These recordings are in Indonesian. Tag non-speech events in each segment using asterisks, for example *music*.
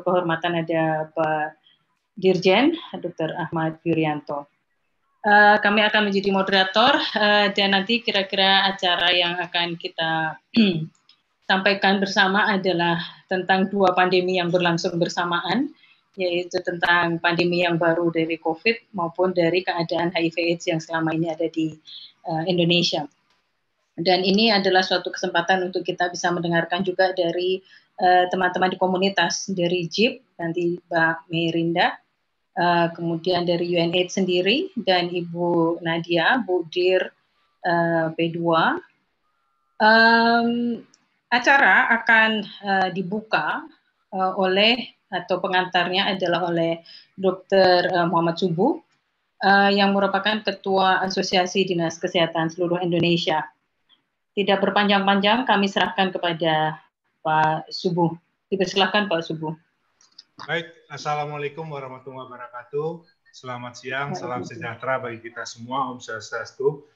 kehormatan ada Pak Dirjen Dr. Ahmad Yuryanto. Uh, kami akan menjadi moderator uh, dan nanti kira-kira acara yang akan kita *clears throat* sampaikan bersama adalah tentang dua pandemi yang berlangsung bersamaan, yaitu tentang pandemi yang baru dari COVID maupun dari keadaan HIV/AIDS yang selama ini ada di uh, Indonesia. Dan ini adalah suatu kesempatan untuk kita bisa mendengarkan juga dari Eh, teman-teman di komunitas dari JIP, nanti Mbak Merinda, uh, kemudian dari UNAIDS sendiri, dan Ibu Nadia, Bu Dir uh, P2. Um, acara akan uh, dibuka uh, oleh atau pengantarnya adalah oleh Dr. Muhammad Subuh uh, yang merupakan Ketua Asosiasi Dinas Kesehatan Seluruh Indonesia. Tidak berpanjang-panjang, kami serahkan kepada Pak Subuh. silakan Pak Subuh. Baik, Assalamualaikum warahmatullahi wabarakatuh. Selamat siang, salam sejahtera bagi kita semua, Om Swastiastu.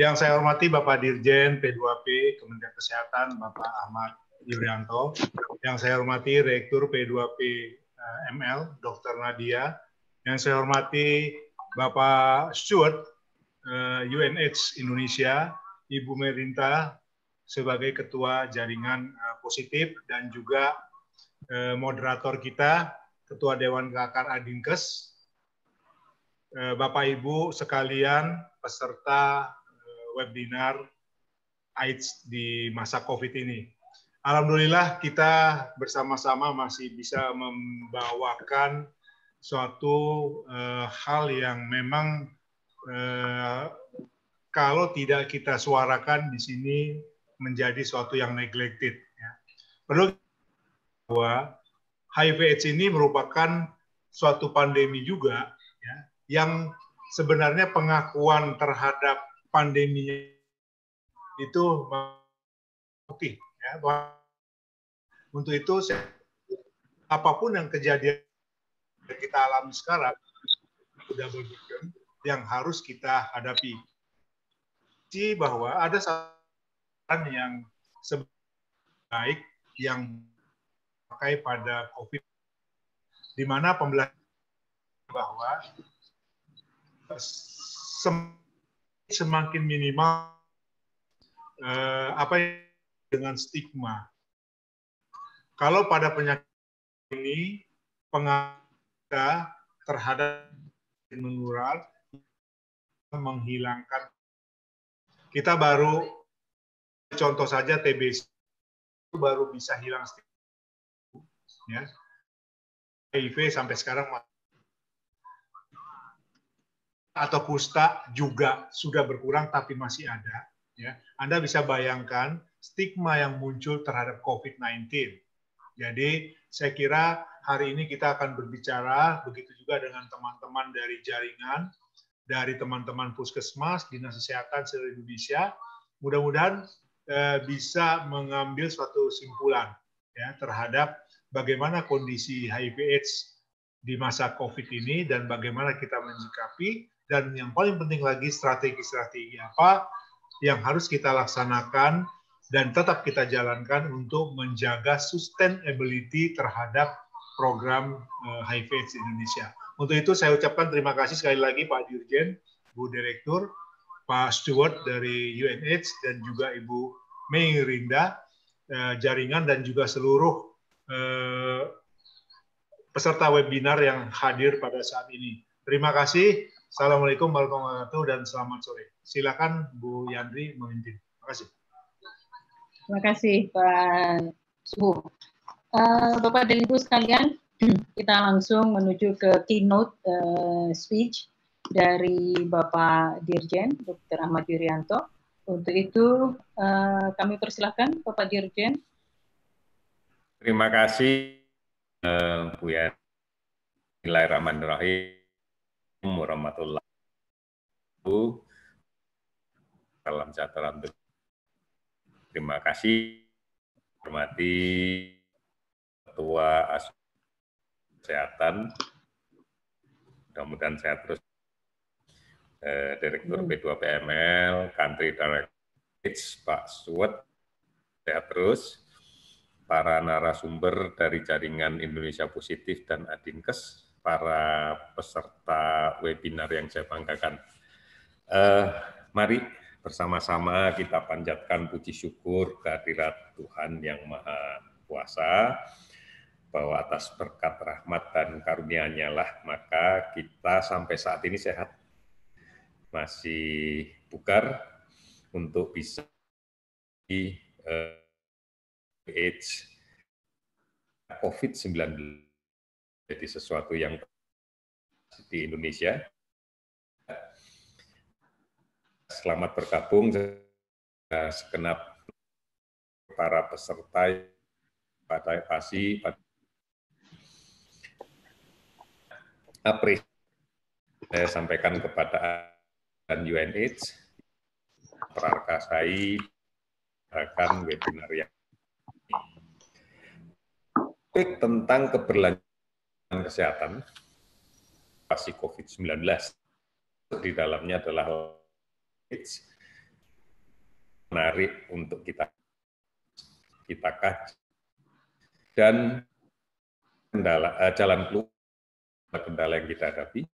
Yang saya hormati Bapak Dirjen P2P Kementerian Kesehatan, Bapak Ahmad Yuryanto. Yang saya hormati Rektur P2P ML, Dr. Nadia. Yang saya hormati Bapak Stuart, eh, UNH Indonesia, Ibu Merinta, sebagai ketua jaringan eh, positif dan juga eh, moderator kita, Ketua Dewan Kakar Adinkes, eh, Bapak Ibu sekalian peserta webinar AIDS di masa COVID ini. Alhamdulillah kita bersama-sama masih bisa membawakan suatu uh, hal yang memang uh, kalau tidak kita suarakan di sini menjadi suatu yang neglected. Ya. Perlu bahwa HIV/AIDS ini merupakan suatu pandemi juga ya, yang sebenarnya pengakuan terhadap pandeminya itu bukti Ya. Untuk itu, apapun yang kejadian yang kita alami sekarang, sudah yang harus kita hadapi. si Bahwa ada satu yang sebaik yang pakai pada COVID, di mana pembelajaran bahwa semakin minimal eh, apa dengan stigma. Kalau pada penyakit ini pengaruh terhadap menular menghilangkan kita baru contoh saja TBC itu baru bisa hilang ya. HIV sampai sekarang atau kusta juga sudah berkurang tapi masih ada ya. Anda bisa bayangkan stigma yang muncul terhadap COVID-19. Jadi saya kira hari ini kita akan berbicara begitu juga dengan teman-teman dari jaringan dari teman-teman puskesmas, dinas kesehatan seluruh Indonesia. Mudah-mudahan Eh, bisa mengambil suatu simpulan ya terhadap bagaimana kondisi HIV/AIDS di masa COVID ini dan bagaimana kita menyikapi dan yang paling penting lagi strategi-strategi apa yang harus kita laksanakan dan tetap kita jalankan untuk menjaga sustainability terhadap program eh, HIV/AIDS Indonesia. Untuk itu saya ucapkan terima kasih sekali lagi Pak Dirjen, Bu Direktur, Pak Stewart dari UNH dan juga Ibu Mei Rinda, eh, jaringan dan juga seluruh eh, peserta webinar yang hadir pada saat ini. Terima kasih. Assalamualaikum warahmatullahi wabarakatuh dan selamat sore. Silakan Bu Yandri memimpin. Terima kasih. Terima kasih Pak Subuh. Eh, uh, Bapak dan Ibu sekalian, *clears throat* kita langsung menuju ke keynote uh, speech dari Bapak Dirjen Dr. Ahmad Yuryanto. Untuk itu eh, kami persilahkan Bapak Dirjen. Terima kasih eh, Bu ya. Bismillahirrahmanirrahim. Warahmatullahi wabarakatuh. Salam sejahtera untuk Terima kasih. Hormati Ketua Asosiasi Kesehatan. Mudah-mudahan sehat terus eh, Direktur B2 hmm. PML, Country Director Pak Suwet, sehat terus, para narasumber dari jaringan Indonesia Positif dan Adinkes, para peserta webinar yang saya banggakan. Eh, mari bersama-sama kita panjatkan puji syukur kehadirat Tuhan Yang Maha Kuasa bahwa atas berkat rahmat dan karunia-Nya lah maka kita sampai saat ini sehat masih bukar untuk bisa di uh, COVID-19 jadi sesuatu yang di Indonesia. Selamat bergabung segenap para peserta pasi apresiasi saya sampaikan kepada dan UNH terarkasai akan webinar yang topik tentang keberlanjutan kesehatan pasti COVID-19 di dalamnya adalah menarik untuk kita kita kaji dan kendala eh, jalan keluar kendala yang kita hadapi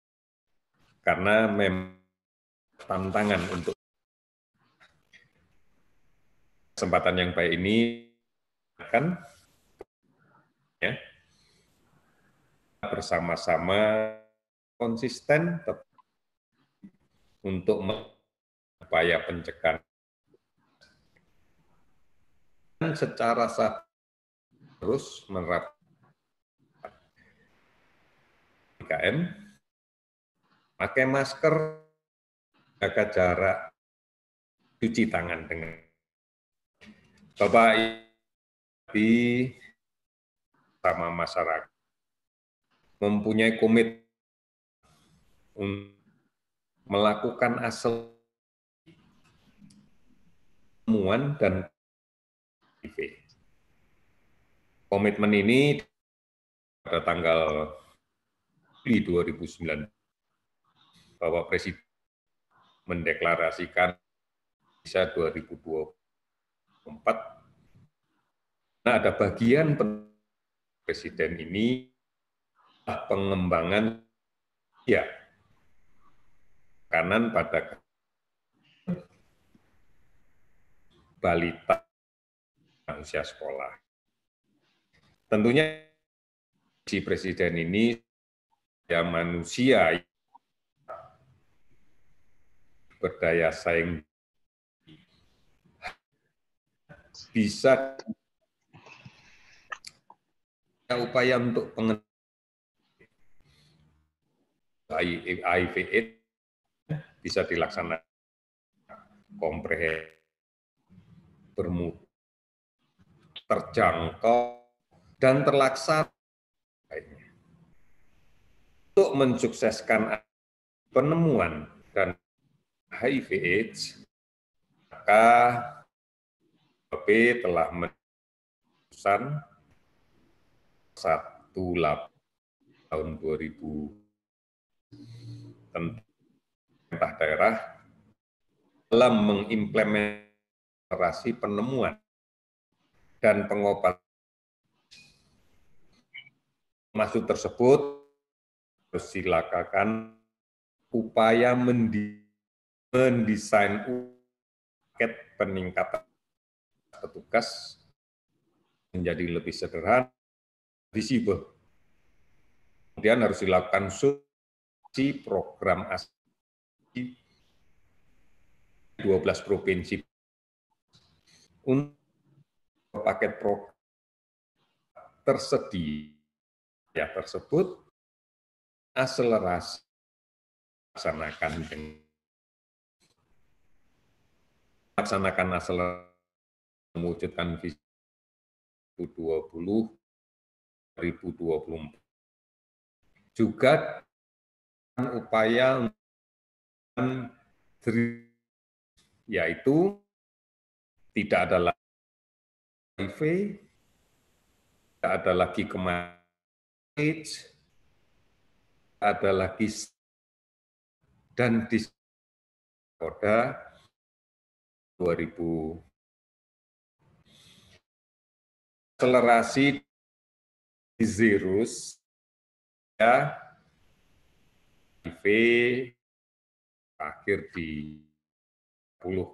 karena memang tantangan untuk kesempatan yang baik ini akan ya bersama-sama konsisten untuk upaya pencegahan dan secara sah terus menerapkan PKM pakai masker jaga jarak, cuci tangan dengan Bapak ibu sama masyarakat mempunyai komit melakukan asal temuan dan Komitmen ini pada tanggal Juli 2009 Bapak Presiden mendeklarasikan bisa 2024. Nah, ada bagian presiden ini ah, pengembangan ya kanan pada balita usia sekolah. Tentunya si presiden ini ya manusia berdaya saing bisa upaya untuk pengen AIV bisa dilaksanakan komprehensif bermutu terjangkau dan terlaksana untuk mensukseskan penemuan dan HIV AIDS, maka BP telah satu lap tahun 2000 tentang pemerintah daerah dalam mengimplementasi penemuan dan pengobatan masuk tersebut bersilakakan upaya mendidik mendesain paket peningkatan petugas menjadi lebih sederhana, visible. Kemudian harus dilakukan subsidi program asli 12 provinsi untuk paket program tersedia ya tersebut akselerasi dilaksanakan dengan melaksanakan nasional mewujudkan visi 2020 2024. Juga upaya yaitu tidak ada lagi HIV, tidak ada lagi kematian, ada lagi dan di koda 2000 akselerasi di Zerus ya V akhir di 10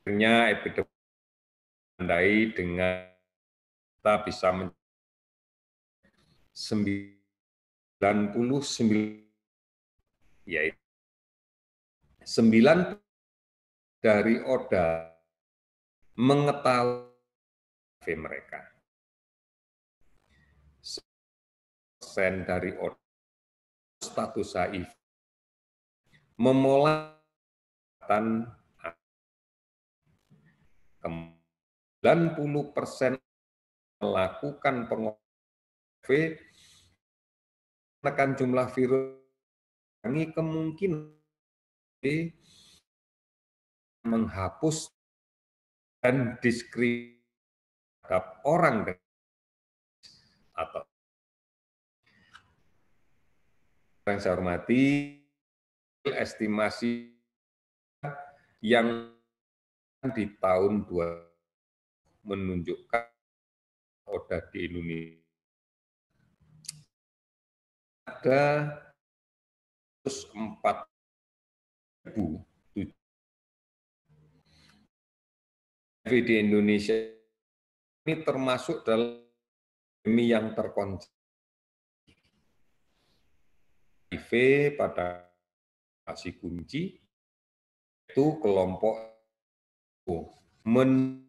akhirnya epidemi dengan kita bisa men 99 yaitu 9 dari Oda mengetahui mereka. Sen dari Oda status HIV memulai dan 90 persen melakukan pengobatan menekan jumlah virus ini kemungkinan menghapus dan diskriminasi orang atau yang saya hormati estimasi yang di tahun 2 menunjukkan roda di Indonesia ada 104 ribu di Indonesia ini termasuk dalam pandemi yang terkonsentrasi. HIV pada kasih kunci itu kelompok men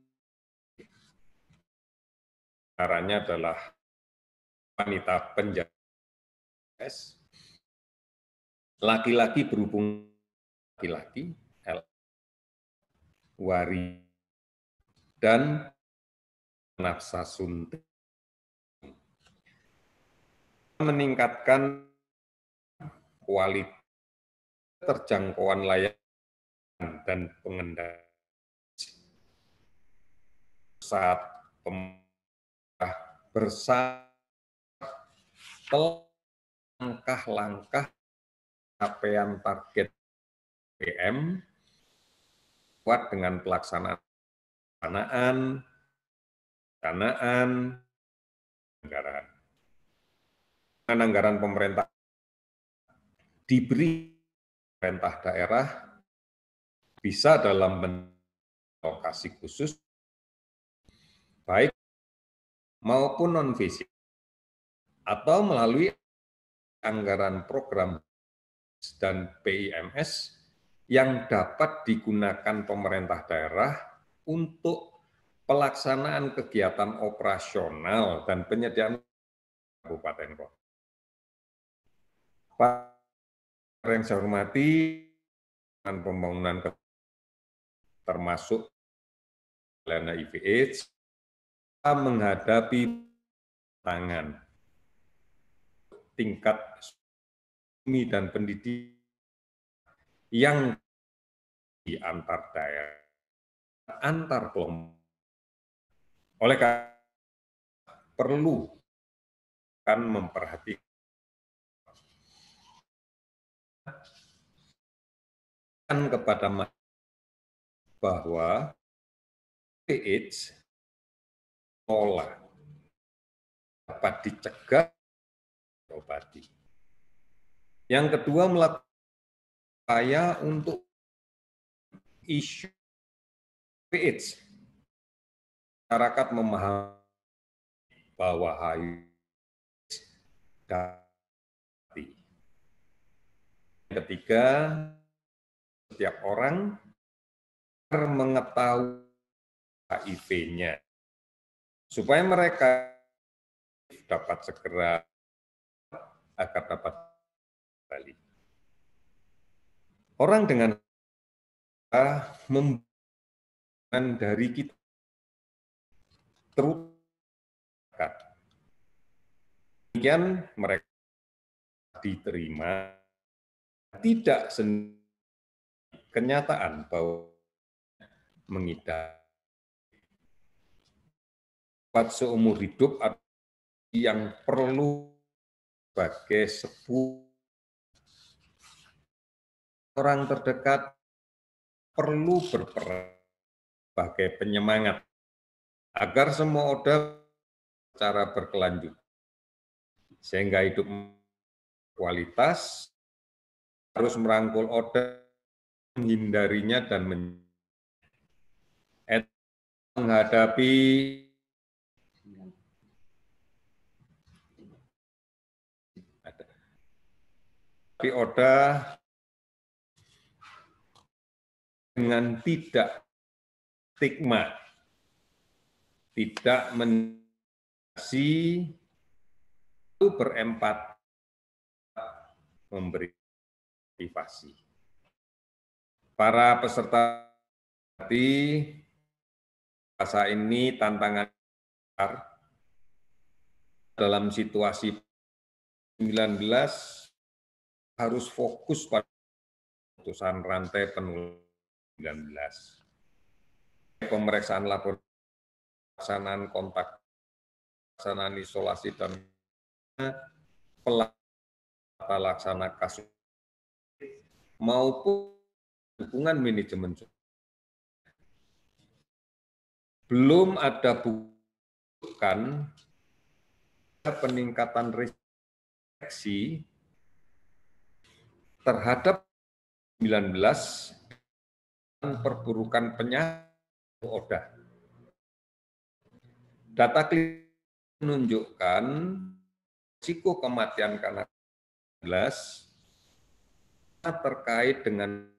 caranya adalah wanita penjara laki-laki berhubung laki-laki wari dan nafsa suntik meningkatkan kualitas terjangkauan layanan dan pengendalian saat pemerintah bersama langkah-langkah capaian target PM kuat dengan pelaksanaan panaan, tanaan, anggaran. Anggaran pemerintah diberi pemerintah daerah bisa dalam lokasi khusus baik maupun non fisik atau melalui anggaran program dan PIMS yang dapat digunakan pemerintah daerah untuk pelaksanaan kegiatan operasional dan penyediaan kabupaten kota. Pak yang saya hormati, pembangunan termasuk Lena IVH menghadapi tangan tingkat dan pendidikan yang di antar daerah antar kelompok. Oleh karena perlu kan memperhatikan kepada bahwa AIDS pola dapat dicegah obati. Yang kedua melakukan upaya untuk isu AIDS. Masyarakat memahami bahwa HIV mati. Ketiga, setiap orang mengetahui HIV-nya supaya mereka dapat segera agar dapat kembali. Orang dengan membuat dukungan dari kita terutama demikian mereka diterima tidak sendiri kenyataan bahwa mengidap seumur hidup yang perlu sebagai sepuluh orang terdekat perlu berperan sebagai penyemangat agar semua oda secara berkelanjut sehingga hidup kualitas harus merangkul oda menghindarinya dan menghadapi tapi oda dengan tidak stigma, tidak menasi berempat memberi motivasi. Para peserta di masa ini tantangan dalam situasi 19 harus fokus pada putusan rantai penularan 19 pemeriksaan laboratorium, pelaksanaan kontak, pelaksanaan isolasi, dan pelaksana kasus maupun dukungan manajemen. Belum ada bukan peningkatan reaksi terhadap 19 perburukan penyakit ODA. Oh, Data klinis menunjukkan risiko kematian karena COVID-19 terkait dengan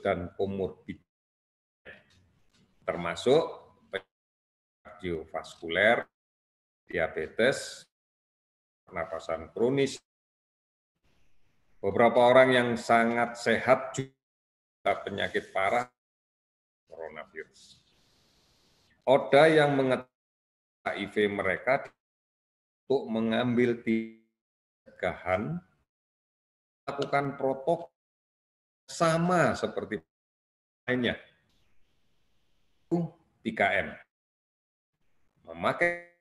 dan komorbid termasuk kardiovaskuler, diabetes, pernapasan kronis. Beberapa orang yang sangat sehat juga penyakit parah coronavirus. Oda yang mengetahui HIV mereka untuk mengambil tindakan lakukan protokol sama seperti lainnya. 3M. Memakai,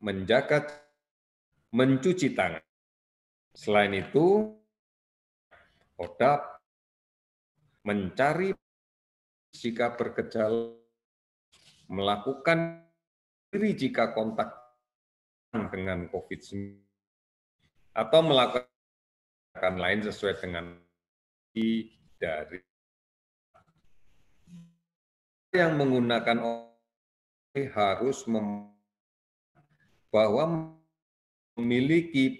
menjaga, mencuci tangan. Selain itu, ODA mencari jika bergejala melakukan diri jika kontak dengan COVID-19 atau melakukan lain sesuai dengan dari yang menggunakan harus mem bahwa memiliki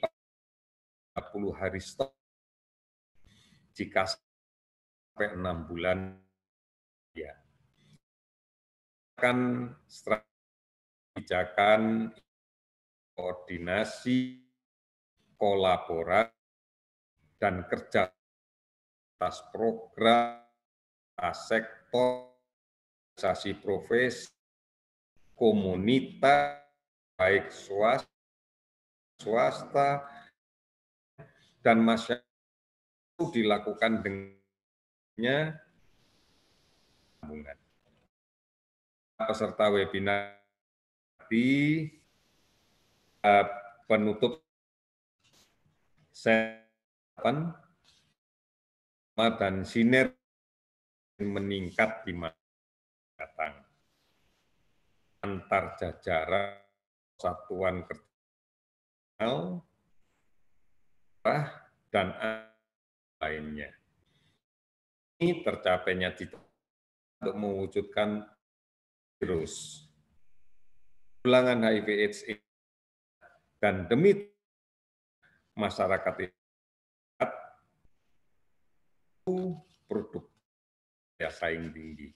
40 hari stok jika sampai 6 bulan ya akan kebijakan koordinasi kolaborasi dan kerja atas program sektor organisasi profesi komunitas baik swasta, swasta dan masyarakat itu dilakukan dengannya sambungan. Peserta webinar di uh, penutup sepan dan siner meningkat di masa datang antar jajaran satuan kerja dan lainnya. Ini tercapainya cita untuk mewujudkan virus. Ulangan HIV AIDS dan demi masyarakat itu produk ya saing tinggi.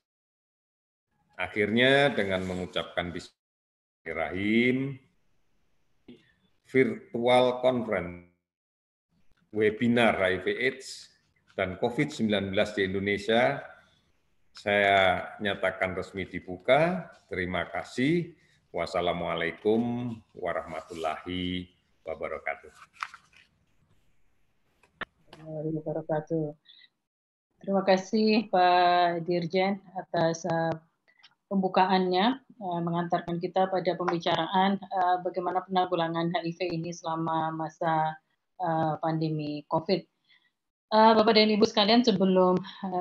Akhirnya dengan mengucapkan Bismillahirrahim, virtual conference, webinar HIV AIDS dan COVID-19 di Indonesia saya nyatakan resmi dibuka. Terima kasih. Wassalamualaikum warahmatullahi wabarakatuh. wabarakatuh. Terima kasih Pak Dirjen atas uh, pembukaannya uh, mengantarkan kita pada pembicaraan uh, bagaimana penanggulangan HIV ini selama masa pandemi COVID. Bapak dan Ibu sekalian, sebelum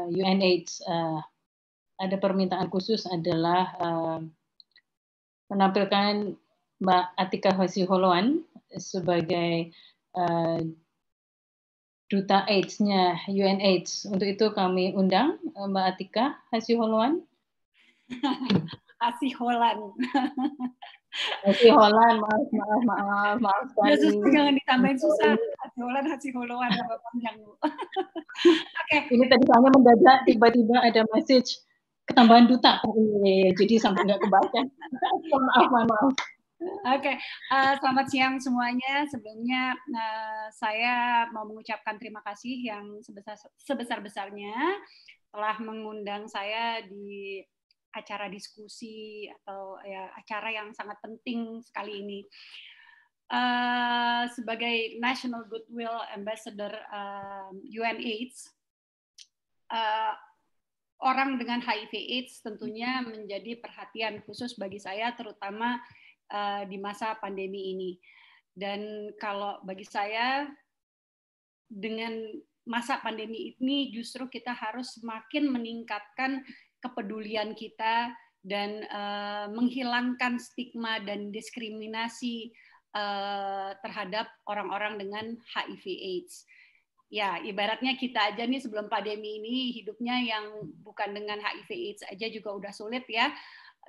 UNH ada permintaan khusus adalah uh, menampilkan Mbak Atika Hasiholoan sebagai uh, duta AIDS-nya UNAIDS. Untuk itu kami undang eh, Mbak Atika Hasiholoan. *laughs* Hasiholan. *laughs* Hasiholan, maaf, maaf, maaf, maaf. Ya, susah, jangan ditambahin susah. Hasiholan, Hasiholoan, apa panjang. *laughs* Oke. Okay. Ini tadi soalnya mendadak, tiba-tiba ada message tambahan duta jadi sampai nggak kebaca maaf maaf Oke, okay. uh, eh, selamat siang semuanya. Sebelumnya uh, saya mau mengucapkan terima kasih yang sebesar sebesar besarnya telah mengundang saya di acara diskusi atau ya, acara yang sangat penting sekali ini. Uh, sebagai National Goodwill Ambassador uh, UNAIDS, uh, orang dengan HIV AIDS tentunya mm-hmm. menjadi perhatian khusus bagi saya terutama uh, di masa pandemi ini. Dan kalau bagi saya dengan masa pandemi ini justru kita harus semakin meningkatkan kepedulian kita dan uh, menghilangkan stigma dan diskriminasi uh, terhadap orang-orang dengan HIV/AIDS ya ibaratnya kita aja nih sebelum pandemi ini hidupnya yang bukan dengan HIV AIDS aja juga udah sulit ya.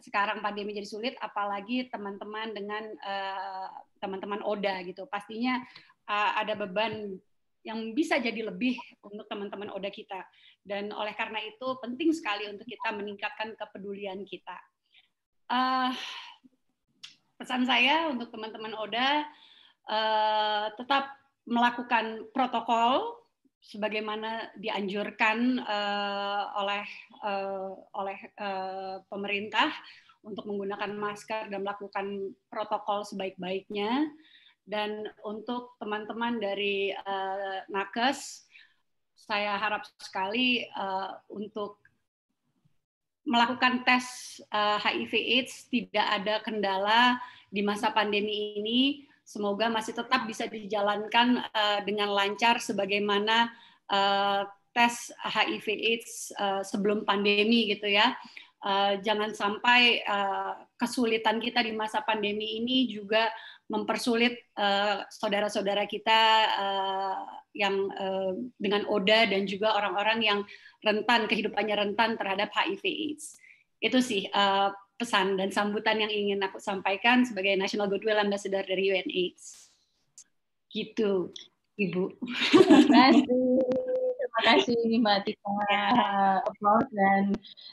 Sekarang pandemi jadi sulit apalagi teman-teman dengan teman eh, teman-teman Oda gitu. Pastinya uh, ada beban yang bisa jadi lebih untuk teman-teman Oda kita. Dan oleh karena itu penting sekali untuk kita meningkatkan kepedulian kita. Uh, pesan saya untuk teman-teman Oda uh, tetap melakukan protokol sebagaimana dianjurkan uh, oleh uh, oleh uh, pemerintah untuk menggunakan masker dan melakukan protokol sebaik-baiknya dan untuk teman-teman dari uh, nakes saya harap sekali uh, untuk melakukan tes uh, HIV/AIDS tidak ada kendala di masa pandemi ini Semoga masih tetap bisa dijalankan uh, dengan lancar sebagaimana uh, tes HIV/AIDS uh, eh, sebelum pandemi gitu ya. Uh, jangan sampai uh, kesulitan kita di masa pandemi ini juga mempersulit saudara saudara-saudara kita uh, yang uh, dengan ODA dan juga orang-orang yang rentan kehidupannya rentan terhadap HIV/AIDS. Itu sih uh, pesan dan sambutan yang ingin aku sampaikan sebagai National Goodwill Ambassador dari UNAIDS. Gitu, Ibu. Terima kasih. Terima kasih Mbak Tika Applause dan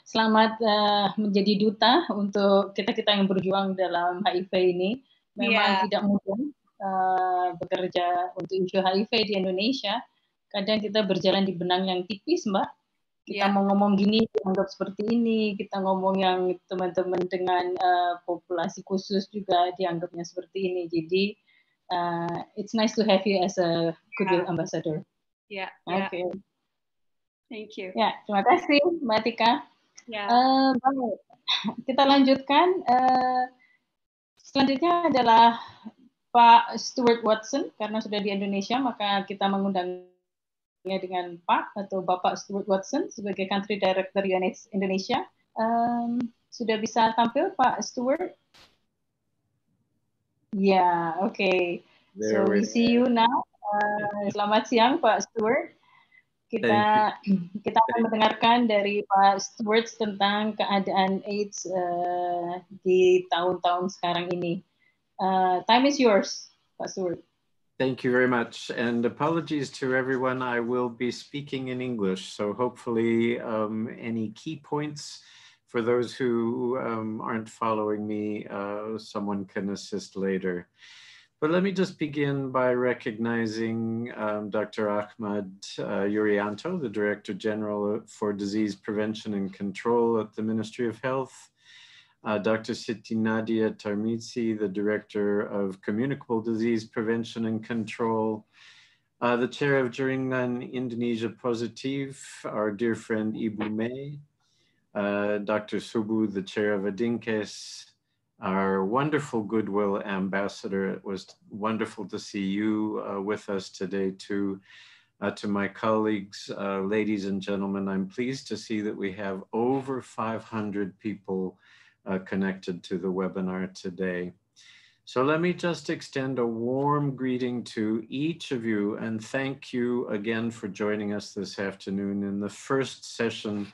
selamat uh, menjadi duta untuk kita-kita yang berjuang dalam HIV ini. Memang yeah. tidak mudah uh, bekerja untuk isu HIV di Indonesia. Kadang kita berjalan di benang yang tipis, Mbak kita iya. mau ngomong gini dianggap seperti ini kita ngomong yang teman-teman dengan uh, populasi khusus juga dianggapnya seperti ini jadi uh, it's nice to have you as a goodwill iya. yeah. ambassador ya yeah. oke okay. thank you ya yeah, terima kasih Matika. Ya. yeah. uh, kita lanjutkan uh, selanjutnya adalah Pak Stuart Watson karena sudah di Indonesia maka kita mengundang dengan Pak atau Bapak Stuart Watson sebagai Country Director UNS Indonesia. Um, sudah bisa tampil Pak Stuart? Ya, yeah, oke. Okay. so we see you now. Uh, selamat siang Pak Stuart. Kita *clears throat* kita akan mendengarkan dari Pak Stuart tentang keadaan AIDS uh, di tahun-tahun sekarang ini. Uh, time is yours, Pak Stuart. Thank you very much. And apologies to everyone. I will be speaking in English. So hopefully um, any key points for those who um, aren't following me, uh, someone can assist later. But let me just begin by recognizing um, Dr. Ahmad uh, Yurianto, the Director General for Disease Prevention and Control at the Ministry of Health, uh, Dr. Siti Nadia Tarmizi, the Director of Communicable Disease Prevention and Control, uh, the chair of Jaringan Indonesia Positive, our dear friend Ibu May, uh, Dr. Subu, the chair of Adinkes, our wonderful Goodwill ambassador. It was wonderful to see you uh, with us today too. Uh, to my colleagues, uh, ladies and gentlemen, I'm pleased to see that we have over 500 people uh, connected to the webinar today. So let me just extend a warm greeting to each of you and thank you again for joining us this afternoon in the first session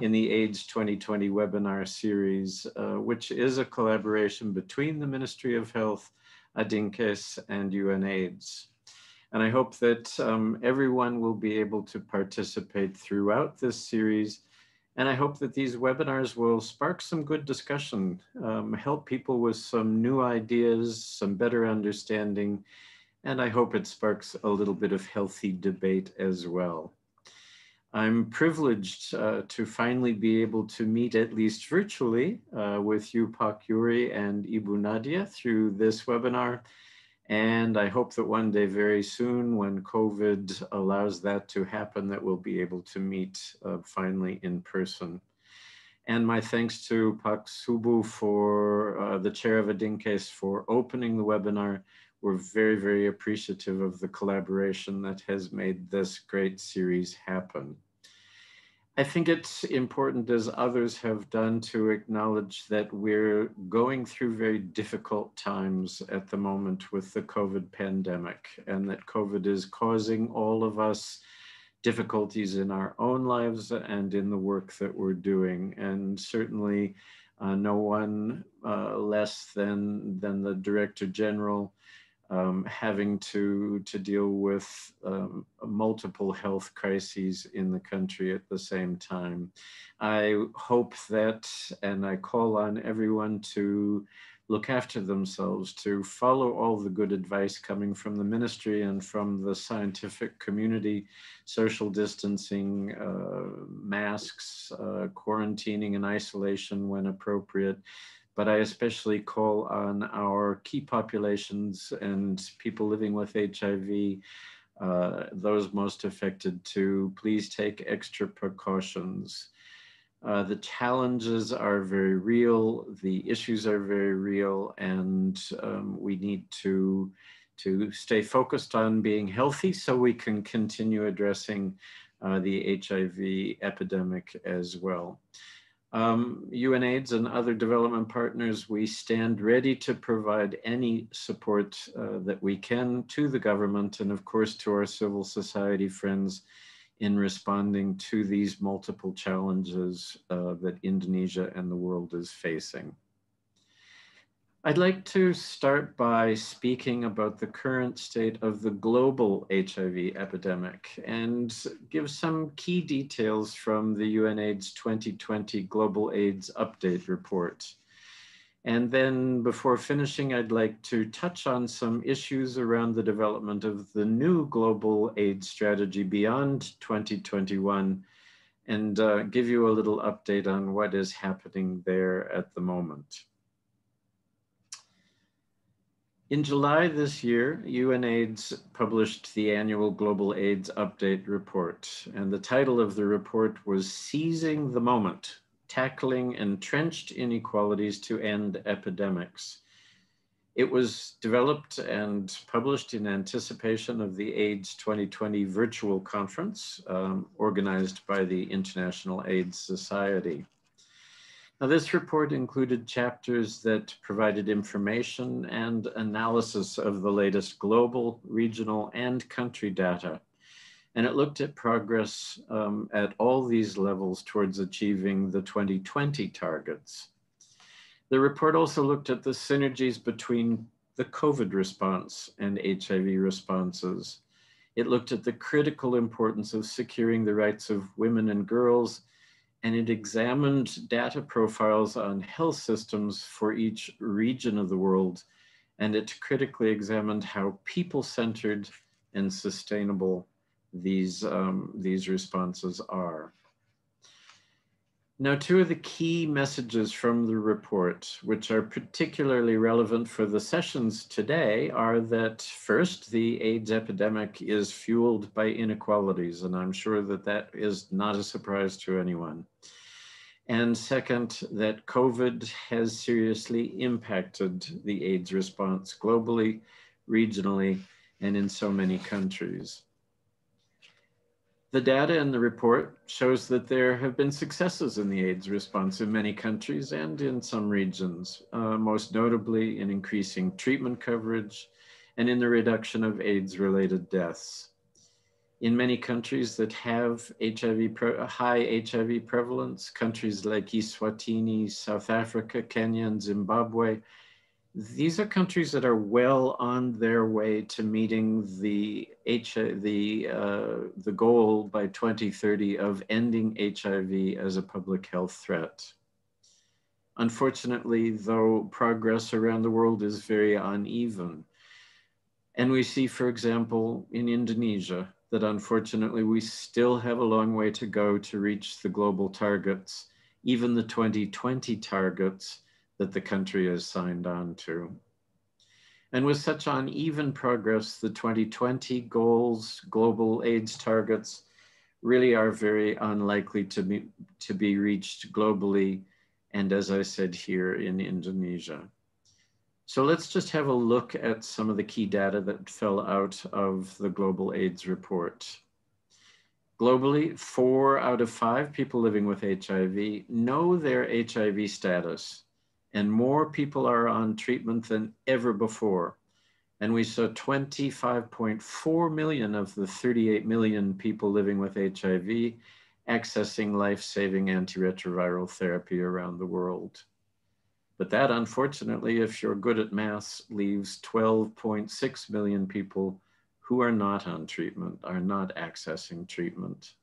in the AIDS 2020 webinar series, uh, which is a collaboration between the Ministry of Health, ADINCES, and UNAIDS. And I hope that um, everyone will be able to participate throughout this series and I hope that these webinars will spark some good discussion, um, help people with some new ideas, some better understanding, and I hope it sparks a little bit of healthy debate as well. I'm privileged uh, to finally be able to meet at least virtually uh, with you, Pak Yuri and Ibu Nadia through this webinar. And I hope that one day very soon, when COVID allows that to happen, that we'll be able to meet uh, finally in person. And my thanks to Pak Subu for uh, the chair of Adinkes for opening the webinar. We're very, very appreciative of the collaboration that has made this great series happen. I think it's important, as others have done, to acknowledge that we're going through very difficult times at the moment with the COVID pandemic, and that COVID is causing all of us difficulties in our own lives and in the work that we're doing. And certainly, uh, no one uh, less than, than the Director General um, having to, to deal with um, multiple health crises in the country at the same time. I hope that, and I call on everyone to look after themselves, to follow all the good advice coming from the ministry and from the scientific community, social distancing, uh, masks, uh, quarantining and isolation when appropriate, but I especially call on our key populations and people living with HIV, uh, those most affected to please take extra precautions. Uh, the challenges are very real, the issues are very real, and um, we need to, to stay focused on being healthy so we can continue addressing uh, the HIV epidemic as well. Um, UNAIDS and other development partners, we stand ready to provide any support uh, that we can to the government and of course to our civil society friends in responding to these multiple challenges uh, that Indonesia and the world is facing. I'd like to start by speaking about the current state of the global HIV epidemic and give some key details from the UNAIDS 2020 Global AIDS Update Report. And then before finishing, I'd like to touch on some issues around the development of the new global AIDS strategy beyond 2021 and uh, give you a little update on what is happening there at the moment. In July this year, UNAIDS published the annual Global AIDS Update Report, and the title of the report was Seizing the Moment Tackling Entrenched Inequalities to End Epidemics. It was developed and published in anticipation of the AIDS 2020 virtual conference um, organized by the International AIDS Society. Now, this report included chapters that provided information and analysis of the latest global, regional, and country data. And it looked at progress um, at all these levels towards achieving the 2020 targets. The report also looked at the synergies between the COVID response and HIV responses. It looked at the critical importance of securing the rights of women and girls and it examined data profiles on health systems for each region of the world, and it critically examined how people-centered and sustainable these, um, these responses are. Now, two of the key messages from the report, which are particularly relevant for the sessions today, are that first, the AIDS epidemic is fueled by inequalities, and I'm sure that that is not a surprise to anyone. And second, that COVID has seriously impacted the AIDS response globally, regionally, and in so many countries. The data in the report shows that there have been successes in the AIDS response in many countries and in some regions, uh, most notably in increasing treatment coverage and in the reduction of AIDS related deaths. In many countries that have HIV uh, high HIV prevalence, countries like Eswatini, South Africa, Kenya, and Zimbabwe, these are countries that are well on their way to meeting the H the uh, the goal by 2030 of ending HIV as a public health threat. Unfortunately, though, progress around the world is very uneven. And we see, for example, in Indonesia, that unfortunately we still have a long way to go to reach the global targets, even the 2020 targets, that the country has signed on to. And with such uneven progress, the 2020 goals, global AIDS targets, really are very unlikely to be, to be reached globally. And as I said here in Indonesia. So let's just have a look at some of the key data that fell out of the global AIDS report. Globally, four out of five people living with HIV know their HIV status and more people are on treatment than ever before. And we saw 25.4 million of the 38 million people living with HIV accessing life saving antiretroviral therapy around the world. But that, unfortunately, if you're good at maths, leaves 12.6 million people who are not on treatment, are not accessing treatment.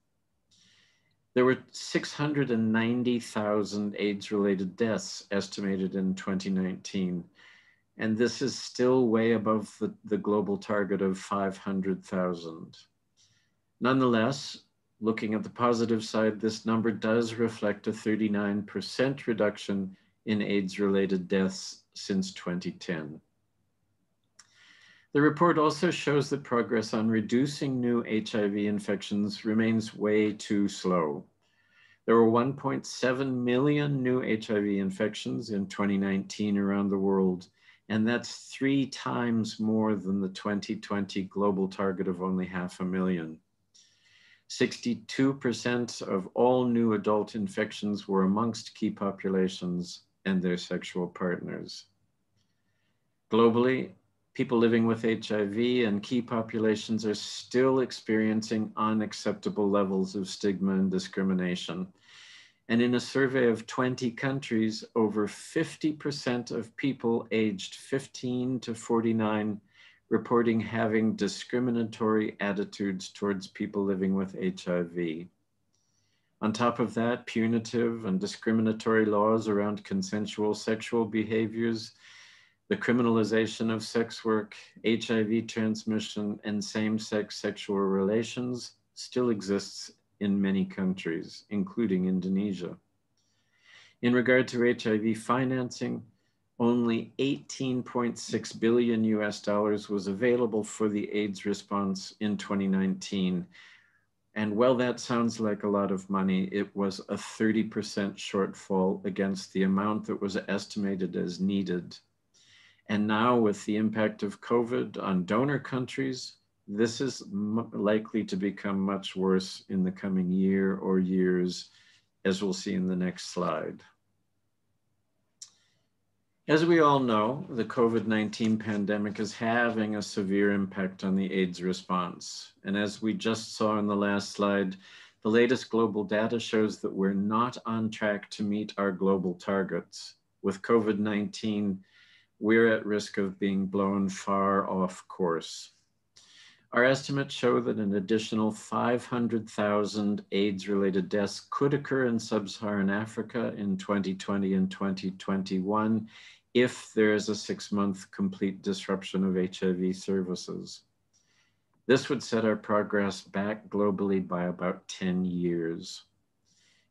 There were 690,000 AIDS related deaths estimated in 2019. And this is still way above the, the global target of 500,000. Nonetheless, looking at the positive side, this number does reflect a 39% reduction in AIDS related deaths since 2010. The report also shows that progress on reducing new HIV infections remains way too slow. There were 1.7 million new HIV infections in 2019 around the world, and that's three times more than the 2020 global target of only half a million. 62% of all new adult infections were amongst key populations and their sexual partners. Globally, people living with HIV and key populations are still experiencing unacceptable levels of stigma and discrimination. And in a survey of 20 countries, over 50% of people aged 15 to 49 reporting having discriminatory attitudes towards people living with HIV. On top of that, punitive and discriminatory laws around consensual sexual behaviors the criminalization of sex work, HIV transmission, and same sex sexual relations still exists in many countries, including Indonesia. In regard to HIV financing, only 18.6 billion US dollars was available for the AIDS response in 2019. And while that sounds like a lot of money, it was a 30% shortfall against the amount that was estimated as needed and now with the impact of COVID on donor countries, this is likely to become much worse in the coming year or years, as we'll see in the next slide. As we all know, the COVID-19 pandemic is having a severe impact on the AIDS response. And as we just saw in the last slide, the latest global data shows that we're not on track to meet our global targets, with COVID-19 we're at risk of being blown far off course. Our estimates show that an additional 500,000 AIDS-related deaths could occur in sub-Saharan Africa in 2020 and 2021 if there is a six-month complete disruption of HIV services. This would set our progress back globally by about 10 years.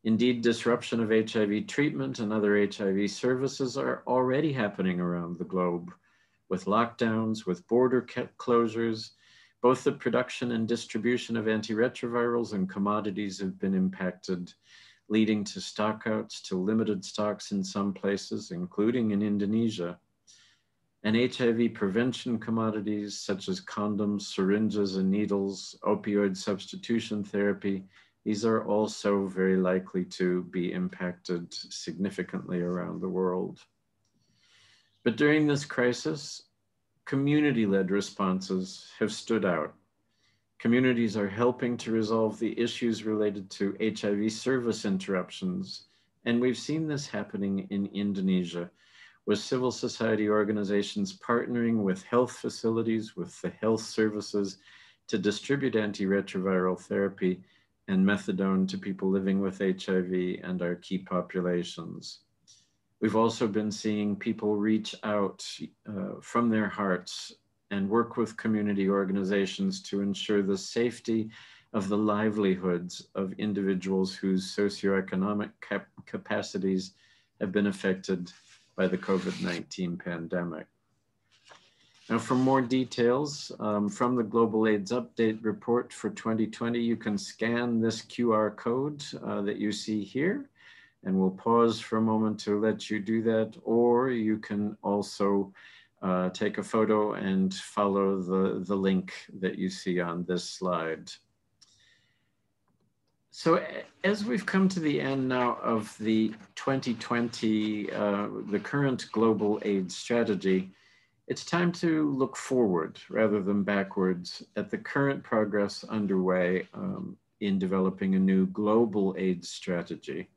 Indeed, disruption of HIV treatment and other HIV services are already happening around the globe with lockdowns, with border closures. Both the production and distribution of antiretrovirals and commodities have been impacted, leading to stockouts, to limited stocks in some places, including in Indonesia. And HIV prevention commodities such as condoms, syringes, and needles, opioid substitution therapy, these are also very likely to be impacted significantly around the world. But during this crisis, community-led responses have stood out. Communities are helping to resolve the issues related to HIV service interruptions, and we've seen this happening in Indonesia with civil society organizations partnering with health facilities, with the health services to distribute antiretroviral therapy and methadone to people living with HIV and our key populations. We've also been seeing people reach out uh, from their hearts and work with community organizations to ensure the safety of the livelihoods of individuals whose socioeconomic cap capacities have been affected by the COVID 19 pandemic. Now, for more details um, from the Global AIDS Update Report for 2020, you can scan this QR code uh, that you see here, and we'll pause for a moment to let you do that, or you can also uh, take a photo and follow the, the link that you see on this slide. So as we've come to the end now of the 2020, uh, the current global AIDS strategy, it's time to look forward rather than backwards at the current progress underway um, in developing a new global AIDS strategy.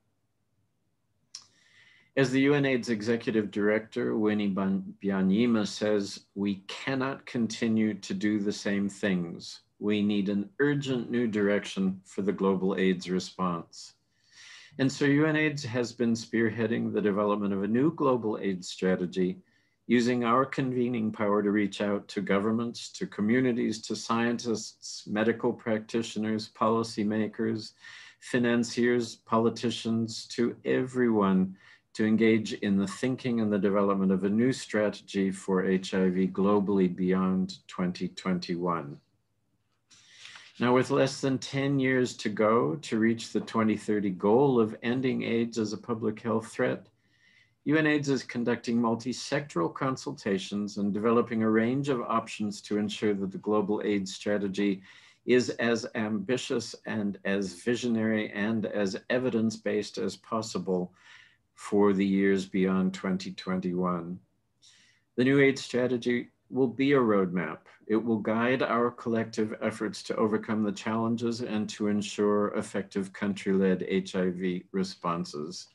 As the UNAIDS executive director, Winnie Byanyima says, we cannot continue to do the same things. We need an urgent new direction for the global AIDS response. And so UNAIDS has been spearheading the development of a new global AIDS strategy using our convening power to reach out to governments, to communities, to scientists, medical practitioners, policymakers, financiers, politicians, to everyone to engage in the thinking and the development of a new strategy for HIV globally beyond 2021. Now, with less than 10 years to go to reach the 2030 goal of ending AIDS as a public health threat, UNAIDS is conducting multi-sectoral consultations and developing a range of options to ensure that the global AIDS strategy is as ambitious and as visionary and as evidence-based as possible for the years beyond 2021. The new AIDS strategy will be a roadmap. It will guide our collective efforts to overcome the challenges and to ensure effective country-led HIV responses.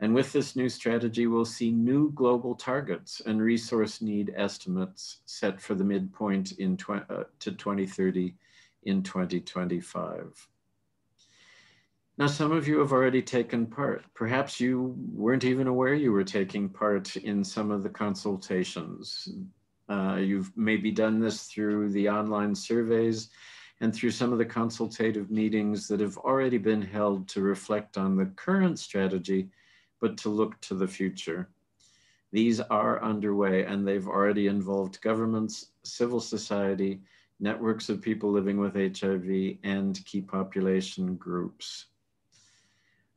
And with this new strategy, we'll see new global targets and resource need estimates set for the midpoint in tw uh, to 2030 in 2025. Now, some of you have already taken part. Perhaps you weren't even aware you were taking part in some of the consultations. Uh, you've maybe done this through the online surveys and through some of the consultative meetings that have already been held to reflect on the current strategy but to look to the future. These are underway and they've already involved governments, civil society, networks of people living with HIV, and key population groups.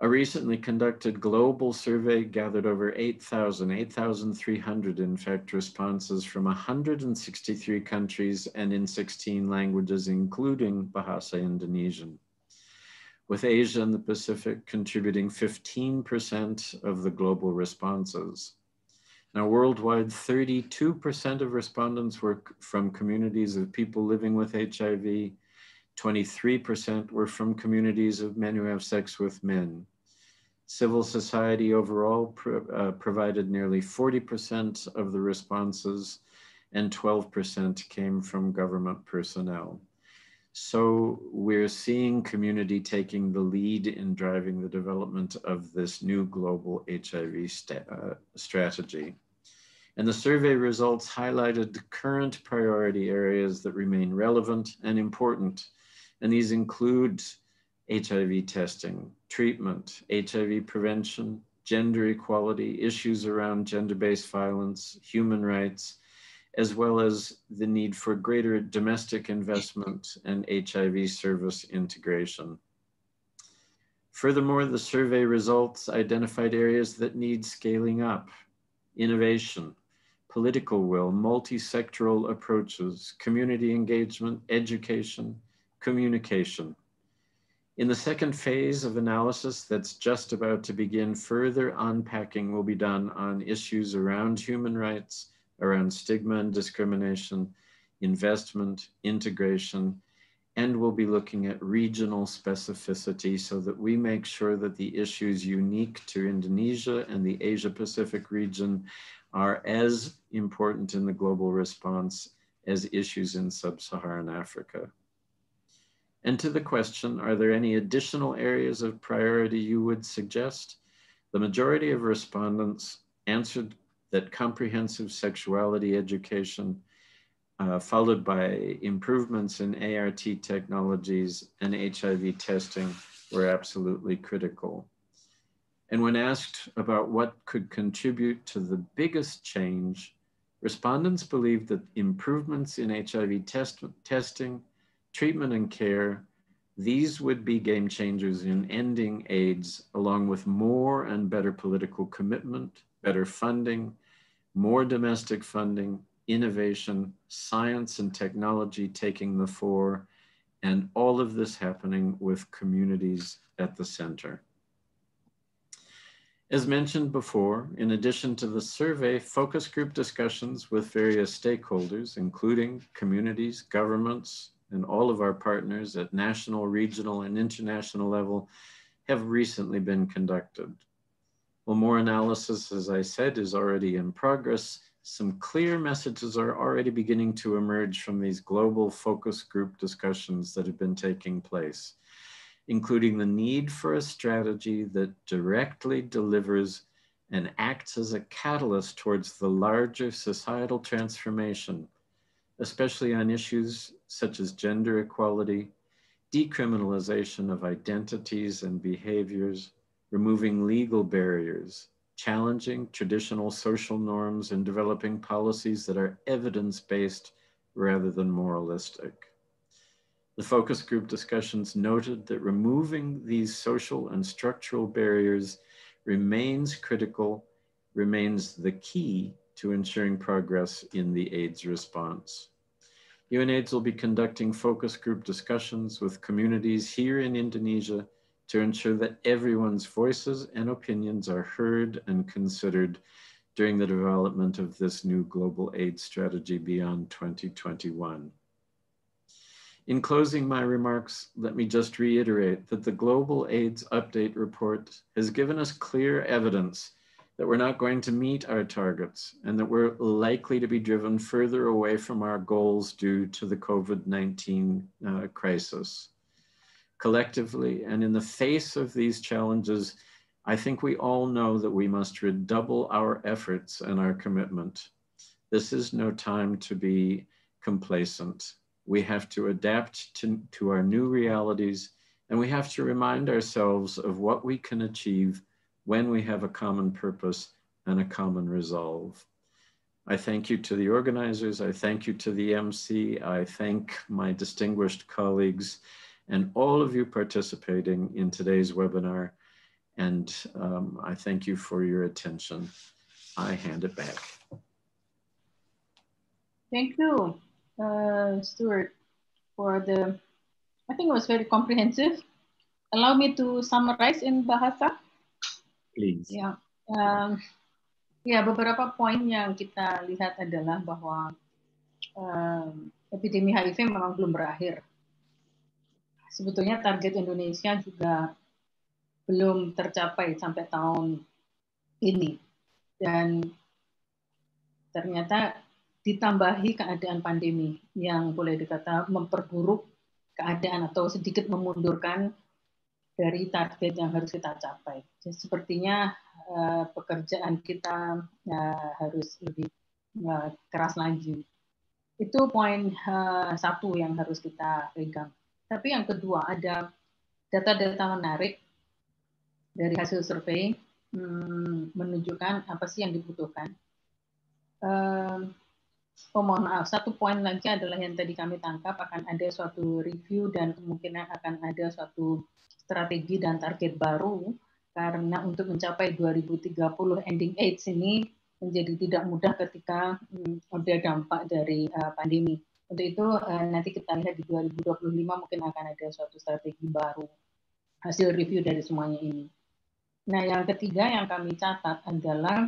A recently conducted global survey gathered over 8,000, 8,300 in fact, responses from 163 countries and in 16 languages, including Bahasa Indonesian with Asia and the Pacific contributing 15% of the global responses. Now, worldwide, 32% of respondents were from communities of people living with HIV, 23% were from communities of men who have sex with men. Civil society overall pro uh, provided nearly 40% of the responses, and 12% came from government personnel. So we're seeing community taking the lead in driving the development of this new global HIV st uh, strategy. And the survey results highlighted the current priority areas that remain relevant and important. And these include HIV testing, treatment, HIV prevention, gender equality, issues around gender-based violence, human rights, as well as the need for greater domestic investment and HIV service integration. Furthermore, the survey results identified areas that need scaling up, innovation, political will, multi-sectoral approaches, community engagement, education, communication. In the second phase of analysis that's just about to begin, further unpacking will be done on issues around human rights, around stigma and discrimination, investment, integration, and we'll be looking at regional specificity so that we make sure that the issues unique to Indonesia and the Asia Pacific region are as important in the global response as issues in sub-Saharan Africa. And to the question, are there any additional areas of priority you would suggest? The majority of respondents answered that comprehensive sexuality education, uh, followed by improvements in ART technologies and HIV testing were absolutely critical. And when asked about what could contribute to the biggest change, respondents believed that improvements in HIV test testing, treatment and care, these would be game changers in ending AIDS, along with more and better political commitment, better funding, more domestic funding, innovation, science and technology taking the fore, and all of this happening with communities at the center. As mentioned before, in addition to the survey, focus group discussions with various stakeholders, including communities, governments, and all of our partners at national, regional, and international level have recently been conducted. Well, more analysis, as I said, is already in progress. Some clear messages are already beginning to emerge from these global focus group discussions that have been taking place, including the need for a strategy that directly delivers and acts as a catalyst towards the larger societal transformation, especially on issues such as gender equality, decriminalization of identities and behaviors, removing legal barriers, challenging traditional social norms, and developing policies that are evidence based rather than moralistic. The focus group discussions noted that removing these social and structural barriers remains critical, remains the key to ensuring progress in the AIDS response. UNAIDS will be conducting focus group discussions with communities here in Indonesia to ensure that everyone's voices and opinions are heard and considered during the development of this new global aid strategy beyond 2021. In closing my remarks, let me just reiterate that the Global AIDS Update Report has given us clear evidence that we're not going to meet our targets and that we're likely to be driven further away from our goals due to the COVID-19 uh, crisis collectively. And in the face of these challenges, I think we all know that we must redouble our efforts and our commitment. This is no time to be complacent. We have to adapt to, to our new realities and we have to remind ourselves of what we can achieve when we have a common purpose and a common resolve. I thank you to the organizers. I thank you to the MC. I thank my distinguished colleagues and all of you participating in today's webinar. And um, I thank you for your attention. I hand it back. Thank you, uh, Stuart, for the, I think it was very comprehensive. Allow me to summarize in Bahasa. Please. Yeah. Um, ya, yeah, beberapa poin yang kita lihat adalah bahwa um, epidemi HIV memang belum berakhir sebetulnya target Indonesia juga belum tercapai sampai tahun ini. Dan ternyata ditambahi keadaan pandemi yang boleh dikata memperburuk keadaan atau sedikit memundurkan dari target yang harus kita capai. Jadi sepertinya eh, pekerjaan kita eh, harus lebih eh, keras lagi. Itu poin satu yang harus kita pegang. Tapi yang kedua ada data-data menarik dari hasil survei hmm, menunjukkan apa sih yang dibutuhkan. Um, oh mohon maaf, satu poin lagi adalah yang tadi kami tangkap akan ada suatu review dan kemungkinan akan ada suatu strategi dan target baru karena untuk mencapai 2030 ending AIDS ini menjadi tidak mudah ketika hmm, ada dampak dari uh, pandemi. Untuk itu eh, nanti kita lihat di 2025 mungkin akan ada suatu strategi baru hasil review dari semuanya ini. Nah, yang ketiga yang kami catat adalah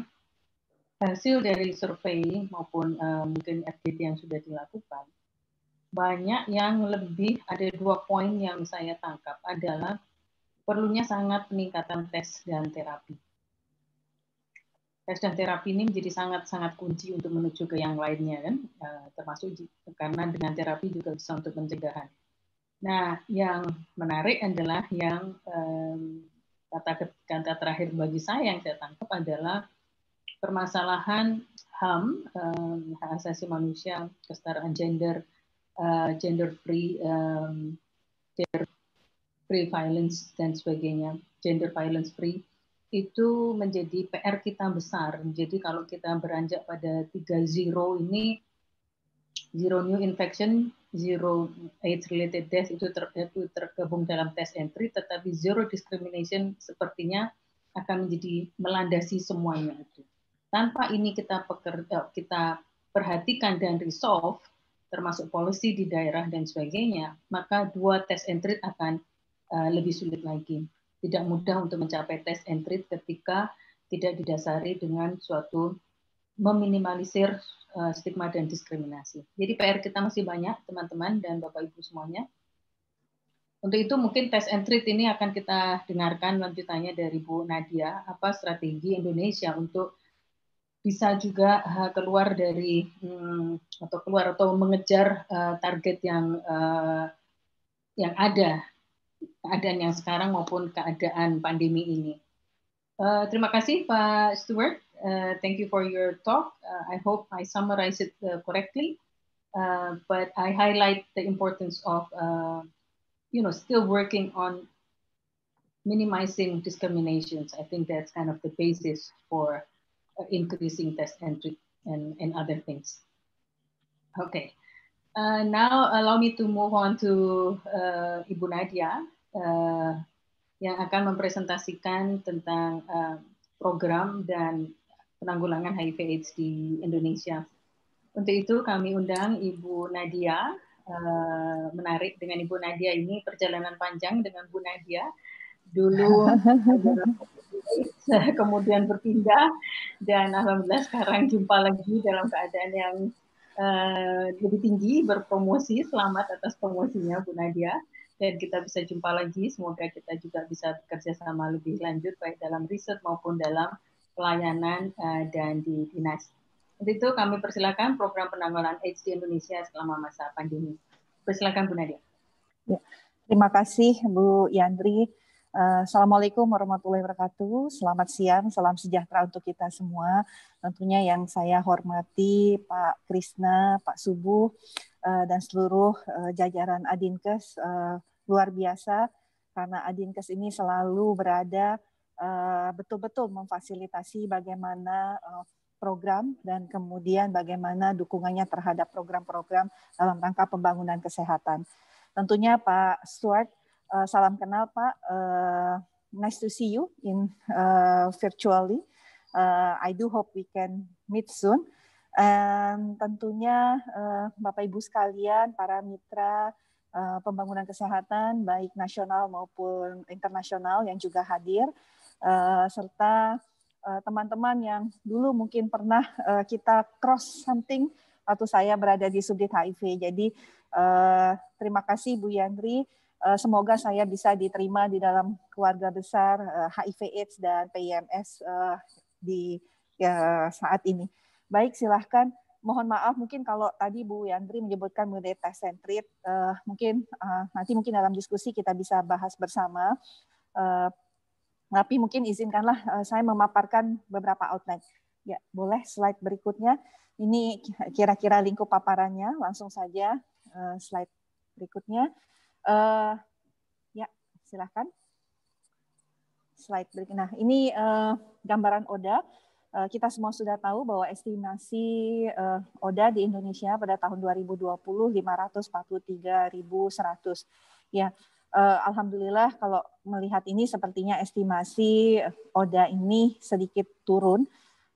hasil dari survei maupun uh, mungkin FGD yang sudah dilakukan banyak yang lebih ada dua poin yang saya tangkap adalah perlunya sangat peningkatan tes dan terapi tes dan terapi ini menjadi sangat-sangat kunci untuk menuju ke yang lainnya kan ya, termasuk karena dengan terapi juga bisa untuk pencegahan. Nah, yang menarik adalah yang kata kata terakhir bagi saya yang saya tangkap adalah permasalahan HAM, hak asasi manusia, kesetaraan gender, eh, gender free, gender free violence dan sebagainya, gender violence free itu menjadi PR kita besar. Jadi kalau kita beranjak pada tiga zero ini, zero new infection, zero AIDS related death itu, ter, itu tergabung dalam test entry, tetapi zero discrimination sepertinya akan menjadi melandasi semuanya itu. Tanpa ini kita peker, kita perhatikan dan resolve termasuk polisi di daerah dan sebagainya, maka dua test entry akan eh, lebih sulit lagi tidak mudah untuk mencapai test and treat ketika tidak didasari dengan suatu meminimalisir eh, stigma dan diskriminasi. Jadi PR kita masih banyak teman-teman dan Bapak Ibu semuanya. Untuk itu mungkin test and treat ini akan kita dengarkan lanjutannya dari Bu Nadia, apa strategi Indonesia untuk bisa juga eh, keluar dari hmm, atau keluar atau mengejar eh, target yang yang ada keadaan yang sekarang maupun keadaan pandemi ini. Uh, terima kasih Pak Stewart. Uh, thank you for your talk. Uh, I hope I summarized it uh, correctly, uh, but I highlight the importance of uh, you know still working on minimizing discriminations. I think that's kind of the basis for uh, increasing test entry and, and other things. Okay. Uh, now allow me to move on to uh, Ibu Nadia uh, yang akan mempresentasikan tentang uh, program dan penanggulangan HIV/AIDS di Indonesia. Untuk itu kami undang Ibu Nadia. Uh, menarik dengan Ibu Nadia ini perjalanan panjang dengan Bu Nadia dulu *laughs* kemudian berpindah dan alhamdulillah sekarang jumpa lagi dalam keadaan yang Eh, lebih tinggi berpromosi. Selamat atas promosinya Bu Nadia. Dan kita bisa jumpa lagi. Semoga kita juga bisa bekerja sama lebih lanjut baik dalam riset maupun dalam pelayanan uh, dan di dinas. Untuk itu kami persilakan program penanggulangan AIDS di Indonesia selama masa pandemi. Persilakan Bu Nadia. Ya, terima kasih Bu Yandri. Eh, Assalamualaikum warahmatullahi wabarakatuh. Selamat siang, salam sejahtera untuk kita semua. Tentunya yang saya hormati Pak Krisna, Pak Subuh, eh, dan seluruh eh, jajaran Adinkes luar biasa karena Adinkes ini selalu berada betul-betul memfasilitasi bagaimana program dan kemudian bagaimana dukungannya terhadap program-program dalam rangka pembangunan kesehatan. Tentunya Pak Stuart Uh, salam kenal Pak. Uh, nice to see you in uh, virtually. Uh, I do hope we can meet soon. And tentunya uh, Bapak Ibu sekalian, para mitra uh, pembangunan kesehatan baik nasional maupun internasional yang juga hadir, uh, serta teman-teman uh, yang dulu mungkin pernah uh, kita cross something atau saya berada di subdit HIV. Jadi uh, terima kasih Bu Yandri Eh, semoga saya bisa diterima di dalam keluarga besar HIV/AIDS eh, dan PIMS eh, di ya, saat ini. Baik, silahkan. Mohon maaf mungkin kalau tadi Bu Yandri menyebutkan mengenai tes sentrit, uh, mungkin uh, nanti mungkin dalam diskusi kita bisa bahas bersama. Uh, tapi mungkin izinkanlah uh, saya memaparkan beberapa outline. Ya, boleh slide berikutnya. Ini kira-kira lingkup paparannya. Langsung saja uh, slide berikutnya. Uh, ya, silahkan. Slide berikutnya. Nah, ini uh, gambaran ODA. Uh, kita semua sudah tahu bahwa estimasi uh, ODA di Indonesia pada tahun 2020 543.100. Ya, uh, alhamdulillah kalau melihat ini sepertinya estimasi ODA ini sedikit turun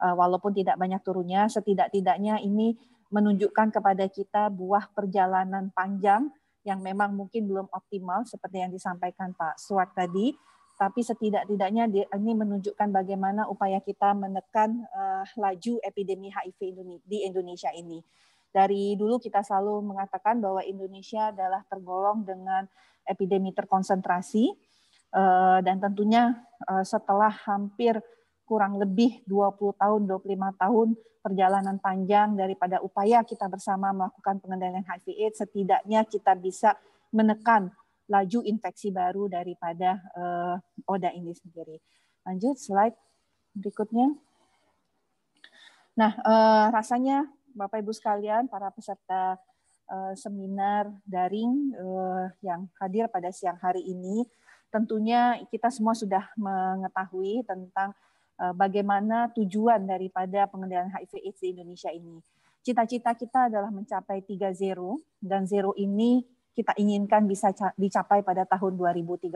uh, walaupun tidak banyak turunnya setidak-tidaknya ini menunjukkan kepada kita buah perjalanan panjang yang memang mungkin belum optimal seperti yang disampaikan Pak Suwak tadi, tapi setidak-tidaknya ini menunjukkan bagaimana upaya kita menekan uh, laju epidemi HIV di Indonesia ini. Dari dulu kita selalu mengatakan bahwa Indonesia adalah tergolong dengan epidemi terkonsentrasi eh, dan tentunya eh, setelah hampir kurang lebih 20 tahun, 25 tahun perjalanan panjang daripada upaya kita bersama melakukan pengendalian HIV AIDS, setidaknya kita bisa menekan laju infeksi baru daripada uh, ODA ini sendiri. Lanjut slide berikutnya. Nah, uh, rasanya Bapak Ibu sekalian, para peserta uh, seminar daring uh, yang hadir pada siang hari ini, tentunya kita semua sudah mengetahui tentang Eh, bagaimana tujuan daripada pengendalian HIV AIDS di Indonesia ini. Cita-cita kita adalah mencapai 3 dan 0 ini kita inginkan bisa dicapai pada tahun 2030.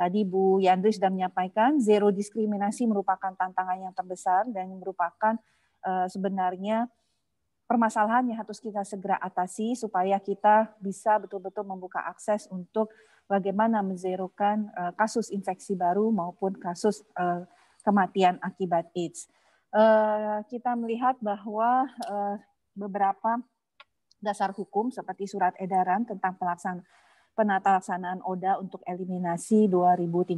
Tadi Bu Yandri sudah menyampaikan, zero diskriminasi merupakan tantangan yang terbesar dan merupakan eh, sebenarnya permasalahan yang harus kita segera atasi supaya kita bisa betul-betul membuka akses untuk bagaimana menzerokan eh, kasus infeksi baru maupun kasus kematian akibat AIDS. Eh, kita melihat bahwa eh, beberapa dasar hukum seperti surat edaran tentang pelaksanaan penata laksanaan ODA untuk eliminasi 2030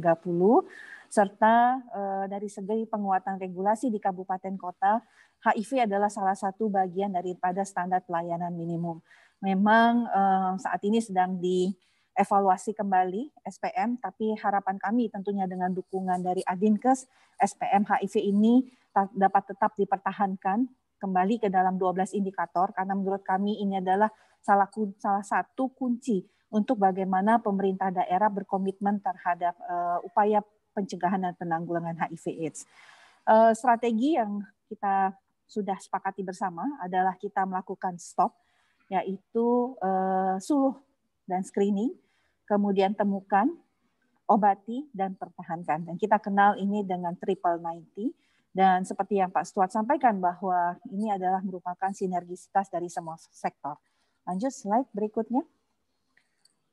serta eh, dari segi penguatan regulasi di kabupaten kota HIV adalah salah satu bagian daripada standar pelayanan minimum. Memang saat ini sedang di evaluasi kembali SPM, tapi harapan kami tentunya dengan dukungan dari Adinkes, SPM HIV ini dapat tetap dipertahankan kembali ke dalam 12 indikator karena menurut kami ini adalah salah salah satu kunci untuk bagaimana pemerintah daerah berkomitmen terhadap uh, upaya pencegahan dan penanggulangan HIV AIDS. Uh, strategi yang kita sudah sepakati bersama adalah kita melakukan stop yaitu uh, eh, suruh dan screening, kemudian temukan, obati, dan pertahankan. Dan kita kenal ini dengan triple 90. Dan seperti yang Pak Stuart sampaikan bahwa ini adalah merupakan sinergisitas dari semua sektor. Lanjut slide berikutnya.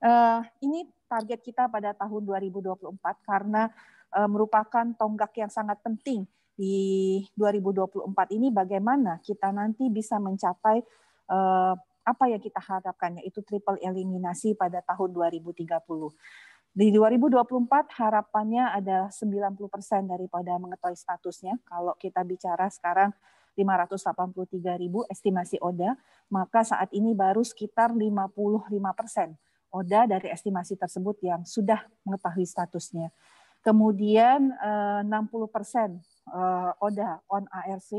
Uh, ini target kita pada tahun 2024 karena uh, merupakan tonggak yang sangat penting di 2024 ini bagaimana kita nanti bisa mencapai uh, apa yang kita harapkan yaitu triple eliminasi pada tahun 2030. Di 2024 harapannya ada 90% daripada mengetahui statusnya. Kalau kita bicara sekarang 583 ribu estimasi ODA, maka saat ini baru sekitar 55 persen ODA dari estimasi tersebut yang sudah mengetahui statusnya. Kemudian 60 eh, persen eh, ODA on ARC,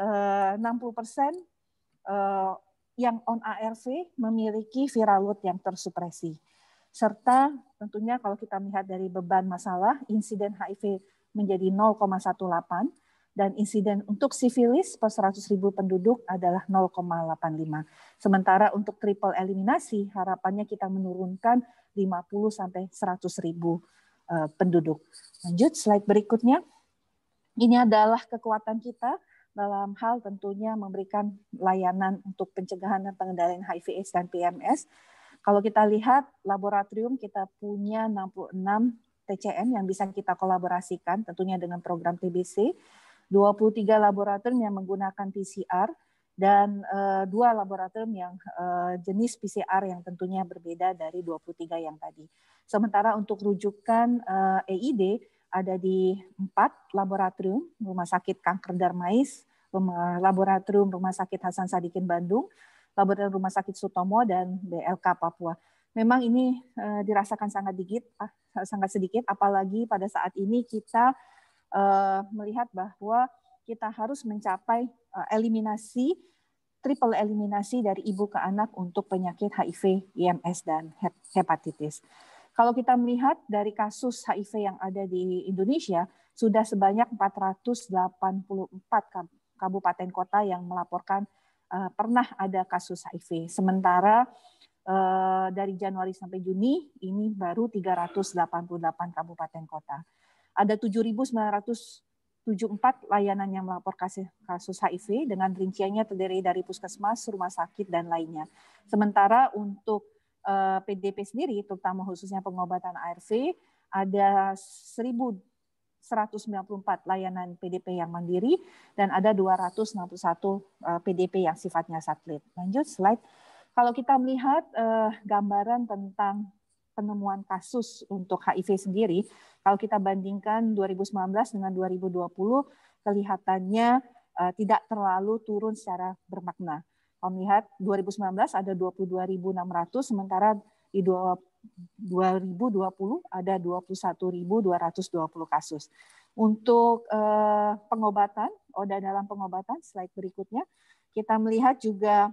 60 eh, persen yang on ARV memiliki viral load yang tersupresi. Serta tentunya kalau kita melihat dari beban masalah, insiden HIV menjadi 0,18 dan insiden untuk sifilis per 100 ribu penduduk adalah 0,85. Sementara untuk triple eliminasi harapannya kita menurunkan 50 sampai 100 ribu eh, penduduk. Lanjut slide berikutnya. Ini adalah kekuatan kita dalam hal tentunya memberikan layanan untuk pencegahan dan pengendalian HIV AIDS dan PMS. Kalau kita lihat laboratorium kita punya 66 TCM yang bisa kita kolaborasikan tentunya dengan program TBC, 23 laboratorium yang menggunakan PCR dan eh, dua laboratorium yang eh, jenis PCR yang tentunya berbeda dari 23 yang tadi. Sementara untuk rujukan uh, eh, EID ada di empat laboratorium, Rumah Sakit Kanker Darmais, Laboratorium Rumah Sakit Hasan Sadikin Bandung, Laboratorium Rumah Sakit Sutomo, dan BLK Papua. Memang ini uh, dirasakan sangat sedikit, uh, ah, sangat sedikit, apalagi pada saat ini kita uh, melihat bahwa kita harus mencapai uh, eliminasi triple eliminasi dari ibu ke anak untuk penyakit HIV, IMS, dan hepatitis. Kalau kita melihat dari kasus HIV yang ada di Indonesia, sudah sebanyak 484 kabupaten kota yang melaporkan uh, pernah ada kasus HIV. Sementara uh, dari Januari sampai Juni ini baru 388 kabupaten kota. Ada 7.974 layanan yang melaporkan kasus, HIV dengan rinciannya terdiri dari puskesmas, rumah sakit, dan lainnya. Sementara untuk uh, eh, PDP sendiri, terutama khususnya pengobatan ARC, ada 194 layanan PDP yang mandiri dan ada 261 PDP eh, yang sifatnya satelit. Lanjut slide. Kalau kita melihat eh, gambaran tentang penemuan kasus untuk HIV sendiri, kalau kita bandingkan 2019 dengan 2020, kelihatannya eh, tidak terlalu turun secara bermakna. Kalau melihat 2019 ada 22.600, sementara di 20 2020 ada 21.220 kasus. Untuk eh, pengobatan, oda dalam pengobatan slide berikutnya, kita melihat juga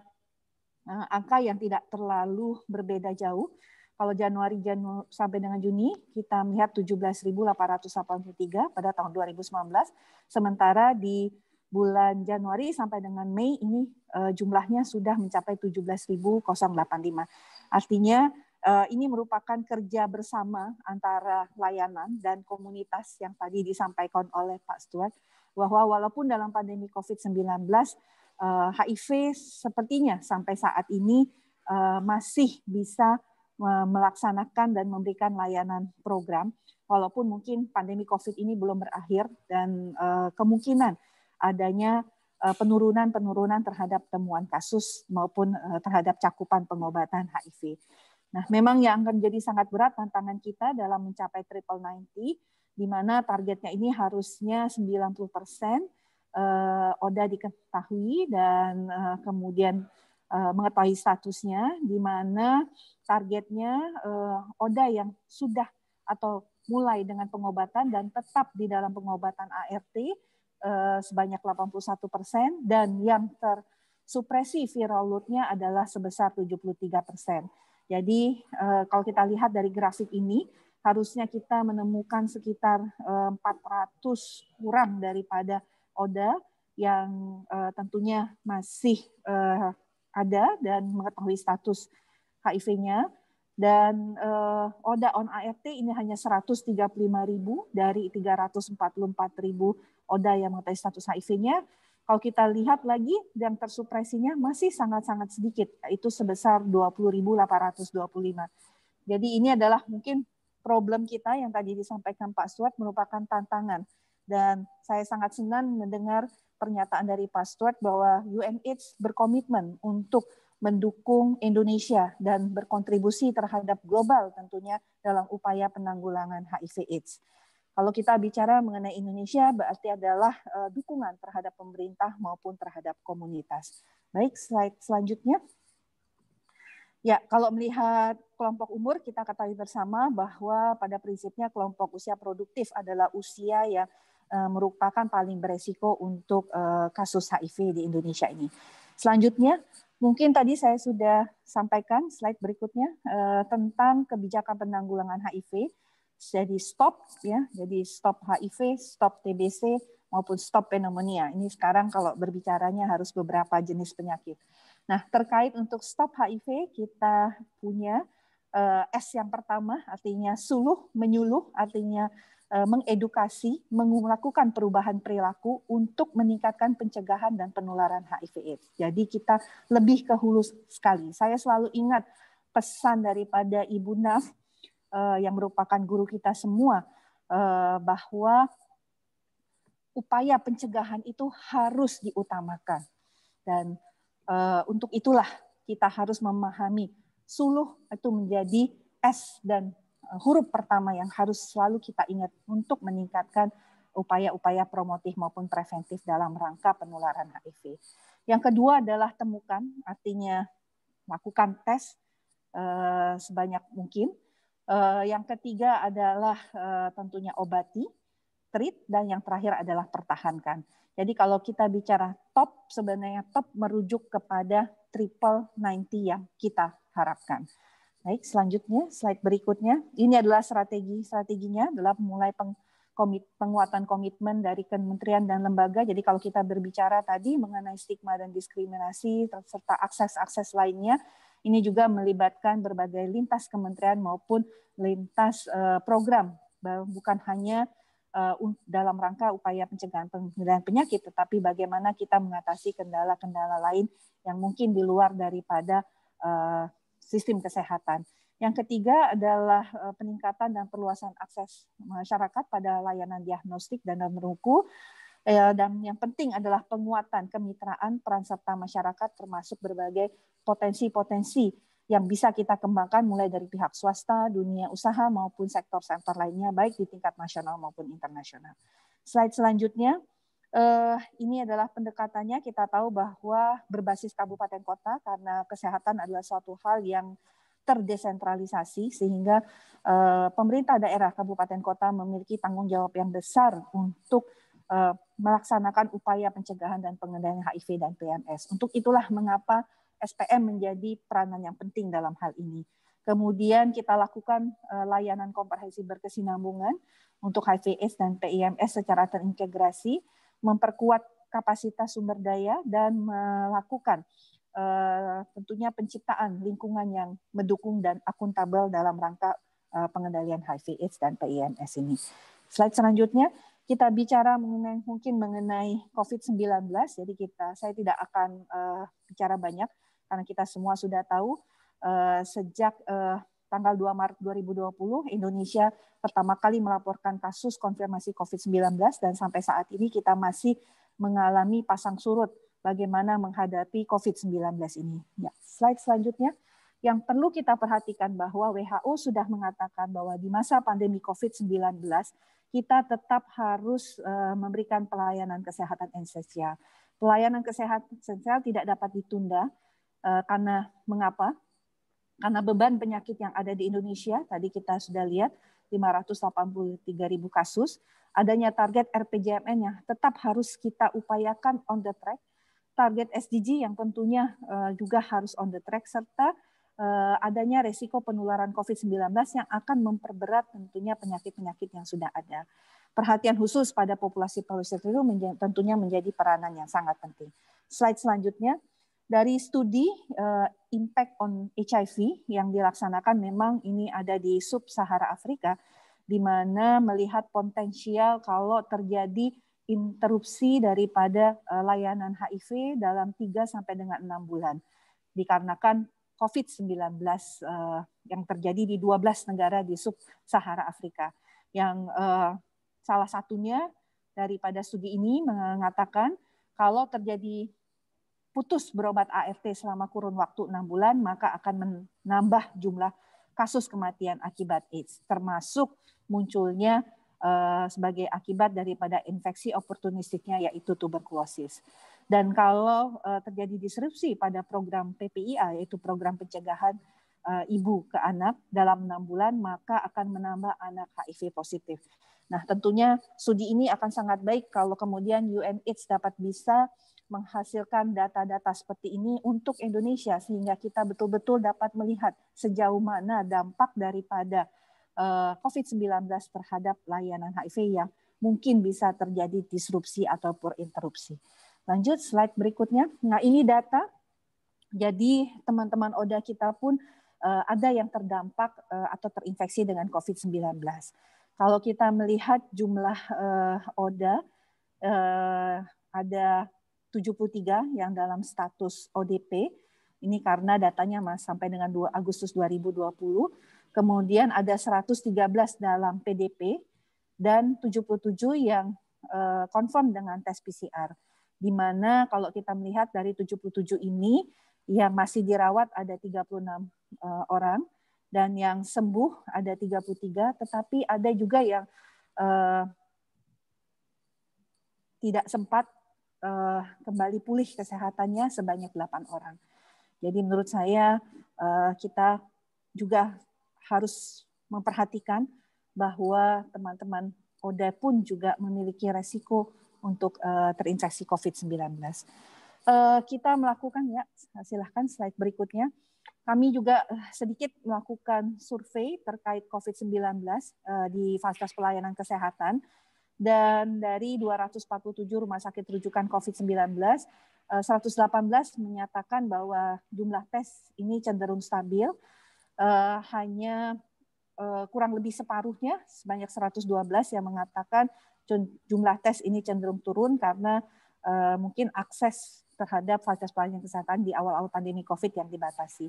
eh, angka yang tidak terlalu berbeda jauh. Kalau Januari Janu, sampai dengan Juni kita melihat 17.883 pada tahun 2019, sementara di bulan Januari sampai dengan Mei ini eh, jumlahnya sudah mencapai 17.085. Artinya Eh, ini merupakan kerja bersama antara layanan dan komunitas yang tadi disampaikan oleh Pak Stuart bahwa walaupun dalam pandemi COVID-19 eh, HIV sepertinya sampai saat ini eh, masih bisa melaksanakan dan memberikan layanan program walaupun mungkin pandemi COVID ini belum berakhir dan kemungkinan adanya penurunan-penurunan terhadap temuan kasus maupun terhadap cakupan pengobatan HIV. Nah, memang yang akan jadi sangat berat tantangan kita dalam mencapai triple 90, di mana targetnya ini harusnya 90 persen eh, ODA diketahui dan eh, kemudian eh, mengetahui statusnya, di mana targetnya ODA yang sudah atau mulai dengan pengobatan dan tetap di dalam pengobatan ART delapan sebanyak 81 persen dan yang tersupresi viral loadnya adalah sebesar 73 persen. Jadi eh, kalau kita lihat dari grafik ini, harusnya kita menemukan sekitar 400 eh, kurang daripada ODA yang eh, tentunya masih ada dan mengetahui status HIV-nya dan ODA on ART ini hanya ribu dari ribu ODA yang mengetahui status HIV-nya kalau kita lihat lagi yang tersupresinya masih sangat-sangat sedikit, yaitu sebesar 20.825. Jadi ini adalah mungkin problem kita yang tadi disampaikan Pak Stuart merupakan tantangan. Dan saya sangat senang mendengar pernyataan dari Pak Stuart bahwa UNAIDS berkomitmen untuk mendukung Indonesia dan berkontribusi terhadap global tentunya dalam upaya penanggulangan HIV/AIDS. Kalau kita bicara mengenai Indonesia, berarti adalah uh, dukungan terhadap pemerintah maupun terhadap komunitas. Baik, slide selanjutnya. Ya, kalau melihat kelompok umur, kita ketahui bersama bahwa pada prinsipnya kelompok usia produktif adalah usia yang uh, merupakan paling beresiko untuk uh, kasus HIV di Indonesia ini. Selanjutnya, mungkin tadi saya sudah sampaikan slide berikutnya uh, tentang kebijakan penanggulangan HIV jadi stop ya, jadi stop HIV, stop TBC maupun stop pneumonia. Ini sekarang kalau berbicaranya harus beberapa jenis penyakit. Nah, terkait untuk stop HIV kita punya eh, S yang pertama artinya suluh menyuluh artinya eh, mengedukasi, melakukan perubahan perilaku untuk meningkatkan pencegahan dan penularan HIV/AIDS. Jadi kita lebih ke hulu sekali. Saya selalu ingat pesan daripada Ibu Naf uh, yang merupakan guru kita semua uh, bahwa upaya pencegahan itu harus diutamakan dan uh, untuk itulah kita harus memahami suluh itu menjadi S dan huruf pertama yang harus selalu kita ingat untuk meningkatkan upaya-upaya promotif maupun preventif dalam rangka penularan HIV. Yang kedua adalah temukan, artinya lakukan tes sebanyak mungkin Eh, yang ketiga adalah eh, tentunya obati, treat, dan yang terakhir adalah pertahankan. Jadi kalau kita bicara top, sebenarnya top merujuk kepada triple 90 yang kita harapkan. Baik, selanjutnya slide berikutnya. Ini adalah strategi strateginya adalah mulai peng, komit, penguatan komitmen dari kementerian dan lembaga. Jadi kalau kita berbicara tadi mengenai stigma dan diskriminasi serta akses-akses lainnya, ini juga melibatkan berbagai lintas kementerian maupun lintas eh, program, bukan hanya eh, dalam rangka upaya pencegahan pengendalian penyakit, tetapi bagaimana kita mengatasi kendala-kendala lain yang mungkin di luar daripada eh, sistem kesehatan. Yang ketiga adalah peningkatan dan perluasan akses masyarakat pada layanan diagnostik dan ruku Eh, dan yang penting adalah penguatan kemitraan peran serta masyarakat termasuk berbagai potensi-potensi yang bisa kita kembangkan mulai dari pihak swasta, dunia usaha maupun sektor-sektor lainnya baik di tingkat nasional maupun internasional. Slide selanjutnya eh, ini adalah pendekatannya kita tahu bahwa berbasis kabupaten kota karena kesehatan adalah suatu hal yang terdesentralisasi sehingga eh, pemerintah daerah kabupaten kota memiliki tanggung jawab yang besar untuk melaksanakan upaya pencegahan dan pengendalian HIV dan PMS. Untuk itulah mengapa SPM menjadi peranan yang penting dalam hal ini. Kemudian kita lakukan eh, layanan komprehensif berkesinambungan untuk HIV AIDS dan PIMS secara terintegrasi, memperkuat kapasitas sumber daya dan melakukan eh, tentunya penciptaan lingkungan yang mendukung dan akuntabel dalam rangka eh, pengendalian HIV AIDS dan PIMS ini. Slide selanjutnya, kita bicara mengenai mungkin mengenai COVID-19, jadi kita saya tidak akan uh, bicara banyak karena kita semua sudah tahu uh, sejak uh, tanggal 2 Maret 2020 Indonesia pertama kali melaporkan kasus konfirmasi COVID-19 dan sampai saat ini kita masih mengalami pasang surut bagaimana menghadapi COVID-19 ini. Ya, slide selanjutnya yang perlu kita perhatikan bahwa WHO sudah mengatakan bahwa di masa pandemi COVID-19 kita tetap harus eh, memberikan pelayanan kesehatan esensial. Pelayanan kesehatan esensial tidak dapat ditunda eh, karena mengapa? Karena beban penyakit yang ada di Indonesia tadi kita sudah lihat 583 ribu kasus, adanya target RPJMN yang tetap harus kita upayakan on the track, target SDG yang tentunya eh, juga harus on the track serta Eh, adanya resiko penularan COVID-19 yang akan memperberat tentunya penyakit-penyakit yang sudah ada. Perhatian khusus pada populasi pariwisata itu tentunya menjadi peranan yang sangat penting. Slide selanjutnya, dari studi uh, impact on HIV yang dilaksanakan memang ini ada di sub-Sahara Afrika, di mana melihat potensial kalau terjadi interupsi daripada eh, layanan HIV dalam 3 sampai dengan 6 bulan dikarenakan COVID-19 uh, eh, yang terjadi di 12 negara di sub-Sahara Afrika. Yang eh, salah satunya daripada studi ini mengatakan kalau terjadi putus berobat ART selama kurun waktu 6 bulan, maka akan menambah jumlah kasus kematian akibat AIDS, termasuk munculnya eh, sebagai akibat daripada infeksi oportunistiknya yaitu tuberkulosis. Dan kalau uh, terjadi disrupsi pada program PPIA, yaitu program pencegahan uh, ibu ke anak dalam enam bulan, maka akan menambah anak HIV positif. Nah, tentunya studi ini akan sangat baik kalau kemudian UNAIDS dapat bisa menghasilkan data-data seperti ini untuk Indonesia sehingga kita betul-betul dapat melihat sejauh mana dampak daripada uh, eh, COVID-19 terhadap layanan HIV yang mungkin bisa terjadi disrupsi atau interupsi. Lanjut slide berikutnya. Nah, ini data. Jadi teman-teman ODA kita pun eh, ada yang terdampak eh, atau terinfeksi dengan COVID-19. Kalau kita melihat jumlah eh, ODA ada 73 yang dalam status ODP. Ini karena datanya Mas sampai dengan 2 Agustus 2020. Kemudian ada 113 dalam PDP dan 77 yang konform dengan tes PCR di mana kalau kita melihat dari 77 ini yang masih dirawat ada 36 eh, orang dan yang sembuh ada 33 tetapi ada juga yang uh, tidak sempat Uh, kembali pulih kesehatannya sebanyak 8 orang. Jadi menurut saya uh, kita juga harus memperhatikan bahwa teman-teman ODA pun juga memiliki resiko untuk uh, terinfeksi COVID-19. Uh, eh, kita melakukan ya, silahkan slide berikutnya. Kami juga eh, sedikit melakukan survei terkait COVID-19 uh, di fasilitas pelayanan kesehatan dan dari 247 rumah sakit rujukan COVID-19, 118 menyatakan bahwa jumlah tes ini cenderung stabil, hanya kurang lebih separuhnya, sebanyak 112 yang mengatakan jumlah tes ini cenderung turun karena eh, mungkin akses terhadap fasilitas pelayanan kesehatan di awal-awal pandemi COVID yang dibatasi.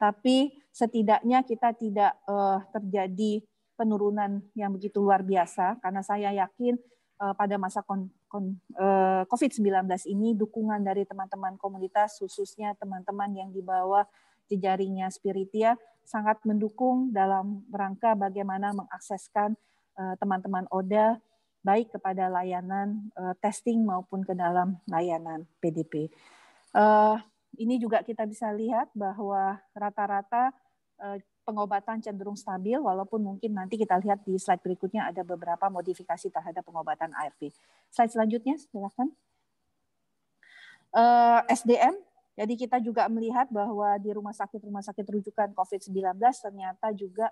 Tapi setidaknya kita tidak eh, terjadi penurunan yang begitu luar biasa karena saya yakin eh, pada masa kon, kon, uh, COVID-19 ini dukungan dari teman-teman komunitas khususnya teman-teman yang di bawah jejaringnya Spiritia sangat mendukung dalam rangka bagaimana mengakseskan teman-teman ODA baik kepada layanan uh, testing maupun ke dalam layanan PDP. Uh, eh, ini juga kita bisa lihat bahwa rata-rata uh, pengobatan cenderung stabil, walaupun mungkin nanti kita lihat di slide berikutnya ada beberapa modifikasi terhadap pengobatan ARV. Slide selanjutnya, silakan. Uh, SDM, jadi kita juga melihat bahwa di rumah sakit-rumah sakit rujukan COVID-19 ternyata juga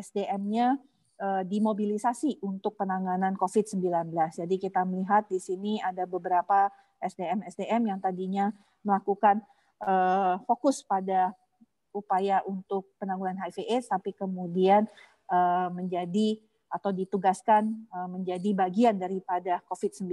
SDM-nya Eh, dimobilisasi untuk penanganan COVID-19. Jadi kita melihat di sini ada beberapa SDM-SDM yang tadinya melakukan eh, fokus pada upaya untuk penanggulangan HIV/AIDS, tapi kemudian eh, menjadi atau ditugaskan menjadi bagian daripada COVID-19.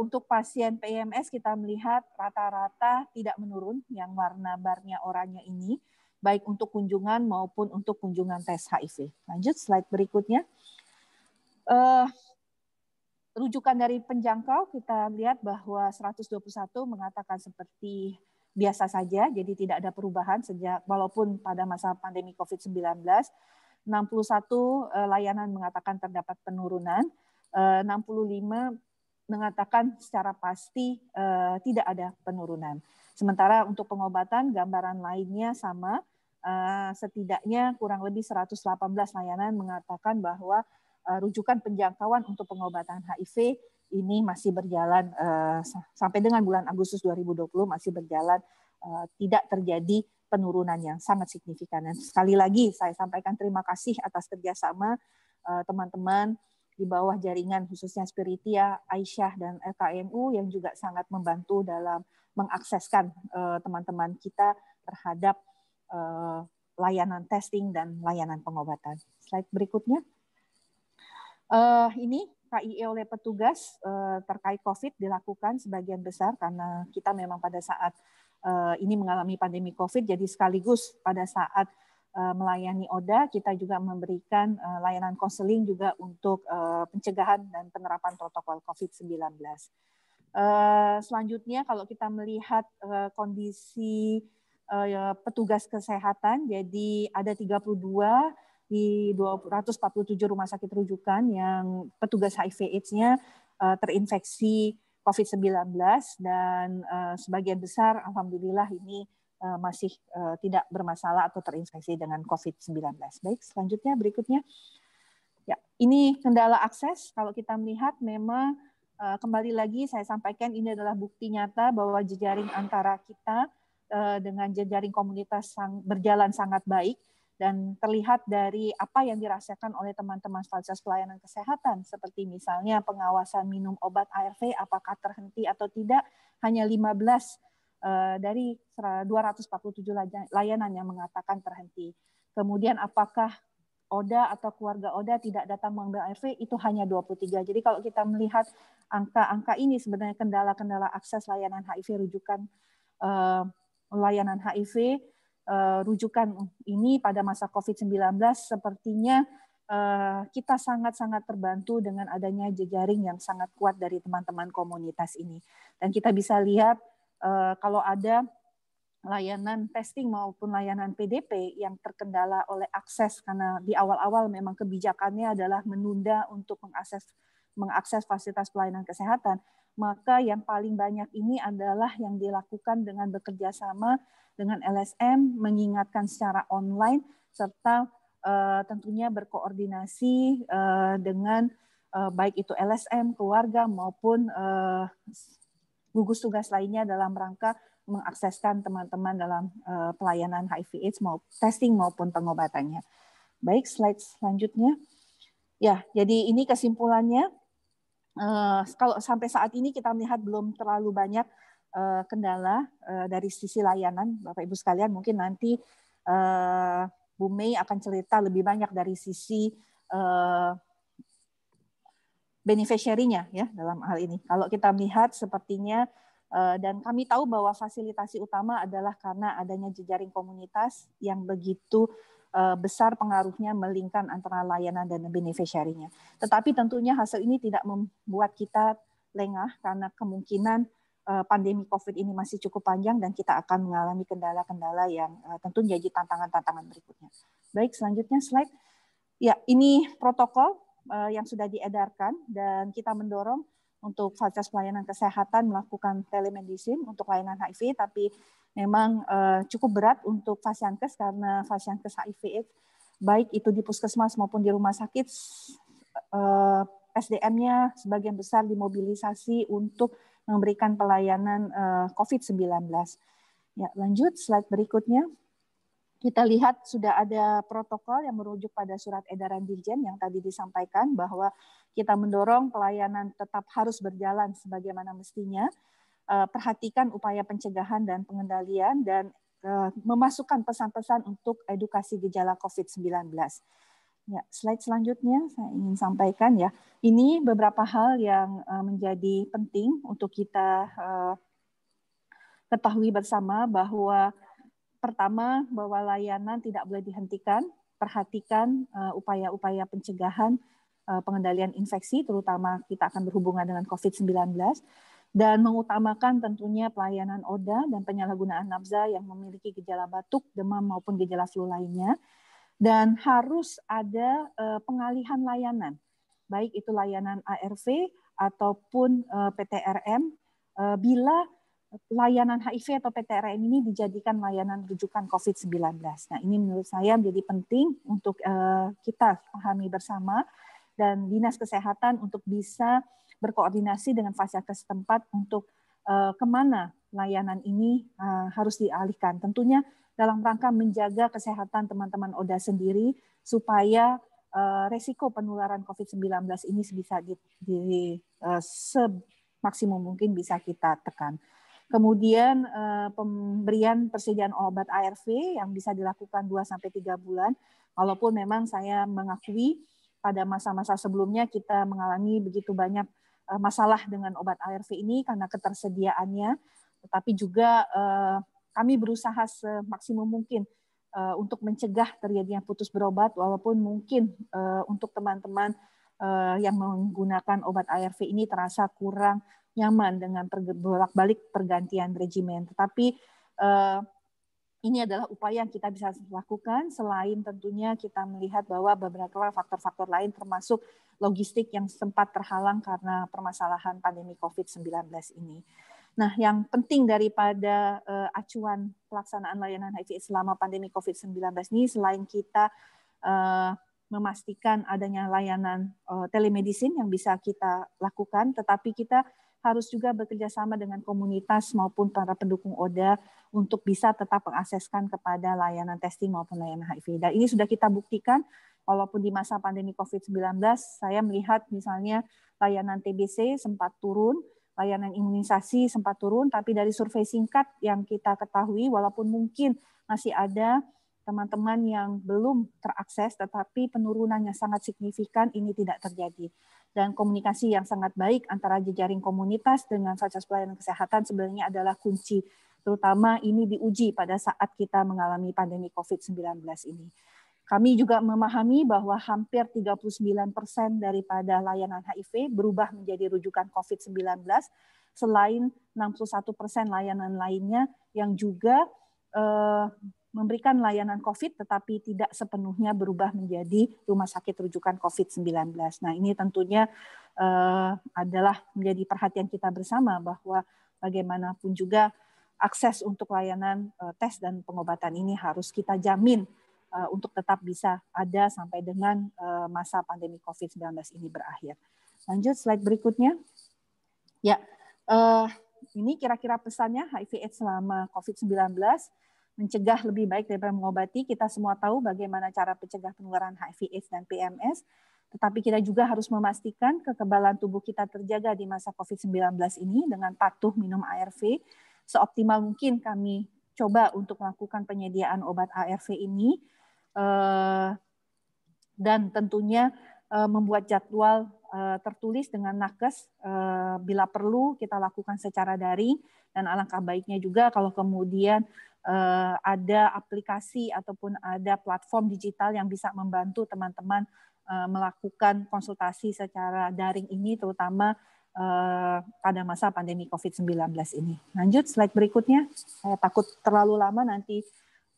Untuk pasien PMS kita melihat rata-rata tidak menurun yang warna barnya oranye ini, baik untuk kunjungan maupun untuk kunjungan tes HIV. Lanjut slide berikutnya. Uh, rujukan dari penjangkau kita lihat bahwa 121 mengatakan seperti biasa saja, jadi tidak ada perubahan sejak walaupun pada masa pandemi COVID-19. 61 eh, layanan mengatakan terdapat penurunan, 65 eh, mengatakan secara pasti tidak ada penurunan. Sementara untuk pengobatan gambaran lainnya sama, eh, setidaknya kurang lebih 118 layanan mengatakan bahwa eh, rujukan penjangkauan untuk pengobatan HIV ini masih berjalan eh, sampai dengan bulan Agustus 2020 masih berjalan tidak terjadi penurunan yang sangat signifikan. Dan sekali lagi saya sampaikan terima kasih atas kerjasama teman-teman di bawah jaringan khususnya Spiritia, ya, Aisyah dan LKMU yang juga sangat membantu dalam mengakseskan eh, teman-teman uh, kita terhadap uh, layanan testing dan layanan pengobatan. Slide berikutnya. Uh, ini KIE oleh petugas uh, terkait COVID dilakukan sebagian besar karena kita memang pada saat uh, ini mengalami pandemi COVID, jadi sekaligus pada saat Eh, melayani ODA, kita juga memberikan eh, layanan konseling juga untuk eh, pencegahan dan penerapan protokol COVID-19. Selanjutnya kalau kita melihat kondisi petugas kesehatan, jadi ada 32 di 247 rumah sakit rujukan yang petugas HIV AIDS-nya terinfeksi COVID-19 dan sebagian besar alhamdulillah ini Eh, masih eh, tidak bermasalah atau terinfeksi dengan COVID-19. Baik, selanjutnya berikutnya. Ya, ini kendala akses. Kalau kita melihat memang eh, kembali lagi saya sampaikan ini adalah bukti nyata bahwa jejaring antara kita dengan jejaring komunitas sang, berjalan sangat baik dan terlihat dari apa yang dirasakan oleh teman-teman fasilitas pelayanan kesehatan seperti misalnya pengawasan minum obat ARV apakah terhenti atau tidak hanya 15 Eh, dari 247 layanan yang mengatakan terhenti. Kemudian apakah Oda atau keluarga Oda tidak datang mengambil ARV itu hanya 23. Jadi kalau kita melihat angka-angka ini sebenarnya kendala-kendala akses layanan HIV rujukan uh, layanan HIV uh, eh, rujukan ini pada masa COVID-19 sepertinya uh, kita sangat-sangat terbantu dengan adanya jejaring yang sangat kuat dari teman-teman komunitas ini. Dan kita bisa lihat Eh, kalau ada layanan testing maupun layanan PDP yang terkendala oleh akses karena di awal-awal memang kebijakannya adalah menunda untuk mengakses mengakses fasilitas pelayanan kesehatan, maka yang paling banyak ini adalah yang dilakukan dengan bekerja sama dengan LSM mengingatkan secara online serta uh, tentunya berkoordinasi uh, dengan uh, baik itu LSM, keluarga maupun uh, gugus tugas lainnya dalam rangka mengakseskan teman-teman dalam uh, pelayanan HIV AIDS maupun testing maupun pengobatannya. Baik, slide selanjutnya. Ya, jadi ini kesimpulannya. Uh, kalau sampai saat ini kita melihat belum terlalu banyak uh, kendala uh, dari sisi layanan, Bapak Ibu sekalian. Mungkin nanti uh, Bu Mei akan cerita lebih banyak dari sisi uh, beneficiary-nya ya dalam hal ini. Kalau kita melihat sepertinya eh, dan kami tahu bahwa fasilitasi utama adalah karena adanya jejaring komunitas yang begitu eh, besar pengaruhnya melingkan antara layanan dan beneficiary-nya. Tetapi tentunya hasil ini tidak membuat kita lengah karena kemungkinan eh, pandemi COVID ini masih cukup panjang dan kita akan mengalami kendala-kendala yang tentu menjadi tantangan-tantangan berikutnya. Baik, selanjutnya slide. Ya, ini protokol uh, yang sudah diedarkan dan kita mendorong untuk fasilitas pelayanan kesehatan melakukan telemedicine untuk layanan HIV, tapi memang uh, cukup berat untuk fasiankes karena fasiankes HIV baik itu di puskesmas maupun di rumah sakit uh, eh, SDM-nya sebagian besar dimobilisasi untuk memberikan pelayanan COVID-19. Ya, lanjut slide berikutnya kita lihat sudah ada protokol yang merujuk pada surat edaran Dirjen yang tadi disampaikan bahwa kita mendorong pelayanan tetap harus berjalan sebagaimana mestinya. Eh, perhatikan upaya pencegahan dan pengendalian dan eh, memasukkan pesan-pesan untuk edukasi gejala COVID-19. Ya, slide selanjutnya saya ingin sampaikan ya. Ini beberapa hal yang eh, menjadi penting untuk kita ketahui bersama bahwa pertama bahwa layanan tidak boleh dihentikan, perhatikan eh, upaya-upaya pencegahan eh, pengendalian infeksi, terutama kita akan berhubungan dengan COVID-19, dan mengutamakan tentunya pelayanan ODA dan penyalahgunaan nafza yang memiliki gejala batuk, demam, maupun gejala flu lainnya. Dan harus ada eh, pengalihan layanan, baik itu layanan ARV ataupun PTRM, bila layanan HIV atau PTRN ini dijadikan layanan rujukan COVID-19. Nah, ini menurut saya menjadi penting untuk eh, kita pahami bersama dan Dinas Kesehatan untuk bisa berkoordinasi dengan fasilitas tempat untuk eh, kemana layanan ini eh, harus dialihkan. Tentunya dalam rangka menjaga kesehatan teman-teman ODA sendiri supaya resiko penularan COVID-19 ini bisa di, di, maksimum mungkin bisa kita tekan. Kemudian uh, pemberian persediaan obat ARV yang bisa dilakukan 2 sampai 3 bulan walaupun memang saya mengakui pada masa-masa sebelumnya kita mengalami begitu banyak uh, masalah dengan obat ARV ini karena ketersediaannya tetapi juga uh, kami berusaha semaksimum mungkin uh, untuk mencegah terjadinya putus berobat, walaupun mungkin uh, untuk teman-teman uh, yang menggunakan obat ARV ini terasa kurang nyaman dengan bolak balik pergantian regimen. Tetapi uh, ini adalah upaya yang kita bisa lakukan selain tentunya kita melihat bahwa beberapa faktor-faktor lain termasuk logistik yang sempat terhalang karena permasalahan pandemi COVID-19 ini. Nah, yang penting daripada uh, acuan pelaksanaan layanan HIV selama pandemi COVID-19 ini selain kita uh, memastikan adanya layanan uh, telemedicine yang bisa kita lakukan, tetapi kita harus juga bekerja sama dengan komunitas maupun para pendukung ODA untuk bisa tetap mengakseskan kepada layanan testing maupun layanan HIV. Dan ini sudah kita buktikan walaupun di masa pandemi COVID-19 saya melihat misalnya layanan TBC sempat turun, layanan imunisasi sempat turun, tapi dari survei singkat yang kita ketahui walaupun mungkin masih ada teman-teman yang belum terakses tetapi penurunannya sangat signifikan ini tidak terjadi. Dan komunikasi yang sangat baik antara jejaring komunitas dengan fasilitas pelayanan kesehatan sebenarnya adalah kunci, terutama ini diuji pada saat kita mengalami pandemi COVID-19 ini. Kami juga memahami bahwa hampir 39 persen daripada layanan HIV berubah menjadi rujukan COVID-19, selain 61 persen layanan lainnya yang juga eh, memberikan layanan COVID tetapi tidak sepenuhnya berubah menjadi rumah sakit rujukan COVID-19. Nah ini tentunya uh, adalah menjadi perhatian kita bersama bahwa bagaimanapun juga akses untuk layanan uh, tes dan pengobatan ini harus kita jamin uh, untuk tetap bisa ada sampai dengan uh, masa pandemi COVID-19 ini berakhir. Lanjut slide berikutnya. Ya, uh, ini kira-kira pesannya HIV/AIDS selama COVID-19 mencegah lebih baik daripada mengobati. Kita semua tahu bagaimana cara pencegah penularan HIV AIDS dan PMS, tetapi kita juga harus memastikan kekebalan tubuh kita terjaga di masa COVID-19 ini dengan patuh minum ARV. Seoptimal mungkin kami coba untuk melakukan penyediaan obat ARV ini eh, dan tentunya Eh, membuat jadwal eh, tertulis dengan nakes eh, bila perlu kita lakukan secara daring dan alangkah baiknya juga kalau kemudian ada aplikasi ataupun ada platform digital yang bisa membantu teman-teman melakukan konsultasi secara daring ini terutama pada masa pandemi COVID-19 ini. Lanjut slide berikutnya. Saya takut terlalu lama nanti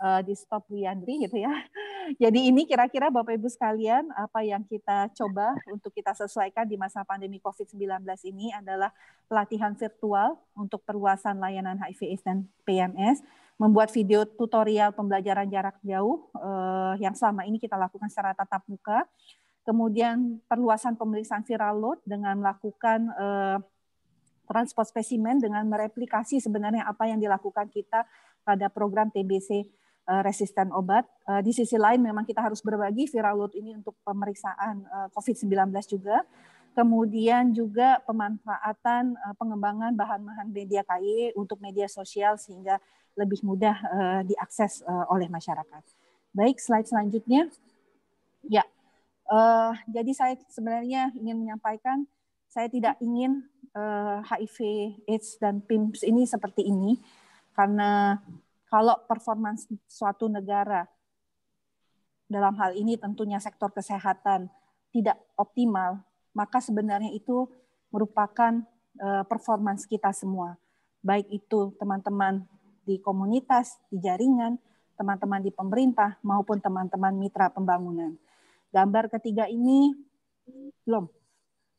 uh, di Stop gitu ya. *laughs* Jadi ini kira-kira Bapak Ibu sekalian apa yang kita coba untuk kita sesuaikan di masa pandemi COVID-19 ini adalah pelatihan virtual untuk perluasan layanan HIV AIDS dan PMS, membuat video tutorial pembelajaran jarak jauh eh, yang selama ini kita lakukan secara tatap muka, kemudian perluasan pemeriksaan viral load dengan melakukan eh, transport spesimen dengan mereplikasi sebenarnya apa yang dilakukan kita pada program TBC Eh, resisten obat. Eh, di sisi lain memang kita harus berbagi viral load ini untuk pemeriksaan eh, COVID-19 juga. Kemudian juga pemanfaatan pengembangan bahan-bahan media KI untuk media sosial sehingga lebih mudah diakses oleh masyarakat. Baik, slide selanjutnya. Ya, jadi saya sebenarnya ingin menyampaikan saya tidak ingin HIV, AIDS, dan PIMS ini seperti ini karena kalau performance suatu negara dalam hal ini tentunya sektor kesehatan tidak optimal, maka sebenarnya itu merupakan eh, performance kita semua. Baik itu teman-teman di komunitas, di jaringan, teman-teman di pemerintah maupun teman-teman mitra pembangunan. Gambar ketiga ini belum.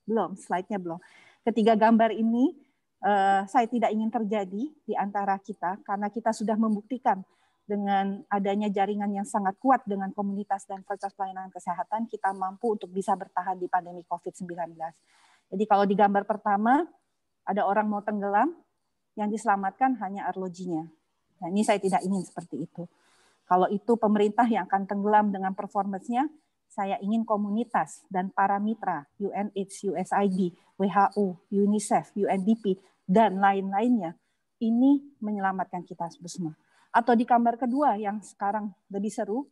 Belum, slide-nya belum. Ketiga gambar ini uh, saya tidak ingin terjadi di antara kita karena kita sudah membuktikan dengan adanya jaringan yang sangat kuat dengan komunitas dan fasilitas pelayanan kesehatan kita mampu untuk bisa bertahan di pandemi COVID-19. Jadi kalau di gambar pertama ada orang mau tenggelam yang diselamatkan hanya arlojinya. Nah, ini saya tidak ingin seperti itu. Kalau itu pemerintah yang akan tenggelam dengan performanya, saya ingin komunitas dan para mitra UNH, USID, WHO, UNICEF, UNDP, dan lain-lainnya ini menyelamatkan kita semua. Atau di gambar kedua yang sekarang lebih seru,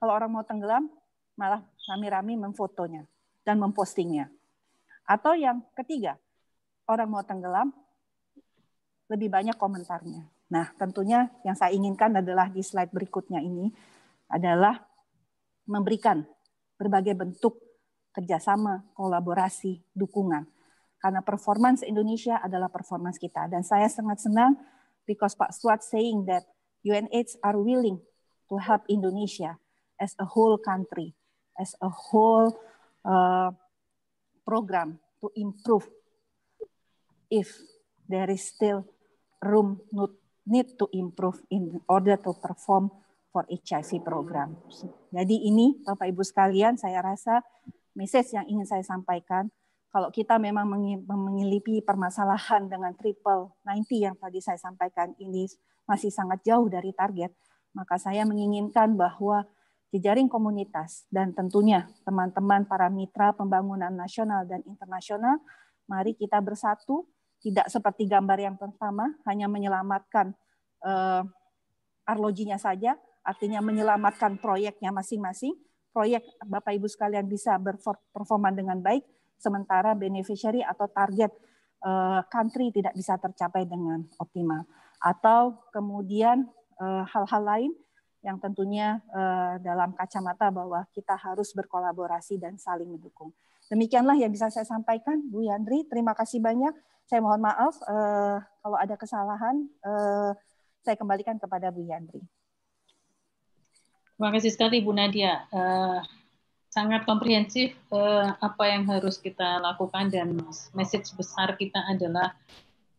kalau orang mau tenggelam, malah rami-rami memfotonya dan mempostingnya. Atau yang ketiga, orang mau tenggelam, lebih banyak komentarnya. Nah, tentunya yang saya inginkan adalah di slide berikutnya ini adalah memberikan berbagai bentuk kerjasama, kolaborasi, dukungan. Karena performance Indonesia adalah performance kita. Dan saya sangat senang because Pak Suat saying that UNH are willing to help Indonesia as a whole country, as a whole uh, program to improve if there is still room need to improve in order to perform for HIV program. Jadi ini Bapak Ibu sekalian saya rasa message yang ingin saya sampaikan kalau kita memang mengelipi permasalahan dengan triple 90 yang tadi saya sampaikan ini masih sangat jauh dari target, maka saya menginginkan bahwa jejaring komunitas dan tentunya teman-teman para mitra pembangunan nasional dan internasional, mari kita bersatu, tidak seperti gambar yang pertama, hanya menyelamatkan uh, arlojinya saja, artinya menyelamatkan proyeknya masing-masing, proyek Bapak Ibu sekalian bisa berperforma dengan baik, sementara beneficiary atau target eh, country tidak bisa tercapai dengan optimal. Atau kemudian eh, hal-hal lain yang tentunya eh, dalam kacamata bahwa kita harus berkolaborasi dan saling mendukung. Demikianlah yang bisa saya sampaikan, Bu Yandri. Terima kasih banyak. Saya mohon maaf kalau ada kesalahan. Saya kembalikan kepada Bu Yandri. Terima kasih sekali Bu Nadia. Uh, sangat komprehensif uh, apa yang harus kita lakukan dan message besar kita adalah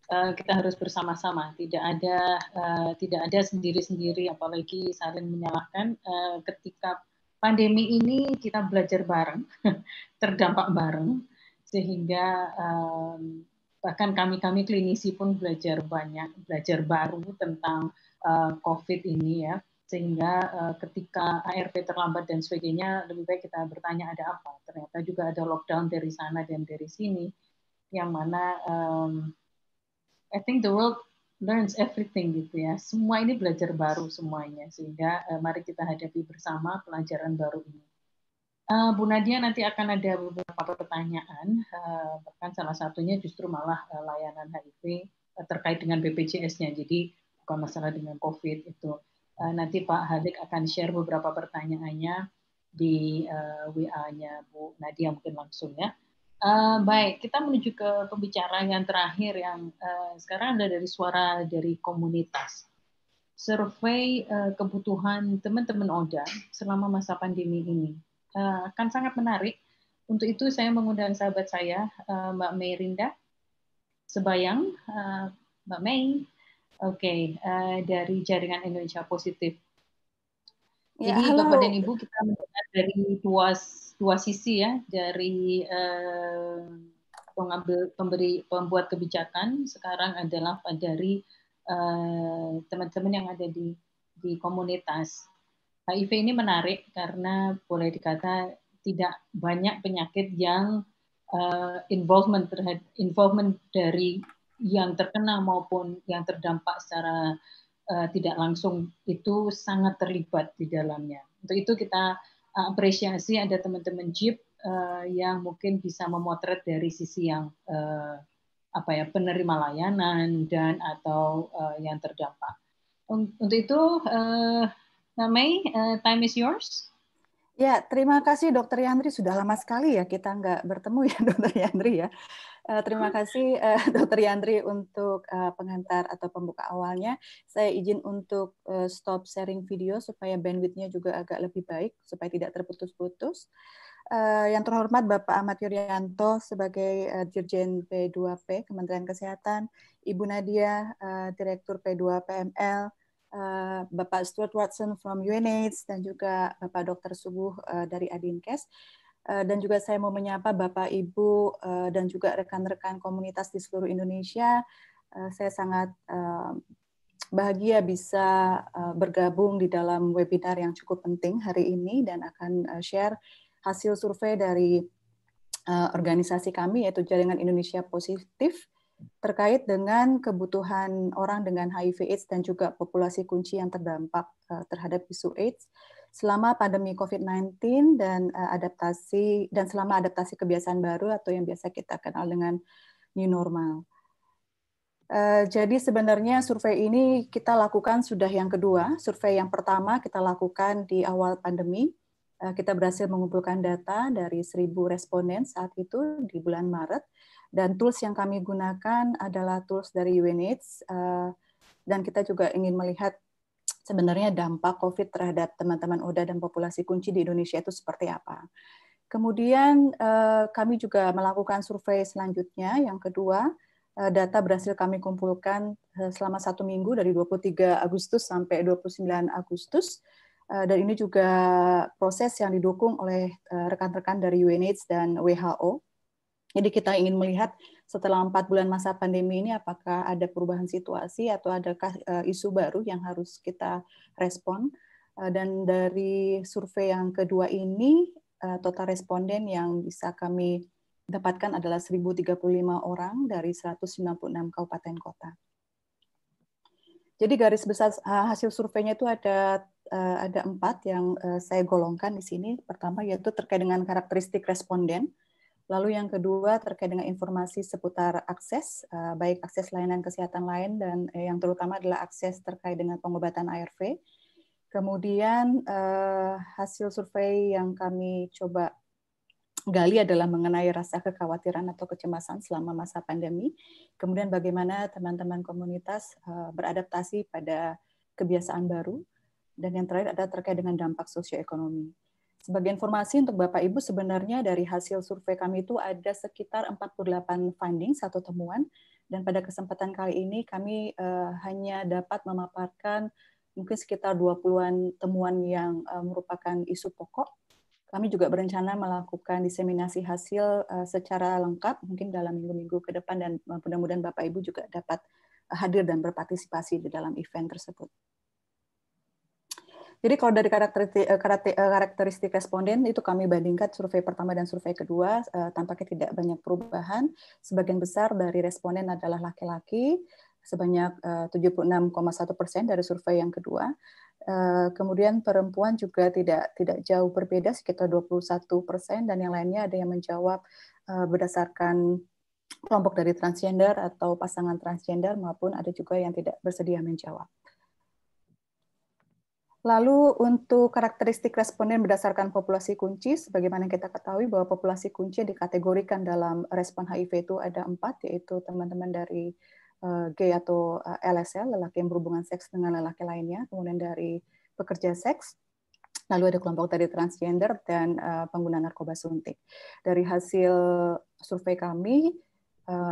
uh, kita harus bersama-sama. Tidak ada uh, tidak ada sendiri-sendiri apalagi saling menyalahkan uh, ketika pandemi ini kita belajar bareng, *laughs* terdampak bareng sehingga um, bahkan kami-kami klinisi pun belajar banyak, belajar baru tentang uh, COVID ini ya sehingga uh, ketika ARP terlambat dan sebagainya lebih baik kita bertanya ada apa ternyata juga ada lockdown dari sana dan dari sini yang mana um, I think the world learns everything gitu ya semua ini belajar baru semuanya sehingga uh, mari kita hadapi bersama pelajaran baru ini uh, Bu Nadia nanti akan ada beberapa pertanyaan uh, bahkan salah satunya justru malah uh, layanan HIV uh, terkait dengan BPJS-nya jadi bukan masalah dengan COVID itu Eh, nanti Pak Hadik akan share beberapa pertanyaannya di uh, eh, WA-nya Bu Nadia mungkin langsung ya. Uh, baik, kita menuju ke pembicara yang terakhir yang uh, sekarang ada dari suara dari komunitas. Survei uh, kebutuhan teman-teman ODA selama masa pandemi ini uh, akan sangat menarik. Untuk itu saya mengundang sahabat saya uh, Mbak Mei Rinda Sebayang, uh, Mbak Mei Oke, okay. uh, eh, dari jaringan Indonesia positif. Ya, Jadi halo. Bapak dan Ibu kita mendengar dari dua dua sisi ya, dari uh, pengambil pemberi pembuat kebijakan sekarang adalah dari eh, teman-teman uh, yang ada di di komunitas. HIV ini menarik karena boleh dikata tidak banyak penyakit yang uh, involvement terhadap involvement dari yang terkena maupun yang terdampak secara uh, tidak langsung itu sangat terlibat di dalamnya. Untuk itu kita eh, apresiasi ada teman-teman JIP uh, eh, yang mungkin bisa memotret dari sisi yang uh, apa ya penerima layanan dan atau uh, yang terdampak. Untuk itu, uh, May, uh, time is yours. Ya, terima kasih Dokter Yandri. Sudah lama sekali ya kita nggak bertemu ya *laughs* Dokter Yandri ya. Uh, terima kasih uh, *laughs* Dokter Yandri untuk uh, pengantar atau pembuka awalnya. Saya izin untuk uh, stop sharing video supaya bandwidthnya juga agak lebih baik supaya tidak terputus-putus. Uh, yang terhormat Bapak Ahmad Yuryanto sebagai uh, Dirjen P2P Kementerian Kesehatan, Ibu Nadia uh, Direktur P2 PML, uh, Bapak Stuart Watson from UNAIDS dan juga Bapak Dokter Subuh uh, dari Adinkes. Eh, dan juga saya mau menyapa Bapak Ibu eh, dan juga rekan-rekan komunitas di seluruh Indonesia. Eh, saya sangat bahagia bisa bergabung di dalam webinar yang cukup penting hari ini dan akan share hasil survei dari organisasi kami yaitu Jaringan Indonesia Positif terkait dengan kebutuhan orang dengan HIV/AIDS dan juga populasi kunci yang terdampak terhadap isu AIDS selama pandemi COVID-19 dan uh, adaptasi dan selama adaptasi kebiasaan baru atau yang biasa kita kenal dengan new normal. Uh, jadi sebenarnya survei ini kita lakukan sudah yang kedua. Survei yang pertama kita lakukan di awal pandemi. Uh, kita berhasil mengumpulkan data dari 1.000 responden saat itu di bulan Maret. Dan tools yang kami gunakan adalah tools dari UNAIDS. Uh, dan kita juga ingin melihat sebenarnya dampak COVID terhadap teman-teman ODA dan populasi kunci di Indonesia itu seperti apa. Kemudian eh, kami juga melakukan survei selanjutnya, yang kedua, eh, data berhasil kami kumpulkan eh, selama satu minggu dari 23 Agustus sampai 29 Agustus. Dan ini juga proses yang didukung oleh rekan-rekan dari UNAIDS dan WHO. Jadi kita ingin melihat setelah empat bulan masa pandemi ini apakah ada perubahan situasi atau adakah eh, isu baru yang harus kita respon eh, dan dari survei yang kedua ini eh, total responden yang bisa kami dapatkan adalah 1035 orang dari 196 kabupaten kota. Jadi garis besar hasil surveinya itu ada ada empat yang saya golongkan di sini. Pertama yaitu terkait dengan karakteristik responden Lalu yang kedua terkait dengan informasi seputar akses, eh, baik akses layanan kesehatan lain dan eh, yang terutama adalah akses terkait dengan pengobatan ARV. Kemudian eh, hasil survei yang kami coba gali adalah mengenai rasa kekhawatiran atau kecemasan selama masa pandemi. Kemudian bagaimana teman-teman komunitas beradaptasi pada kebiasaan baru. Dan yang terakhir ada terkait dengan dampak sosioekonomi. Sebagai informasi untuk Bapak Ibu, sebenarnya dari hasil survei kami itu ada sekitar 48 finding, satu temuan, dan pada kesempatan kali ini kami uh, hanya dapat memaparkan mungkin sekitar 20-an temuan yang uh, merupakan isu pokok. Kami juga berencana melakukan diseminasi hasil uh, secara lengkap mungkin dalam minggu-minggu ke depan dan mudah-mudahan Bapak Ibu juga dapat hadir dan berpartisipasi di dalam event tersebut. Jadi kalau dari karakteristik, eh, eh, karakteristik responden itu kami bandingkan survei pertama dan survei kedua, eh, tampaknya tidak banyak perubahan. Sebagian besar dari responden adalah laki-laki, sebanyak 76,1 persen dari survei yang kedua. Kemudian perempuan juga tidak tidak jauh berbeda, sekitar 21 persen, dan yang lainnya ada yang menjawab berdasarkan kelompok dari transgender atau pasangan transgender maupun ada juga yang tidak bersedia menjawab. Lalu untuk karakteristik responden berdasarkan populasi kunci, sebagaimana kita ketahui bahwa populasi kunci yang dikategorikan dalam respon HIV itu ada empat, yaitu teman-teman dari eh, gay atau LSL, eh, lelaki yang berhubungan seks dengan lelaki lainnya, kemudian dari pekerja seks, lalu ada kelompok tadi transgender dan eh, pengguna narkoba suntik. Dari hasil survei kami,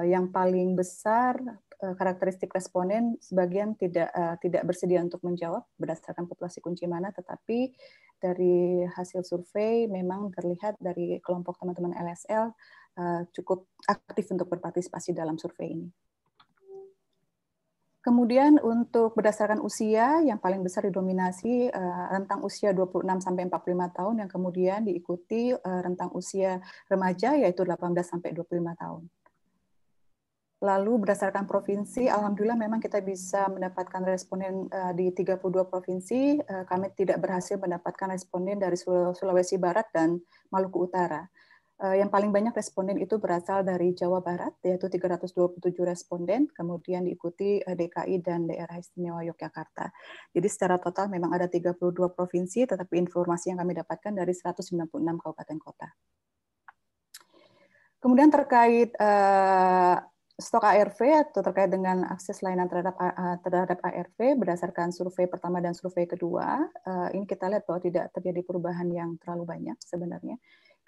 yang paling besar Eh, karakteristik responden sebagian tidak uh, tidak bersedia untuk menjawab berdasarkan populasi kunci mana, tetapi dari hasil survei memang terlihat dari kelompok teman-teman LSL uh, eh, cukup aktif untuk berpartisipasi dalam survei ini. Kemudian untuk berdasarkan usia yang paling besar didominasi uh, rentang usia 26 sampai 45 tahun yang kemudian diikuti uh, rentang usia remaja yaitu 18 sampai 25 tahun. Lalu berdasarkan provinsi, alhamdulillah memang kita bisa mendapatkan responden eh, di 32 provinsi. Eh, kami tidak berhasil mendapatkan responden dari Sulawesi Barat dan Maluku Utara. Eh, yang paling banyak responden itu berasal dari Jawa Barat, yaitu 327 responden, kemudian diikuti DKI dan Daerah Istimewa Yogyakarta. Jadi secara total memang ada 32 provinsi, tetapi informasi yang kami dapatkan dari 196 kabupaten kota. Kemudian terkait stok ARV atau terkait dengan akses layanan terhadap eh, terhadap ARV berdasarkan survei pertama dan survei kedua eh, ini kita lihat bahwa tidak terjadi perubahan yang terlalu banyak sebenarnya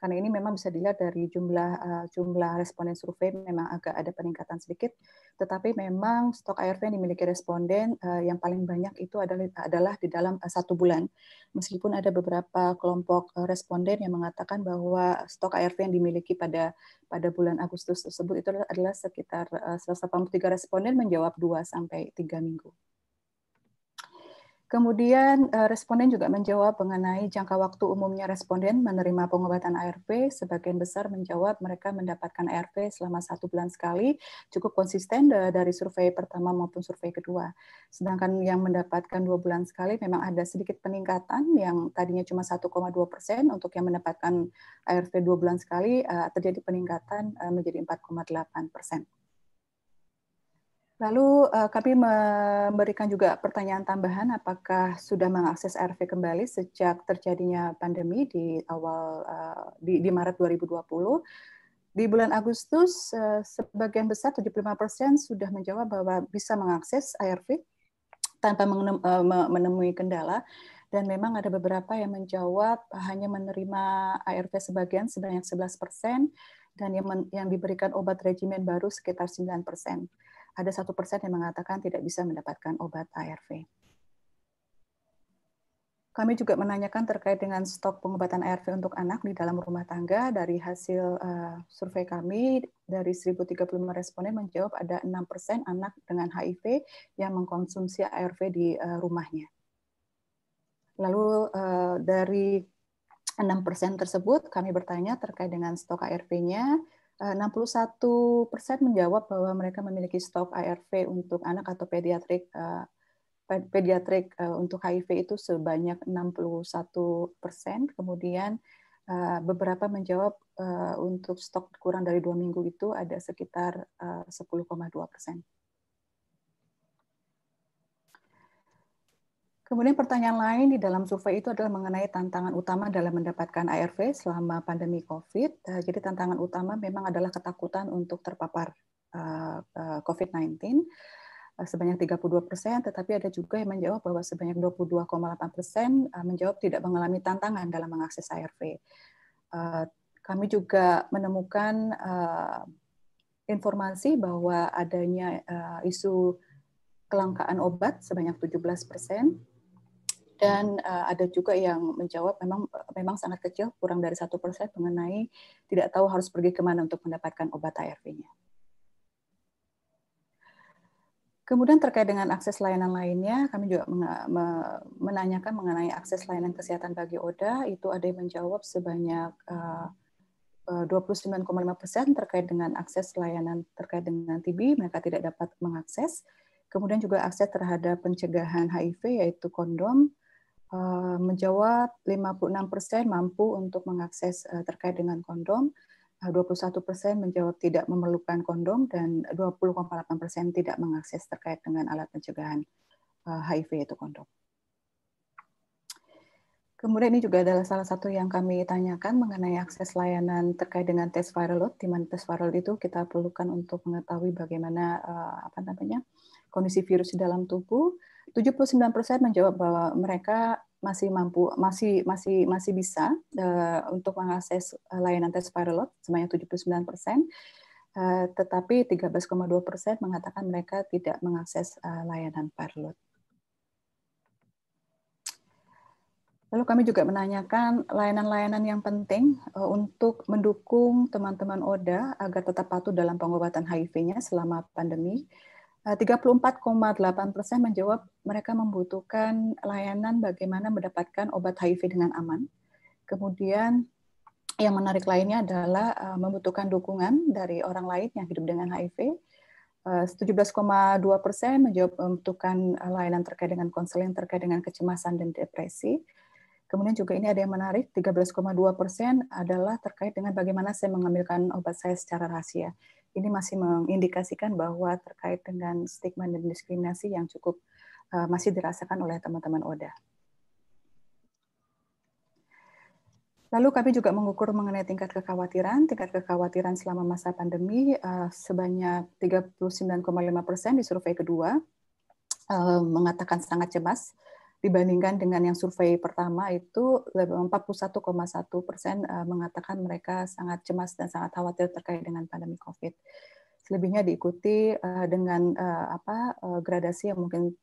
karena ini memang bisa dilihat dari jumlah uh, jumlah responden survei memang agak ada peningkatan sedikit, tetapi memang stok ARV yang dimiliki responden uh, yang paling banyak itu adalah adalah di dalam uh, satu bulan. Meskipun ada beberapa kelompok uh, responden yang mengatakan bahwa stok ARV yang dimiliki pada pada bulan Agustus tersebut itu adalah sekitar uh, 183 responden menjawab 2 sampai 3 minggu. Kemudian eh, responden juga menjawab mengenai jangka waktu umumnya responden menerima pengobatan ARV. Sebagian besar menjawab mereka mendapatkan ARV selama satu bulan sekali, cukup konsisten dari survei pertama maupun survei kedua. Sedangkan yang mendapatkan dua bulan sekali memang ada sedikit peningkatan yang tadinya cuma 1,2 persen untuk yang mendapatkan ARV dua bulan sekali eh, terjadi peningkatan eh, menjadi 4,8 persen. Lalu eh, kami memberikan juga pertanyaan tambahan apakah sudah mengakses ARV kembali sejak terjadinya pandemi di awal eh, di, di Maret 2020. Di bulan Agustus eh, sebagian besar 75% sudah menjawab bahwa bisa mengakses ARV tanpa menemui kendala dan memang ada beberapa yang menjawab hanya menerima ARV sebagian sebanyak 11% dan yang men, yang diberikan obat regimen baru sekitar 9% ada satu persen yang mengatakan tidak bisa mendapatkan obat ARV. Kami juga menanyakan terkait dengan stok pengobatan ARV untuk anak di dalam rumah tangga. Dari hasil eh, survei kami, dari 1.035 responden menjawab ada 6% anak dengan HIV yang mengkonsumsi ARV di eh, rumahnya. Lalu uh, dari 6% tersebut kami bertanya terkait dengan stok ARV-nya, 61 eh, persen menjawab bahwa mereka memiliki stok ARV untuk anak atau pediatrik eh, pediatrik eh, untuk HIV itu sebanyak 61 persen. Kemudian beberapa menjawab untuk stok kurang dari dua minggu itu ada sekitar 10,2 persen. Kemudian pertanyaan lain di dalam survei itu adalah mengenai tantangan utama dalam mendapatkan ARV selama pandemi COVID. Eh, jadi tantangan utama memang adalah ketakutan untuk terpapar eh, eh, COVID-19 sebanyak 32 persen, tetapi ada juga yang menjawab bahwa sebanyak 22,8 persen menjawab tidak mengalami tantangan dalam mengakses ARV. Kami juga menemukan informasi bahwa adanya isu kelangkaan obat sebanyak 17 persen, dan uh, ada juga yang menjawab memang eh, memang sangat kecil kurang dari satu persen mengenai tidak tahu harus pergi kemana untuk mendapatkan obat ARV-nya. Kemudian terkait dengan akses layanan lainnya, kami juga menanyakan mengenai akses layanan kesehatan bagi ODA, itu ada yang menjawab sebanyak 29,5 eh, persen terkait dengan akses layanan terkait dengan TB, mereka tidak dapat mengakses. Kemudian juga akses terhadap pencegahan HIV, yaitu kondom, Eh, menjawab 56% mampu untuk mengakses eh, terkait dengan kondom, 21% eh, menjawab tidak memerlukan kondom dan 20,8% tidak mengakses terkait dengan alat pencegahan HIV yaitu kondom. Kemudian ini juga adalah salah satu yang kami tanyakan mengenai akses layanan terkait dengan tes viral load, di mana tes viral itu kita perlukan untuk mengetahui bagaimana apa namanya kondisi virus di dalam tubuh, 79% menjawab bahwa mereka masih mampu masih masih masih bisa uh, untuk mengakses eh, layanan tes tujuh sebanyak 79 persen, uh, tetapi 13,2 persen mengatakan mereka tidak mengakses uh, layanan virolog. Lalu kami juga menanyakan layanan-layanan yang penting untuk mendukung teman-teman ODA agar tetap patuh dalam pengobatan HIV-nya selama pandemi 34,8 eh, persen menjawab mereka membutuhkan layanan bagaimana mendapatkan obat HIV dengan aman. Kemudian yang menarik lainnya adalah eh, membutuhkan dukungan dari orang lain yang hidup dengan HIV. 17,2 eh, persen menjawab membutuhkan layanan terkait dengan konseling terkait dengan kecemasan dan depresi. Kemudian juga ini ada yang menarik, 13,2 persen adalah terkait dengan bagaimana saya mengambilkan obat saya secara rahasia ini masih mengindikasikan bahwa terkait dengan stigma dan diskriminasi yang cukup uh, masih dirasakan oleh teman-teman ODA. Lalu kami juga mengukur mengenai tingkat kekhawatiran. Tingkat kekhawatiran selama masa pandemi uh, sebanyak 39,5 persen di survei kedua uh, mengatakan sangat cemas dibandingkan dengan yang survei pertama itu 41,1 persen eh, mengatakan mereka sangat cemas dan sangat khawatir terkait dengan pandemi COVID. Selebihnya diikuti eh, dengan eh, apa gradasi yang mungkin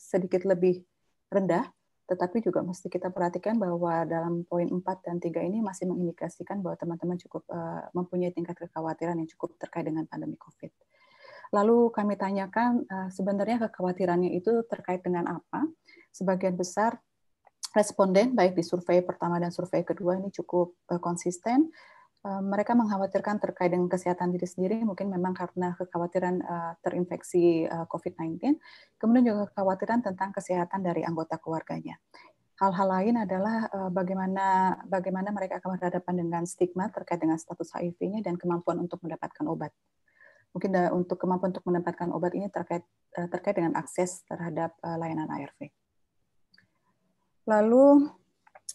sedikit lebih rendah, tetapi juga mesti kita perhatikan bahwa dalam poin 4 dan 3 ini masih mengindikasikan bahwa teman-teman cukup mempunyai tingkat kekhawatiran yang cukup terkait dengan pandemi COVID. Lalu kami tanyakan eh, sebenarnya kekhawatirannya itu terkait dengan apa? Sebagian besar responden baik di survei pertama dan survei kedua ini cukup eh, konsisten eh, mereka mengkhawatirkan terkait dengan kesehatan diri sendiri, mungkin memang karena kekhawatiran terinfeksi COVID-19, kemudian juga kekhawatiran tentang kesehatan dari anggota keluarganya. Hal-hal lain adalah bagaimana bagaimana mereka akan berhadapan dengan stigma terkait dengan status HIV-nya dan kemampuan untuk mendapatkan obat mungkin eh, untuk kemampuan untuk mendapatkan obat ini terkait eh, terkait dengan akses terhadap eh, layanan ARV. Lalu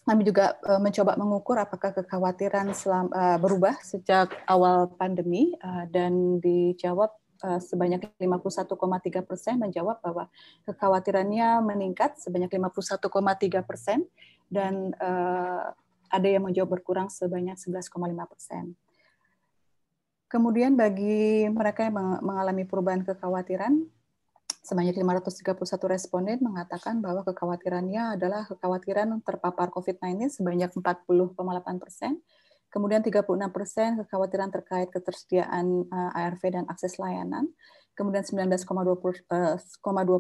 kami juga mencoba mengukur apakah kekhawatiran selam, berubah sejak awal pandemi dan dijawab sebanyak 51,3 persen menjawab bahwa kekhawatirannya meningkat sebanyak 51,3 persen dan ada yang menjawab berkurang sebanyak 11,5 persen. Kemudian bagi mereka yang mengalami perubahan kekhawatiran, sebanyak 531 responden mengatakan bahwa kekhawatirannya adalah kekhawatiran terpapar COVID-19 sebanyak 40,8 persen, kemudian 36 persen kekhawatiran terkait ketersediaan eh, ARV dan akses layanan, kemudian 19,2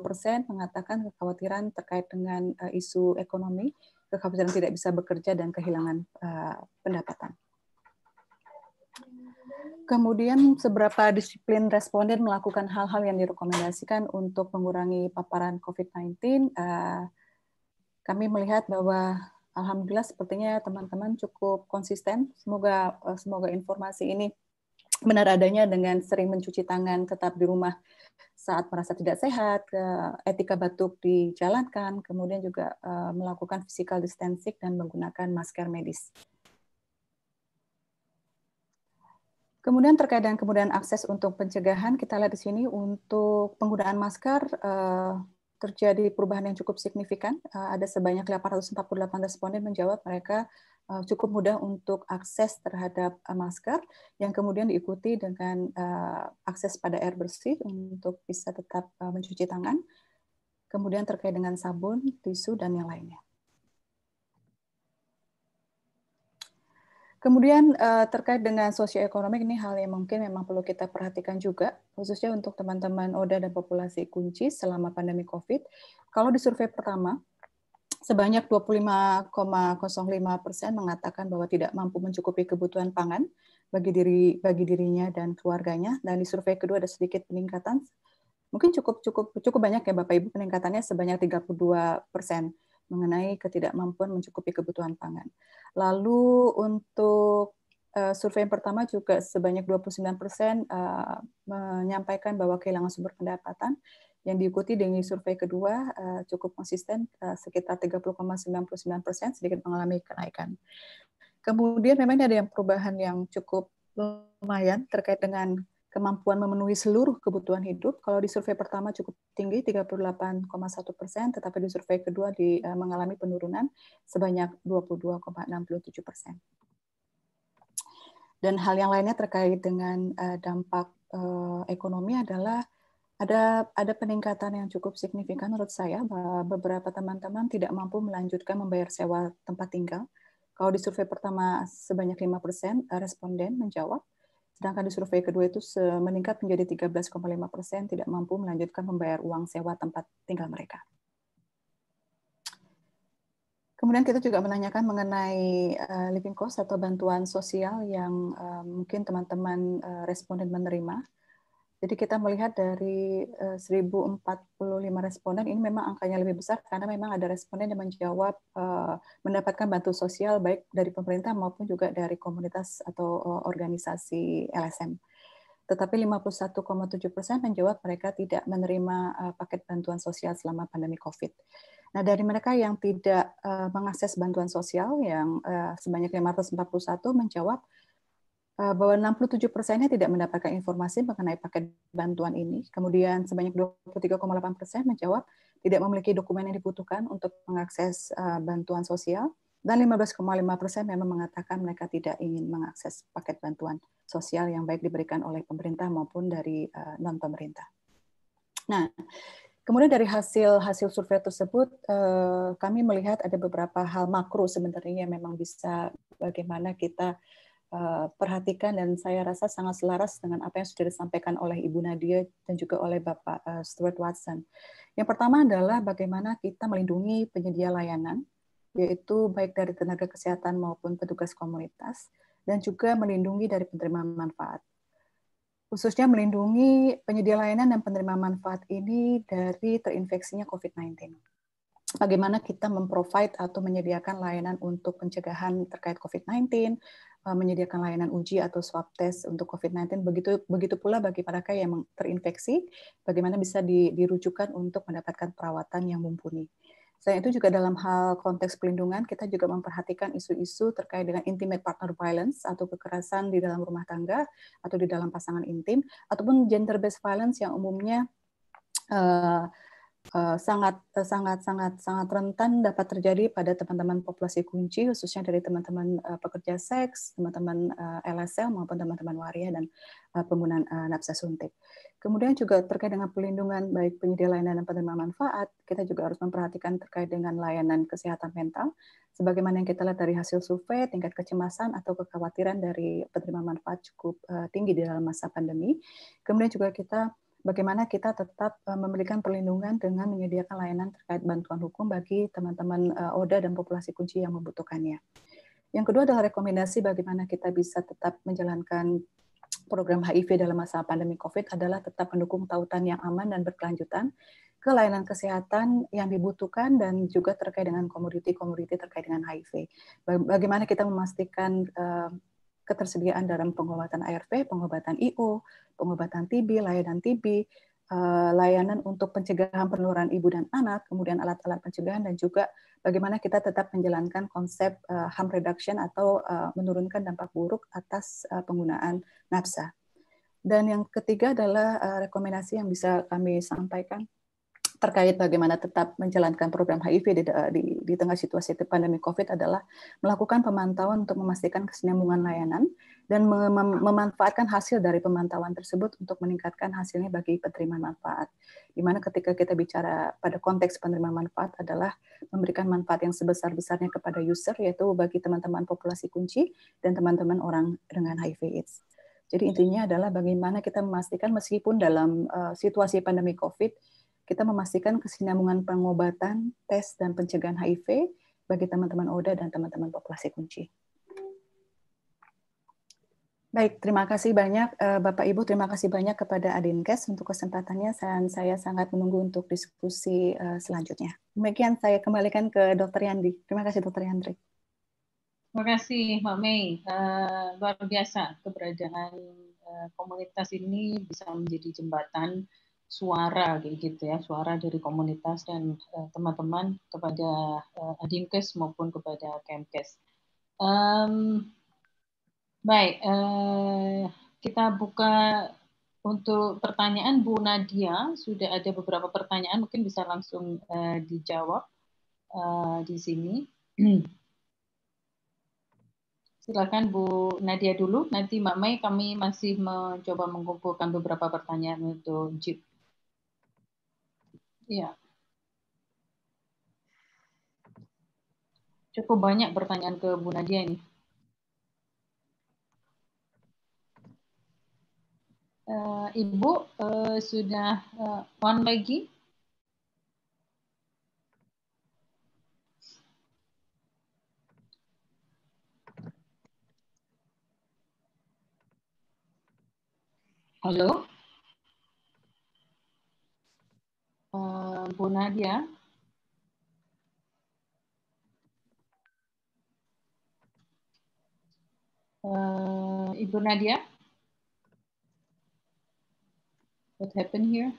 persen eh, mengatakan kekhawatiran terkait dengan eh, isu ekonomi, kekhawatiran tidak bisa bekerja dan kehilangan pendapatan. Kemudian, seberapa disiplin responden melakukan hal-hal yang direkomendasikan untuk mengurangi paparan COVID-19? Eh, kami melihat bahwa alhamdulillah sepertinya teman-teman cukup konsisten. Semoga eh, semoga informasi ini benar adanya dengan sering mencuci tangan tetap di rumah saat merasa tidak sehat, etika batuk dijalankan, kemudian juga eh, melakukan physical distancing dan menggunakan masker medis. Kemudian terkait dengan kemudahan akses untuk pencegahan, kita lihat di sini untuk penggunaan masker eh, terjadi perubahan yang cukup signifikan. Eh, ada sebanyak 848 responden menjawab mereka eh, cukup mudah untuk akses terhadap masker, yang kemudian diikuti dengan akses pada air bersih untuk bisa tetap mencuci tangan. Kemudian terkait dengan sabun, tisu, dan yang lainnya. Kemudian eh, terkait dengan sosioekonomik ini hal yang mungkin memang perlu kita perhatikan juga, khususnya untuk teman-teman ODA dan populasi kunci selama pandemi COVID. Kalau di survei pertama, sebanyak 25,05 persen mengatakan bahwa tidak mampu mencukupi kebutuhan pangan bagi diri bagi dirinya dan keluarganya. Dan di survei kedua ada sedikit peningkatan, mungkin cukup cukup cukup banyak ya Bapak Ibu peningkatannya sebanyak 32 persen mengenai ketidakmampuan mencukupi kebutuhan pangan. Lalu untuk uh, survei yang pertama juga sebanyak 29 persen uh, menyampaikan bahwa kehilangan sumber pendapatan yang diikuti dengan survei kedua uh, cukup konsisten uh, sekitar 30,99 persen sedikit mengalami kenaikan. Kemudian memang ada yang perubahan yang cukup lumayan terkait dengan kemampuan memenuhi seluruh kebutuhan hidup. Kalau di survei pertama cukup tinggi 38,1 persen, tetapi di survei kedua di, uh, mengalami penurunan sebanyak 22,67 persen. Dan hal yang lainnya terkait dengan uh, dampak uh, ekonomi adalah ada ada peningkatan yang cukup signifikan menurut saya beberapa teman-teman tidak mampu melanjutkan membayar sewa tempat tinggal. Kalau di survei pertama sebanyak 5% responden menjawab Sedangkan di survei kedua itu meningkat menjadi 13,5 persen tidak mampu melanjutkan membayar uang sewa tempat tinggal mereka. Kemudian kita juga menanyakan mengenai eh, living cost atau bantuan sosial yang eh, mungkin teman-teman eh, responden menerima. Jadi kita melihat dari 1045 eh, responden ini memang angkanya lebih besar karena memang ada responden yang menjawab eh, mendapatkan bantuan sosial baik dari pemerintah maupun juga dari komunitas atau eh, organisasi LSM. Tetapi 51,7 persen menjawab mereka tidak menerima paket bantuan sosial selama pandemi COVID. Nah, dari mereka yang tidak mengakses bantuan sosial yang sebanyak 541 menjawab Eh, bahwa 67 persennya tidak mendapatkan informasi mengenai paket bantuan ini. Kemudian sebanyak 23,8 persen menjawab tidak memiliki dokumen yang dibutuhkan untuk mengakses eh, bantuan sosial. Dan 15,5 persen memang mengatakan mereka tidak ingin mengakses paket bantuan sosial yang baik diberikan oleh pemerintah maupun dari eh, non-pemerintah. Nah, Kemudian dari hasil hasil survei tersebut, kami melihat ada beberapa hal makro sebenarnya yang memang bisa bagaimana kita Eh, perhatikan dan saya rasa sangat selaras dengan apa yang sudah disampaikan oleh Ibu Nadia dan juga oleh Bapak eh, Stuart Watson. Yang pertama adalah bagaimana kita melindungi penyedia layanan, yaitu baik dari tenaga kesehatan maupun petugas komunitas, dan juga melindungi dari penerima manfaat. Khususnya melindungi penyedia layanan dan penerima manfaat ini dari terinfeksinya COVID-19. Bagaimana kita memprovide atau menyediakan layanan untuk pencegahan terkait COVID-19, Eh, menyediakan layanan uji atau swab test untuk COVID-19. Begitu begitu pula bagi mereka yang terinfeksi, bagaimana bisa di, dirujukan untuk mendapatkan perawatan yang mumpuni. Selain itu juga dalam hal konteks pelindungan, kita juga memperhatikan isu-isu terkait dengan intimate partner violence atau kekerasan di dalam rumah tangga atau di dalam pasangan intim, ataupun gender-based violence yang umumnya uh, Eh, sangat eh, sangat sangat sangat rentan dapat terjadi pada teman-teman populasi kunci khususnya dari teman-teman eh, pekerja seks, teman-teman LSL maupun teman-teman waria dan penggunaan uh, suntik. Kemudian juga terkait dengan pelindungan baik penyedia layanan dan penerima manfaat, kita juga harus memperhatikan terkait dengan layanan kesehatan mental sebagaimana yang kita lihat dari hasil survei, tingkat kecemasan atau kekhawatiran dari penerima manfaat cukup tinggi di dalam masa pandemi. Kemudian juga kita bagaimana kita tetap eh, memberikan perlindungan dengan menyediakan layanan terkait bantuan hukum bagi teman-teman eh, ODA dan populasi kunci yang membutuhkannya. Yang kedua adalah rekomendasi bagaimana kita bisa tetap menjalankan program HIV dalam masa pandemi COVID adalah tetap mendukung tautan yang aman dan berkelanjutan, ke layanan kesehatan yang dibutuhkan dan juga terkait dengan komoditi-komoditi terkait dengan HIV. Bagaimana kita memastikan eh, ketersediaan dalam pengobatan ARV, pengobatan IO, pengobatan TB, layanan TB, eh, layanan untuk pencegahan penularan ibu dan anak, kemudian alat-alat pencegahan dan juga bagaimana kita tetap menjalankan konsep eh, harm reduction atau eh, menurunkan dampak buruk atas penggunaan nafsa. Dan yang ketiga adalah rekomendasi yang bisa kami sampaikan terkait bagaimana tetap menjalankan program HIV di, eh, di, di tengah situasi pandemi COVID adalah melakukan pemantauan untuk memastikan kesinambungan layanan dan mem memanfaatkan hasil dari pemantauan tersebut untuk meningkatkan hasilnya bagi penerima manfaat. Di mana ketika kita bicara pada konteks penerima manfaat adalah memberikan manfaat yang sebesar-besarnya kepada user yaitu bagi teman-teman populasi kunci dan teman-teman orang dengan HIV/AIDS. Jadi intinya adalah bagaimana kita memastikan meskipun dalam uh, situasi pandemi COVID kita memastikan kesinambungan pengobatan, tes, dan pencegahan HIV bagi teman-teman ODA dan teman-teman populasi kunci. Baik, terima kasih banyak eh, Bapak Ibu, terima kasih banyak kepada Adinkes untuk kesempatannya dan saya sangat menunggu untuk diskusi eh, selanjutnya. Demikian saya kembalikan ke Dr. Yandi. Terima kasih Dr. Yandri. Terima kasih Mbak Mei. Eh, luar biasa keberadaan komunitas ini bisa menjadi jembatan suara gitu ya suara dari komunitas dan eh, teman-teman uh, kepada uh, eh, adinkes maupun kepada Kemkes. Um, baik, uh, kita buka untuk pertanyaan Bu Nadia sudah ada beberapa pertanyaan mungkin bisa langsung uh, dijawab uh, di sini. *clears throat* Silakan Bu Nadia dulu. Nanti Mak Mai kami masih mencoba mengumpulkan beberapa pertanyaan untuk Iya. Cukup banyak pertanyaan ke Bu Nadia ini. Uh, Ibu uh, sudah uh, on lagi? Halo? Eh, Bu Nadia. Uh, Ibu Nadia? What happened here?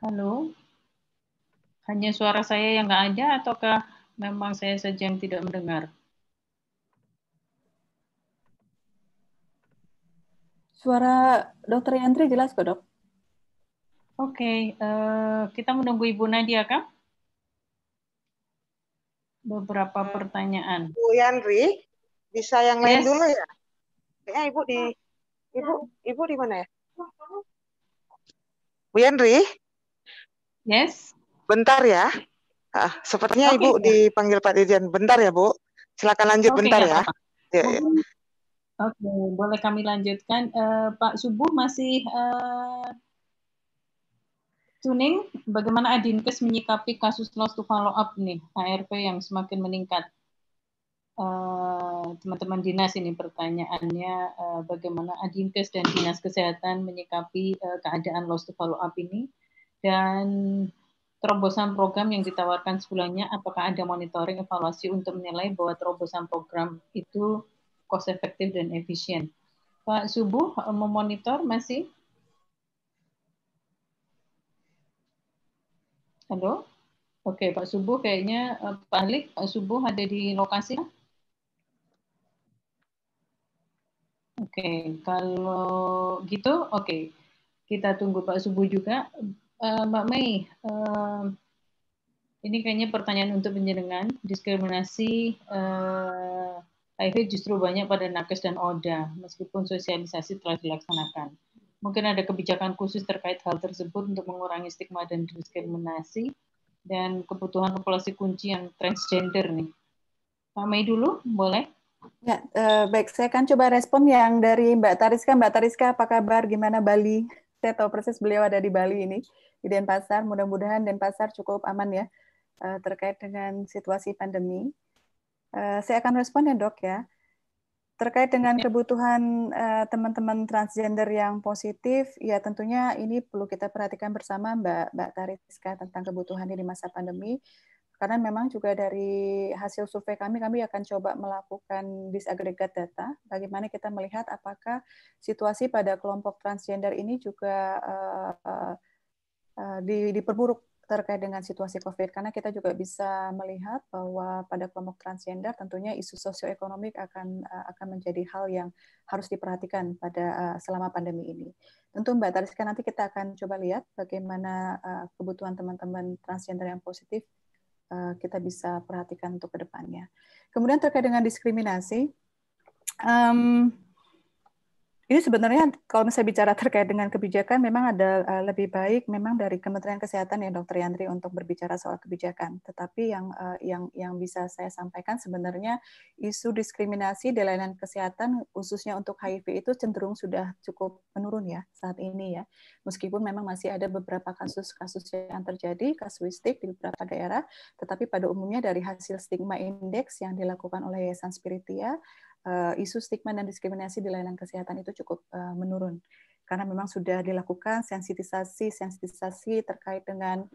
Halo? Hanya suara saya yang nggak ada ataukah memang saya saja yang tidak mendengar? Suara dokter Yantri jelas kok dok? Oke, okay, uh, eh, kita menunggu Ibu Nadia kan? Beberapa hmm. pertanyaan. Bu Yandri, bisa yang yes. dulu ya? Kayaknya Ibu di Ibu Ibu di mana ya? Bu Yandri? Yes. Bentar ya. Ah, sepertinya okay. Ibu dipanggil Pak Dirjen. Bentar ya, Bu. Silakan lanjut okay, bentar ya. ya. ya. ya. Oke, boleh kami lanjutkan. Uh, Pak Subuh masih uh, tuning. Bagaimana Adinkes menyikapi kasus loss to follow up nih, ARP yang semakin meningkat? Eh, teman-teman uh, dinas ini pertanyaannya, uh, bagaimana Adinkes dan dinas kesehatan menyikapi uh, keadaan loss to follow up ini? Dan terobosan program yang ditawarkan sebelumnya, apakah ada monitoring evaluasi untuk menilai bahwa terobosan program itu cost efektif dan efisien. Pak Subuh eh, memonitor masih? Halo? Oke, Pak Subuh kayaknya eh, Pak Ali, Pak Subuh ada di lokasi? Oke, kalau gitu oke. Kita tunggu Pak Subuh juga. Eh, Mbak Mei, ini kayaknya pertanyaan untuk penjenengan diskriminasi HIV justru banyak pada nakes dan ODA, meskipun sosialisasi telah dilaksanakan. Mungkin ada kebijakan khusus terkait hal tersebut untuk mengurangi stigma dan diskriminasi, dan kebutuhan populasi kunci yang transgender nih. Pak Mei dulu, boleh? Ya, eh, baik. Saya akan coba respon yang dari Mbak Tariska. Mbak Tariska, apa kabar? Gimana Bali? Saya tahu persis beliau ada di Bali ini, di Denpasar. Mudah-mudahan Denpasar cukup aman ya, eh, terkait dengan situasi pandemi. Eh, saya akan respon ya dok ya. Terkait dengan ya. kebutuhan eh, teman-teman uh, transgender yang positif, ya tentunya ini perlu kita perhatikan bersama Mbak, Mbak Tariska tentang kebutuhan di masa pandemi. Karena memang juga dari hasil survei kami, kami akan coba melakukan disagregat data, bagaimana kita melihat apakah situasi pada kelompok transgender ini juga uh, uh, di, diperburuk terkait dengan situasi COVID, karena kita juga bisa melihat bahwa pada kelompok transgender tentunya isu sosioekonomik akan eh, akan menjadi hal yang harus diperhatikan pada eh, selama pandemi ini. Tentu Mbak Tariska nanti kita akan coba lihat bagaimana eh, kebutuhan teman-teman transgender yang positif kita bisa perhatikan untuk kedepannya. Kemudian terkait dengan diskriminasi, ini sebenarnya kalau misalnya bicara terkait dengan kebijakan, memang ada eh, lebih baik memang dari Kementerian Kesehatan ya Dokter Yandri untuk berbicara soal kebijakan. Tetapi yang eh, yang yang bisa saya sampaikan sebenarnya isu diskriminasi di layanan kesehatan khususnya untuk HIV itu cenderung sudah cukup menurun ya saat ini ya. Meskipun memang masih ada beberapa kasus-kasus yang terjadi kasuistik di beberapa daerah, tetapi pada umumnya dari hasil stigma index yang dilakukan oleh Yayasan Spiritia Eh, isu stigma dan diskriminasi di layanan kesehatan itu cukup eh, menurun karena memang sudah dilakukan sensitisasi sensitisasi terkait dengan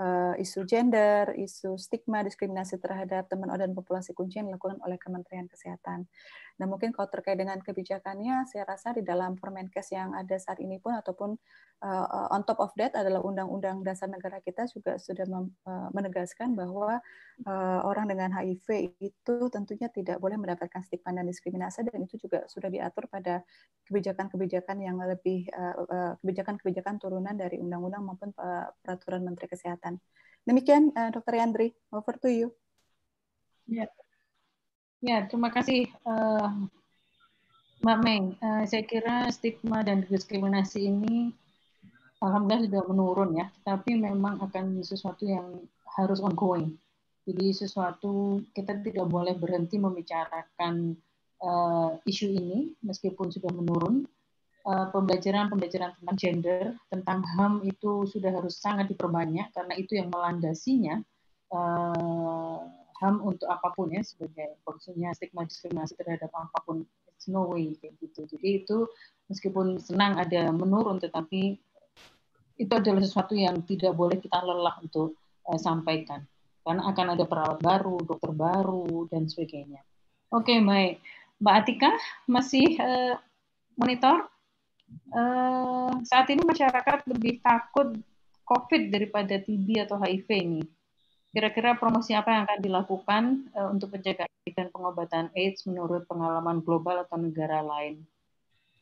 Eh, isu gender, isu stigma, diskriminasi terhadap teman dan populasi kunci yang dilakukan oleh Kementerian Kesehatan. Nah, mungkin kalau terkait dengan kebijakannya, saya rasa di dalam Permenkes yang ada saat ini pun ataupun uh, on top of that adalah Undang-Undang Dasar Negara kita juga sudah mem, eh, menegaskan bahwa uh, orang dengan HIV itu tentunya tidak boleh mendapatkan stigma dan diskriminasi dan itu juga sudah diatur pada kebijakan-kebijakan yang lebih kebijakan-kebijakan uh, uh, turunan dari Undang-Undang maupun Peraturan Menteri Kesehatan kesehatan. Demikian, uh, eh, Dr. Yandri, over to you. Ya, ya terima kasih uh, Mbak Meng Uh, eh, saya kira stigma dan diskriminasi ini alhamdulillah sudah menurun ya, tapi memang akan sesuatu yang harus ongoing. Jadi sesuatu kita tidak boleh berhenti membicarakan uh, isu ini meskipun sudah menurun, Eh, pembelajaran-pembelajaran tentang gender, tentang HAM itu sudah harus sangat diperbanyak karena itu yang melandasinya uh, eh, HAM untuk apapun ya sebagai fungsinya stigma diskriminasi terhadap apapun it's no way kayak gitu. Jadi itu meskipun senang ada menurun tetapi itu adalah sesuatu yang tidak boleh kita lelah untuk uh, sampaikan karena akan ada perawat baru, dokter baru dan sebagainya. Oke, okay, baik. Mbak Atika masih uh, monitor? uh, saat ini masyarakat lebih takut COVID daripada TB atau HIV ini. Kira-kira promosi apa yang akan dilakukan uh, untuk menjaga dan pengobatan AIDS menurut pengalaman global atau negara lain?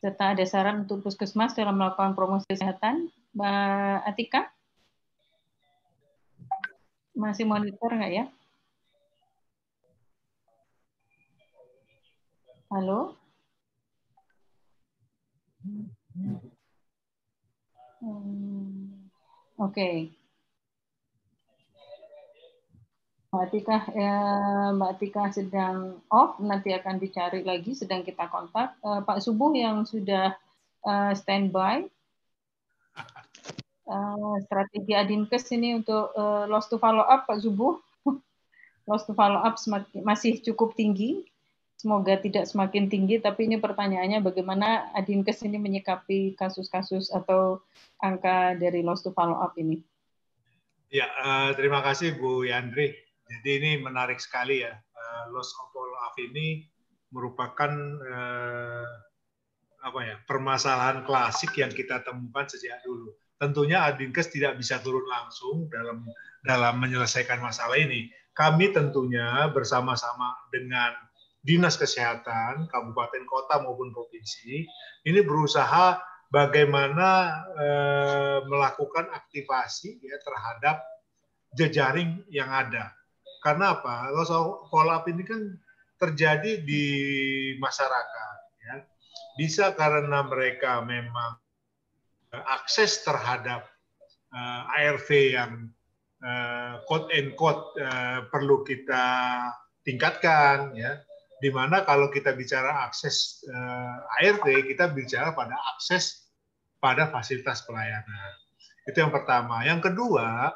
Serta ada saran untuk puskesmas dalam melakukan promosi kesehatan, Mbak Atika? Masih monitor nggak ya? Halo? Hmm. Oke. Okay. Mbak Tika, ya, Mbak Tika sedang off, nanti akan dicari lagi, sedang kita kontak. Uh, Pak Subuh yang sudah uh, standby. Uh, *laughs* strategi Adinkes ini untuk uh, loss to follow up, Pak Subuh. *laughs* loss to follow up masih cukup tinggi, Semoga tidak semakin tinggi, tapi ini pertanyaannya bagaimana Adinkes ini menyikapi kasus-kasus atau angka dari loss to follow up ini? Ya, uh, terima kasih Bu Yandri. Jadi ini menarik sekali ya. Uh, loss of follow up ini merupakan uh, apa ya permasalahan klasik yang kita temukan sejak dulu. Tentunya Adinkes tidak bisa turun langsung dalam dalam menyelesaikan masalah ini. Kami tentunya bersama-sama dengan dinas kesehatan kabupaten kota maupun provinsi ini berusaha bagaimana eh, melakukan aktivasi ya terhadap jejaring yang ada. Karena apa? Kalau follow up ini kan terjadi di masyarakat ya. Bisa karena mereka memang akses terhadap eh, ARV yang uh, eh, code and code eh, perlu kita tingkatkan ya di mana kalau kita bicara akses uh, eh, ART, kita bicara pada akses pada fasilitas pelayanan. Itu yang pertama. Yang kedua,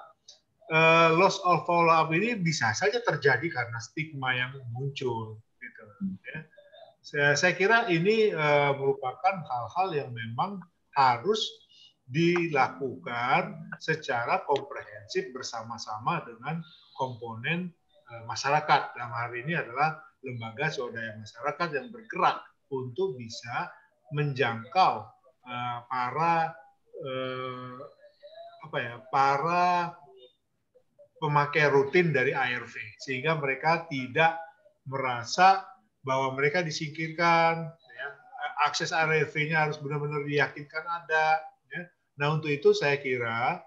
uh, loss of follow up ini bisa saja terjadi karena stigma yang muncul. Gitu, ya. saya, saya kira ini uh, merupakan hal-hal yang memang harus dilakukan secara komprehensif bersama-sama dengan komponen masyarakat. Dalam hari ini adalah lembaga swadaya masyarakat yang bergerak untuk bisa menjangkau uh, para uh, apa ya para pemakai rutin dari ARV sehingga mereka tidak merasa bahwa mereka disingkirkan ya. akses ARV-nya harus benar-benar diyakinkan ada ya. nah untuk itu saya kira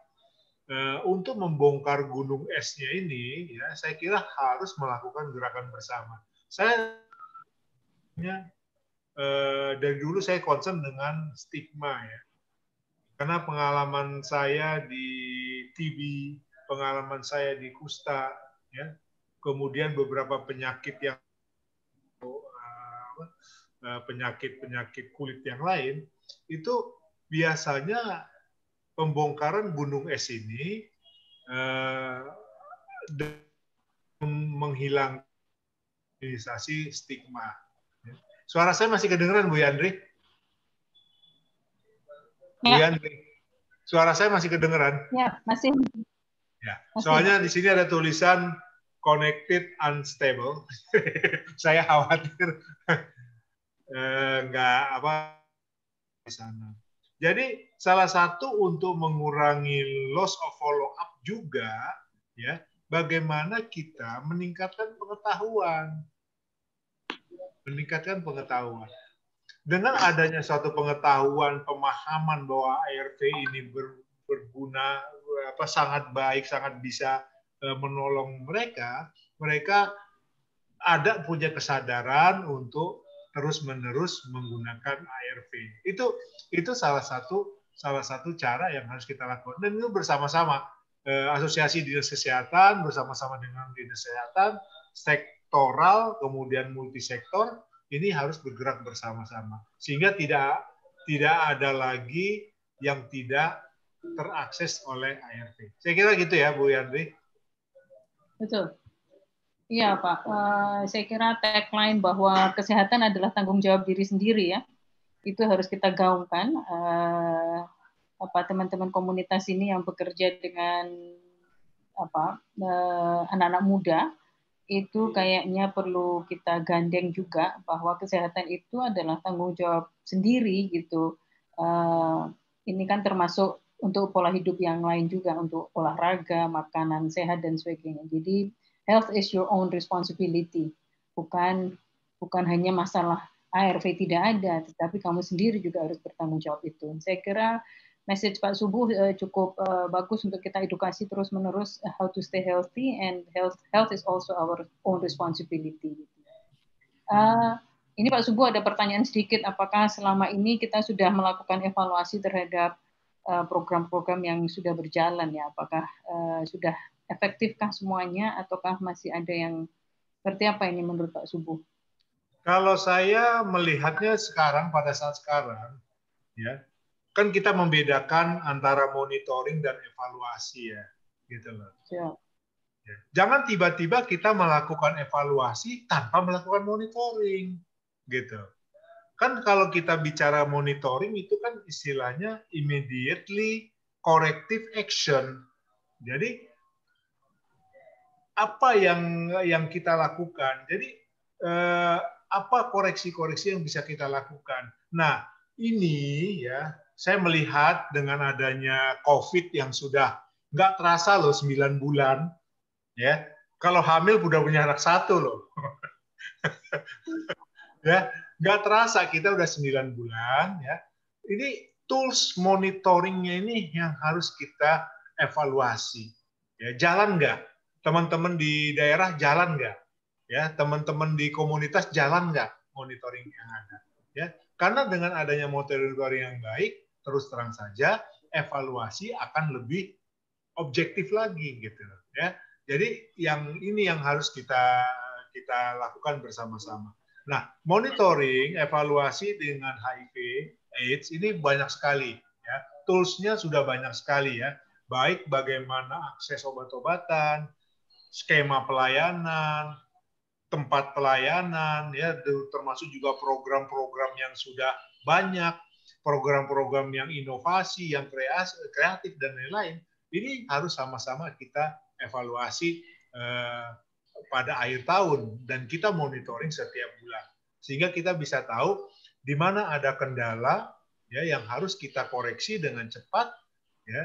uh, untuk membongkar gunung esnya ini ya saya kira harus melakukan gerakan bersama saya ya, eh, dari dulu saya concern dengan stigma ya. Karena pengalaman saya di TV pengalaman saya di kusta, ya, kemudian beberapa penyakit yang eh, penyakit-penyakit kulit yang lain, itu biasanya pembongkaran gunung es ini eh, menghilang mobilisasi stigma. Suara saya masih kedengeran Bu Yandri? Ya. Bu Yandri, suara saya masih kedengeran? Ya, masih. Ya, soalnya masih. di sini ada tulisan connected unstable. *laughs* saya khawatir *laughs* eh, nggak apa di sana. Jadi salah satu untuk mengurangi loss of follow up juga ya bagaimana kita meningkatkan pengetahuan. Meningkatkan pengetahuan. Dengan adanya suatu pengetahuan, pemahaman bahwa ARV ini ber, berguna, apa sangat baik, sangat bisa eh, menolong mereka, mereka ada punya kesadaran untuk terus-menerus menggunakan ARV. Itu itu salah satu salah satu cara yang harus kita lakukan dan itu bersama-sama eh, asosiasi dinas kesehatan bersama-sama dengan dinas kesehatan sektoral kemudian multisektor ini harus bergerak bersama-sama sehingga tidak tidak ada lagi yang tidak terakses oleh ART. Saya kira gitu ya Bu Yandri. Betul. Iya Pak, uh, saya kira tagline bahwa kesehatan adalah tanggung jawab diri sendiri ya, itu harus kita gaungkan. Uh, apa teman-teman komunitas ini yang bekerja dengan apa eh, anak-anak uh, muda itu iya. kayaknya perlu kita gandeng juga bahwa kesehatan itu adalah tanggung jawab sendiri gitu. Uh, ini kan termasuk untuk pola hidup yang lain juga untuk olahraga, makanan sehat dan sebagainya. Jadi health is your own responsibility. Bukan bukan hanya masalah ARV tidak ada, tetapi kamu sendiri juga harus bertanggung jawab itu. Saya kira message Pak Subuh uh, cukup uh, bagus untuk kita edukasi terus menerus eh, how to stay healthy and health health is also our own responsibility. Uh, ini Pak Subuh ada pertanyaan sedikit, apakah selama ini kita sudah melakukan evaluasi terhadap program-program uh, yang sudah berjalan ya? Apakah uh, sudah efektifkah semuanya ataukah masih ada yang seperti apa ini menurut Pak Subuh? Kalau saya melihatnya sekarang pada saat sekarang, ya kan kita membedakan antara monitoring dan evaluasi ya, gitu loh. Ya. ya. Jangan tiba-tiba kita melakukan evaluasi tanpa melakukan monitoring, gitu. Kan kalau kita bicara monitoring itu kan istilahnya immediately corrective action. Jadi apa yang yang kita lakukan. Jadi eh, apa koreksi-koreksi yang bisa kita lakukan. Nah, ini ya saya melihat dengan adanya COVID yang sudah nggak terasa loh 9 bulan, ya kalau hamil udah punya anak satu loh. *laughs* ya nggak terasa kita udah 9 bulan ya. Ini tools monitoringnya ini yang harus kita evaluasi. Ya, jalan nggak? Teman-teman di daerah jalan nggak? Ya, teman-teman di komunitas jalan nggak monitoring yang ada? Ya, karena dengan adanya monitoring yang baik, terus terang saja evaluasi akan lebih objektif lagi gitu ya. Jadi yang ini yang harus kita kita lakukan bersama-sama. Nah, monitoring, evaluasi dengan HIV AIDS ini banyak sekali ya. Toolsnya sudah banyak sekali ya. Baik bagaimana akses obat-obatan, skema pelayanan, tempat pelayanan ya termasuk juga program-program yang sudah banyak program-program yang inovasi, yang kreatif, dan lain-lain, ini harus sama-sama kita evaluasi eh, pada akhir tahun dan kita monitoring setiap bulan sehingga kita bisa tahu di mana ada kendala ya yang harus kita koreksi dengan cepat ya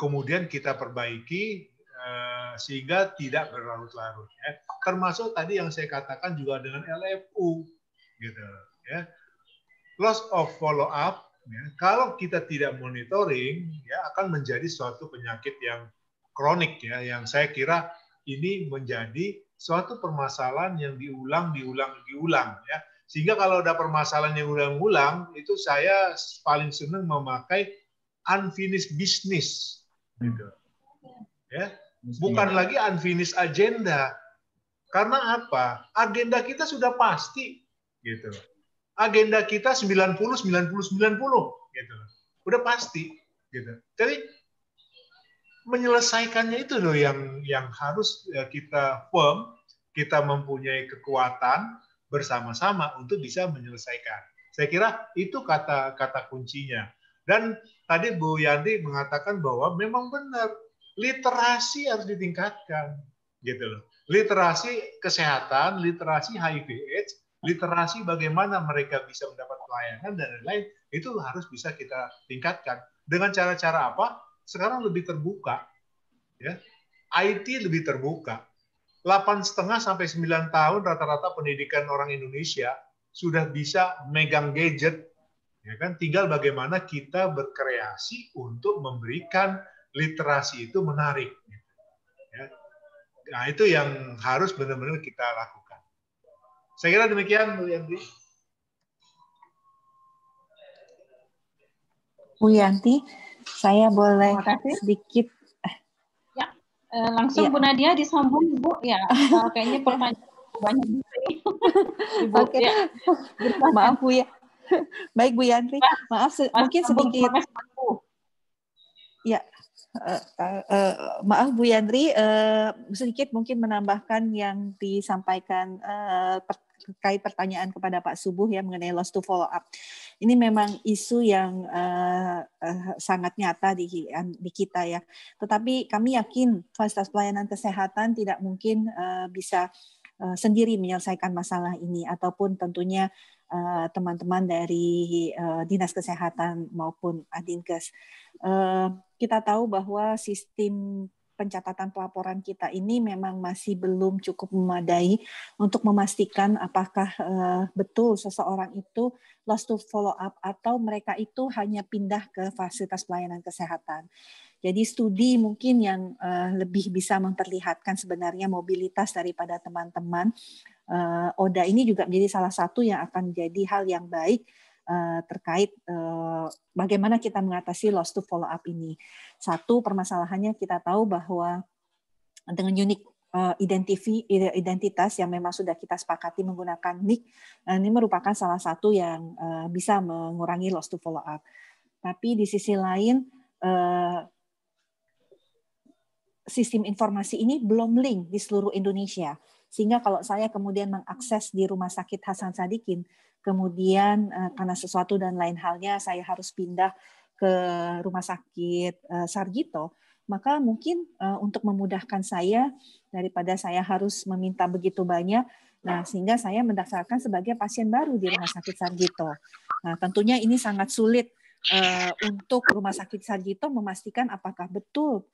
kemudian kita perbaiki eh, sehingga tidak berlarut-larut ya termasuk tadi yang saya katakan juga dengan LFU gitu ya loss of follow up ya, kalau kita tidak monitoring ya akan menjadi suatu penyakit yang kronik ya yang saya kira ini menjadi suatu permasalahan yang diulang diulang diulang ya sehingga kalau ada permasalahan yang ulang-ulang itu saya paling senang memakai unfinished business gitu ya bukan lagi unfinished agenda karena apa agenda kita sudah pasti gitu agenda kita 90 90 90 gitu. Udah pasti gitu. Jadi menyelesaikannya itu loh yang yang harus ya, kita firm, kita mempunyai kekuatan bersama-sama untuk bisa menyelesaikan. Saya kira itu kata kata kuncinya. Dan tadi Bu Yanti mengatakan bahwa memang benar literasi harus ditingkatkan gitu loh. Literasi kesehatan, literasi HIV AIDS literasi bagaimana mereka bisa mendapat pelayanan dan lain-lain itu harus bisa kita tingkatkan dengan cara-cara apa? Sekarang lebih terbuka, ya. IT lebih terbuka. 8 setengah sampai 9 tahun rata-rata pendidikan orang Indonesia sudah bisa megang gadget, ya kan? Tinggal bagaimana kita berkreasi untuk memberikan literasi itu menarik. Gitu, ya. Nah itu yang harus benar-benar kita lakukan. Saya kira demikian, Bu Yanti. Bu Yanti, saya boleh sedikit eh. ya eh, langsung ya. Bu Nadia disambung Bu ya *laughs* eh, kayaknya pertanyaan banyak Ibu, *laughs* Oke. Okay. Ya. *laughs* Maaf Bu ya. Baik Bu Yanti, maaf se mungkin sedikit. Ya, Eh, eh, eh, maaf Bu Yandri, uh, sedikit mungkin menambahkan yang disampaikan uh, terkait pertanyaan kepada Pak Subuh ya mengenai loss to follow up. Ini memang isu yang uh, uh, sangat nyata di, di kita ya. Tetapi kami yakin fasilitas pelayanan kesehatan tidak mungkin uh, bisa uh, sendiri menyelesaikan masalah ini ataupun tentunya teman-teman uh, dari uh, dinas kesehatan maupun adinkes. Uh, kita tahu bahwa sistem pencatatan pelaporan kita ini memang masih belum cukup memadai untuk memastikan apakah uh, betul seseorang itu lost to follow up atau mereka itu hanya pindah ke fasilitas pelayanan kesehatan. Jadi studi mungkin yang uh, lebih bisa memperlihatkan sebenarnya mobilitas daripada teman-teman uh, ODA ini juga menjadi salah satu yang akan menjadi hal yang baik Eh, terkait uh, bagaimana kita mengatasi loss to follow up ini. Satu permasalahannya kita tahu bahwa dengan unique eh, identifi, identitas yang memang sudah kita sepakati menggunakan nick ini merupakan salah satu yang bisa mengurangi loss to follow up. Tapi di sisi lain sistem informasi ini belum link di seluruh Indonesia. Sehingga kalau saya kemudian mengakses di rumah sakit Hasan Sadikin, kemudian eh, karena sesuatu dan lain halnya saya harus pindah ke rumah sakit eh, Sarjito, maka mungkin eh, untuk memudahkan saya daripada saya harus meminta begitu banyak, Nah, sehingga saya mendaftarkan sebagai pasien baru di Rumah Sakit Sarjito. Nah, tentunya ini sangat sulit untuk Rumah Sakit Sarjito memastikan apakah betul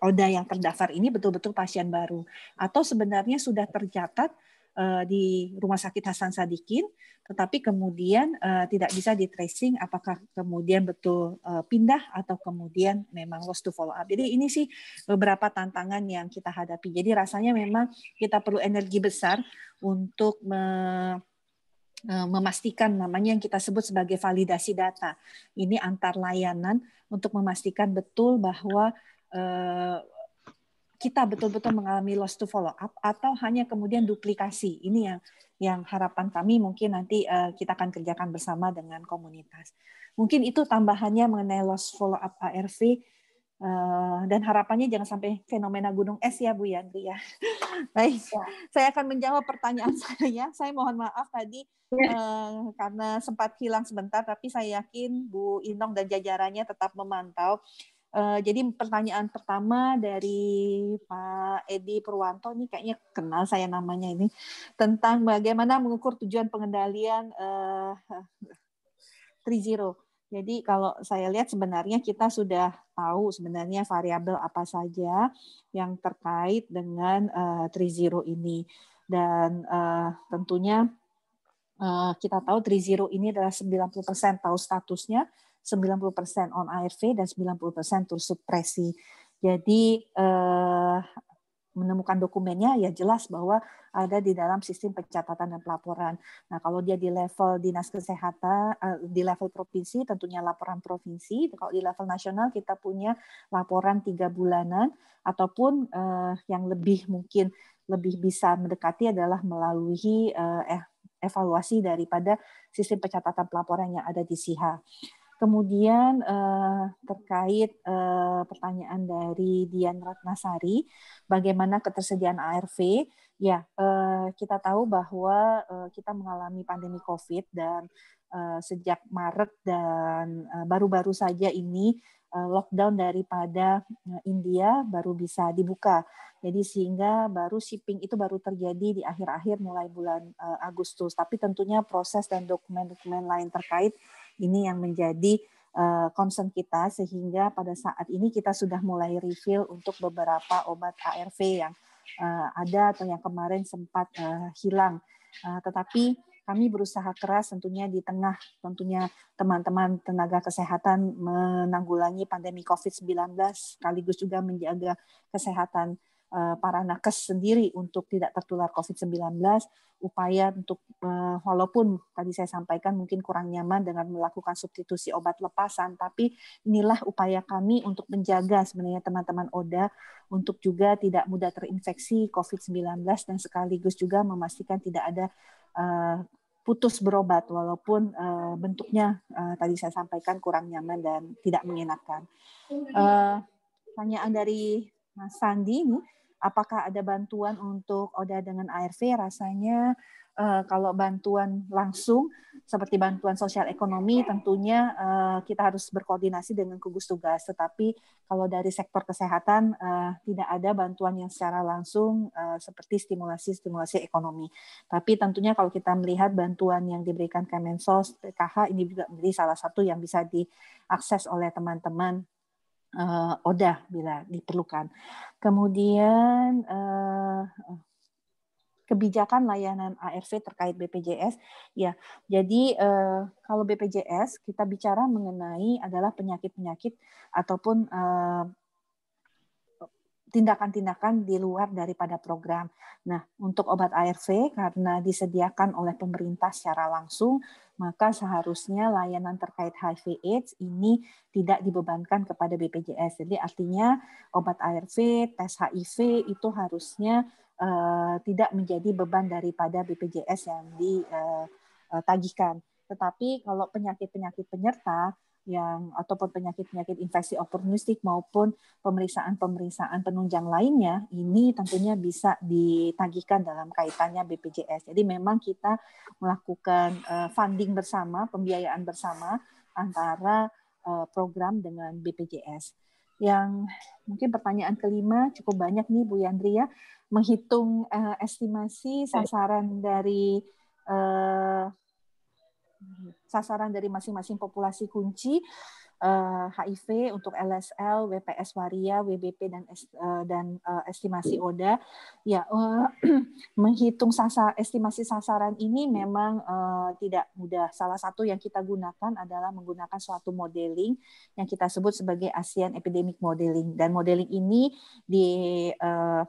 Oda yang terdaftar ini betul-betul pasien baru atau sebenarnya sudah tercatat eh, di Rumah Sakit Hasan Sadikin, tetapi kemudian uh, tidak bisa di tracing apakah kemudian betul uh, pindah atau kemudian memang lost to follow up. Jadi ini sih beberapa tantangan yang kita hadapi. Jadi rasanya memang kita perlu energi besar untuk me memastikan namanya yang kita sebut sebagai validasi data. Ini antar layanan untuk memastikan betul bahwa Eh, kita betul-betul mengalami loss to follow up atau hanya kemudian duplikasi. Ini yang yang harapan kami mungkin nanti eh, kita akan kerjakan bersama dengan komunitas. Mungkin itu tambahannya mengenai loss follow up ARV eh, dan harapannya jangan sampai fenomena gunung es ya Bu Yandri ya. *laughs* Baik, ya. saya akan menjawab pertanyaan *laughs* saya. Saya mohon maaf tadi uh, karena sempat hilang sebentar, tapi saya yakin Bu Inong dan jajarannya tetap memantau. Eh, jadi pertanyaan pertama dari Pak Edi Purwanto ini kayaknya kenal saya namanya ini tentang bagaimana mengukur tujuan pengendalian uh, eh, 3.0. Jadi kalau saya lihat sebenarnya kita sudah tahu sebenarnya variabel apa saja yang terkait dengan uh, eh, 3.0 ini dan uh, tentunya uh, kita tahu 3.0 ini adalah 90% tahu statusnya 90% on ARV dan 90% tur supresi. Jadi eh, menemukan dokumennya ya jelas bahwa ada di dalam sistem pencatatan dan pelaporan. Nah, kalau dia di level dinas kesehatan eh, di level provinsi tentunya laporan provinsi, kalau di level nasional kita punya laporan tiga bulanan ataupun eh, yang lebih mungkin lebih bisa mendekati adalah melalui eh, eh evaluasi daripada sistem pencatatan pelaporan yang ada di SIHA. Kemudian eh, terkait eh, pertanyaan dari Dian Ratnasari, bagaimana ketersediaan ARV? Ya, eh, kita tahu bahwa eh, kita mengalami pandemi COVID dan eh, sejak Maret dan eh, baru-baru eh, saja ini eh, lockdown daripada eh, India baru bisa dibuka. Jadi sehingga baru shipping itu baru terjadi di akhir-akhir mulai bulan eh, Agustus. Tapi tentunya proses dan dokumen-dokumen lain terkait ini yang menjadi eh, concern kita sehingga pada saat ini kita sudah mulai refill untuk beberapa obat ARV yang eh, ada atau yang kemarin sempat eh, hilang. Tetapi kami berusaha keras tentunya di tengah tentunya teman-teman tenaga kesehatan menanggulangi pandemi COVID-19 sekaligus juga menjaga kesehatan Eh, para nakes sendiri untuk tidak tertular COVID-19, upaya untuk eh, walaupun tadi saya sampaikan mungkin kurang nyaman dengan melakukan substitusi obat lepasan, tapi inilah upaya kami untuk menjaga sebenarnya teman-teman ODA untuk juga tidak mudah terinfeksi COVID-19 dan sekaligus juga memastikan tidak ada eh, putus berobat walaupun bentuknya tadi saya sampaikan kurang nyaman dan tidak mengenakan. Pertanyaan dari Mas Sandi apakah ada bantuan untuk ODA dengan ARV rasanya uh, kalau bantuan langsung seperti bantuan sosial ekonomi tentunya uh, kita harus berkoordinasi dengan gugus tugas tetapi kalau dari sektor kesehatan uh, tidak ada bantuan yang secara langsung uh, seperti stimulasi stimulasi ekonomi tapi tentunya kalau kita melihat bantuan yang diberikan Kemensos PKH ini juga menjadi salah satu yang bisa diakses oleh teman-teman uh, ODA bila diperlukan. Kemudian uh, kebijakan layanan ARV terkait BPJS. Ya, jadi uh, kalau BPJS kita bicara mengenai adalah penyakit-penyakit ataupun uh, tindakan-tindakan di luar daripada program. Nah, untuk obat ARV karena disediakan oleh pemerintah secara langsung, maka seharusnya layanan terkait HIV AIDS ini tidak dibebankan kepada BPJS. Jadi artinya obat ARV, tes HIV itu harusnya uh, tidak menjadi beban daripada BPJS yang ditagihkan. Eh, eh, Tetapi kalau penyakit-penyakit penyerta yang ataupun penyakit-penyakit infeksi oportunistik maupun pemeriksaan-pemeriksaan penunjang lainnya ini tentunya bisa ditagihkan dalam kaitannya BPJS. Jadi memang kita melakukan eh, funding bersama, pembiayaan bersama antara eh, program dengan BPJS. Yang mungkin pertanyaan kelima cukup banyak nih Bu Yandri ya, menghitung eh, estimasi sasaran dari sasaran dari masing-masing populasi kunci uh, eh, HIV untuk LSL, WPS waria, WBP dan uh, dan uh, estimasi ODA. Ya, uh, *clears throat* menghitung sasa, estimasi sasaran ini memang uh, tidak mudah. Salah satu yang kita gunakan adalah menggunakan suatu modeling yang kita sebut sebagai ASEAN Epidemic Modeling dan modeling ini di uh,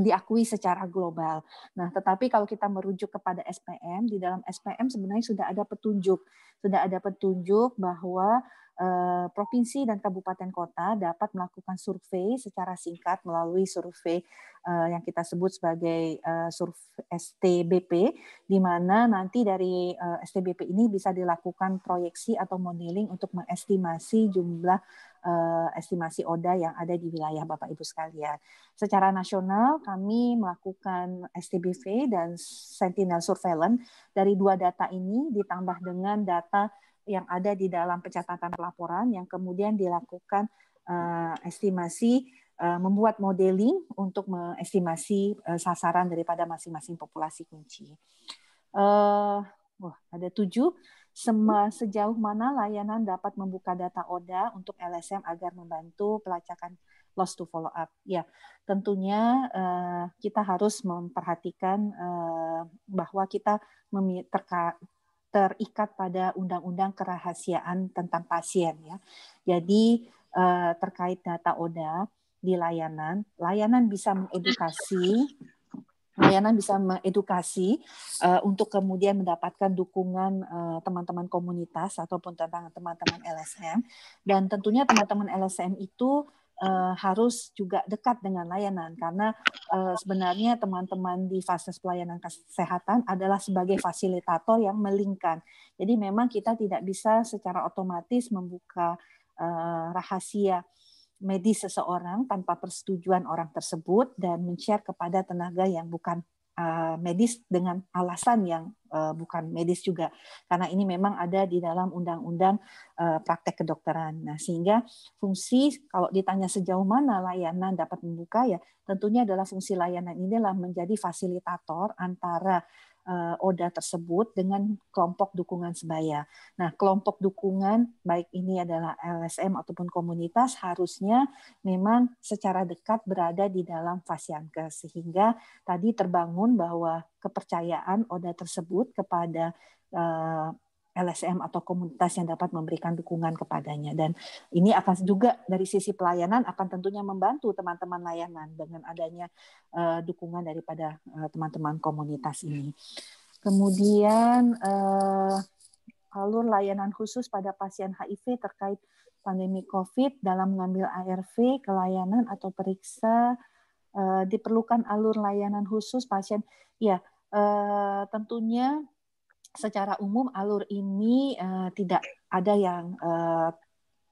diakui secara global. Nah, tetapi kalau kita merujuk kepada SPM, di dalam SPM sebenarnya sudah ada petunjuk, sudah ada petunjuk bahwa Eh, provinsi dan kabupaten kota dapat melakukan survei secara singkat melalui survei eh, yang kita sebut sebagai eh, survei STBP, di mana nanti dari STBP ini bisa dilakukan proyeksi atau modeling untuk mengestimasi jumlah estimasi ODA yang ada di wilayah Bapak Ibu sekalian. Secara nasional kami melakukan STBP dan Sentinel Surveillance dari dua data ini ditambah dengan data yang ada di dalam pencatatan pelaporan yang kemudian dilakukan uh, estimasi uh, membuat modeling untuk mengestimasi uh, sasaran daripada masing-masing populasi kunci. Uh, wah, ada tujuh. Sema, sejauh mana layanan dapat membuka data ODA untuk LSM agar membantu pelacakan loss to follow up. Ya, tentunya uh, kita harus memperhatikan uh, bahwa kita terka terikat pada undang-undang kerahasiaan tentang pasien ya. Jadi eh, terkait data ODA di layanan, layanan bisa mengedukasi layanan bisa mengedukasi uh, untuk kemudian mendapatkan dukungan eh, teman-teman uh, komunitas ataupun tentang teman-teman LSM dan tentunya teman-teman LSM itu uh, harus juga dekat dengan layanan karena uh, sebenarnya teman-teman di fasilitas pelayanan kesehatan adalah sebagai fasilitator yang melingkan. Jadi memang kita tidak bisa secara otomatis membuka uh, rahasia medis seseorang tanpa persetujuan orang tersebut dan men-share kepada tenaga yang bukan Eh, medis dengan alasan yang eh, bukan medis juga karena ini memang ada di dalam undang-undang eh, praktek kedokteran. Nah, sehingga fungsi kalau ditanya sejauh mana layanan dapat membuka ya tentunya adalah fungsi layanan inilah menjadi fasilitator antara Eh, ODA tersebut dengan kelompok dukungan sebaya. Nah, kelompok dukungan baik ini adalah LSM ataupun komunitas harusnya memang secara dekat berada di dalam Fasiankes sehingga tadi terbangun bahwa kepercayaan ODA tersebut kepada eh, LSM atau komunitas yang dapat memberikan dukungan kepadanya dan ini akan juga dari sisi pelayanan akan tentunya membantu teman-teman layanan dengan adanya uh, dukungan daripada teman eh, teman-teman komunitas ini. Kemudian uh, alur layanan khusus pada pasien HIV terkait pandemi COVID dalam mengambil ARV, kelayanan atau periksa uh, diperlukan alur layanan khusus pasien. Ya, uh, tentunya secara umum alur ini uh, tidak ada yang uh,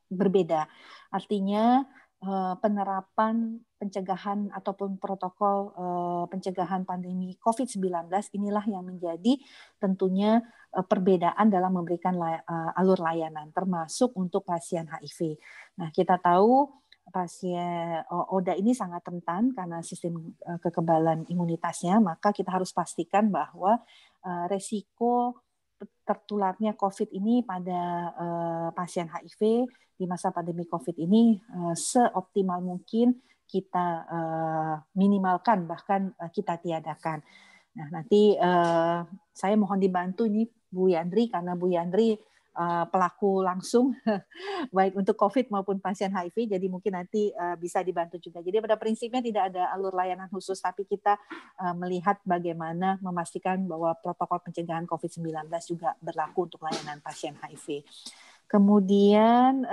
berbeda. Artinya uh, penerapan pencegahan ataupun protokol uh, pencegahan pandemi COVID-19 inilah yang menjadi tentunya uh, perbedaan dalam memberikan lay uh, alur layanan termasuk untuk pasien HIV. Nah, kita tahu pasien oh, ODA ini sangat rentan karena sistem eh, kekebalan imunitasnya, maka kita harus pastikan bahwa eh, resiko tertularnya COVID ini pada eh, pasien HIV di masa pandemi COVID ini seoptimal mungkin kita minimalkan bahkan kita tiadakan. Nah nanti saya mohon dibantu nih Bu Yandri karena Bu Yandri Eh, pelaku langsung *laughs* baik untuk COVID maupun pasien HIV. Jadi mungkin nanti eh, bisa dibantu juga. Jadi pada prinsipnya tidak ada alur layanan khusus, tapi kita eh, melihat bagaimana memastikan bahwa protokol pencegahan COVID-19 juga berlaku untuk layanan pasien HIV. Kemudian,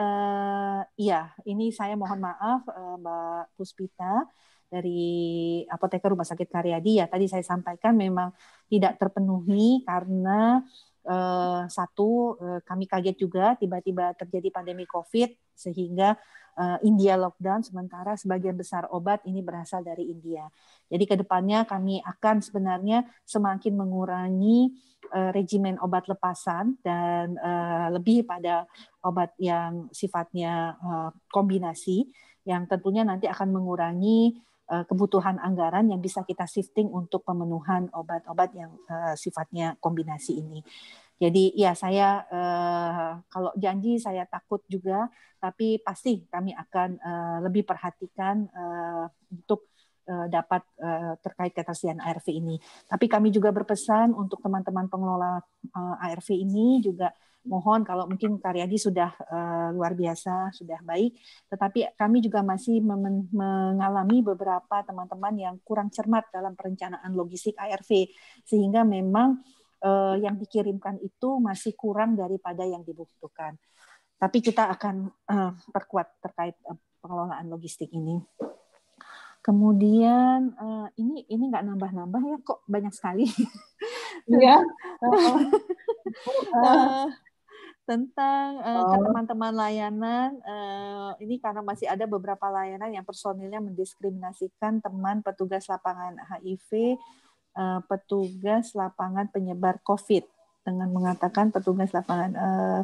ya ini saya mohon maaf Mbak Puspita dari Apoteker Rumah Sakit Karyadi ya tadi saya sampaikan memang tidak terpenuhi karena Eh, satu eh, kami kaget juga tiba-tiba terjadi pandemi COVID sehingga eh, India lockdown sementara sebagian besar obat ini berasal dari India. Jadi kedepannya kami akan sebenarnya semakin mengurangi regimen obat lepasan dan lebih pada obat yang sifatnya kombinasi yang tentunya nanti akan mengurangi Eh, kebutuhan anggaran yang bisa kita shifting untuk pemenuhan obat-obat yang eh, sifatnya kombinasi ini. Jadi ya saya uh, kalau janji saya takut juga, tapi pasti kami akan uh, lebih perhatikan uh, untuk dapat terkait ketersediaan ARV ini. Tapi kami juga berpesan untuk teman-teman pengelola ARV ini juga mohon kalau mungkin Karyadi sudah uh, luar biasa, sudah baik, tetapi kami juga masih mengalami beberapa teman-teman yang kurang cermat dalam perencanaan logistik ARV sehingga memang uh, yang dikirimkan itu masih kurang daripada yang dibutuhkan. Tapi kita akan uh, perkuat terkait uh, pengelolaan logistik ini. Kemudian uh, ini ini nggak nambah-nambah ya kok banyak sekali. Iya. uh, *laughs* uh, tentang uh, teman-teman layanan uh, ini karena masih ada beberapa layanan yang personilnya mendiskriminasikan teman petugas lapangan HIV uh, petugas lapangan penyebar COVID dengan mengatakan petugas lapangan uh,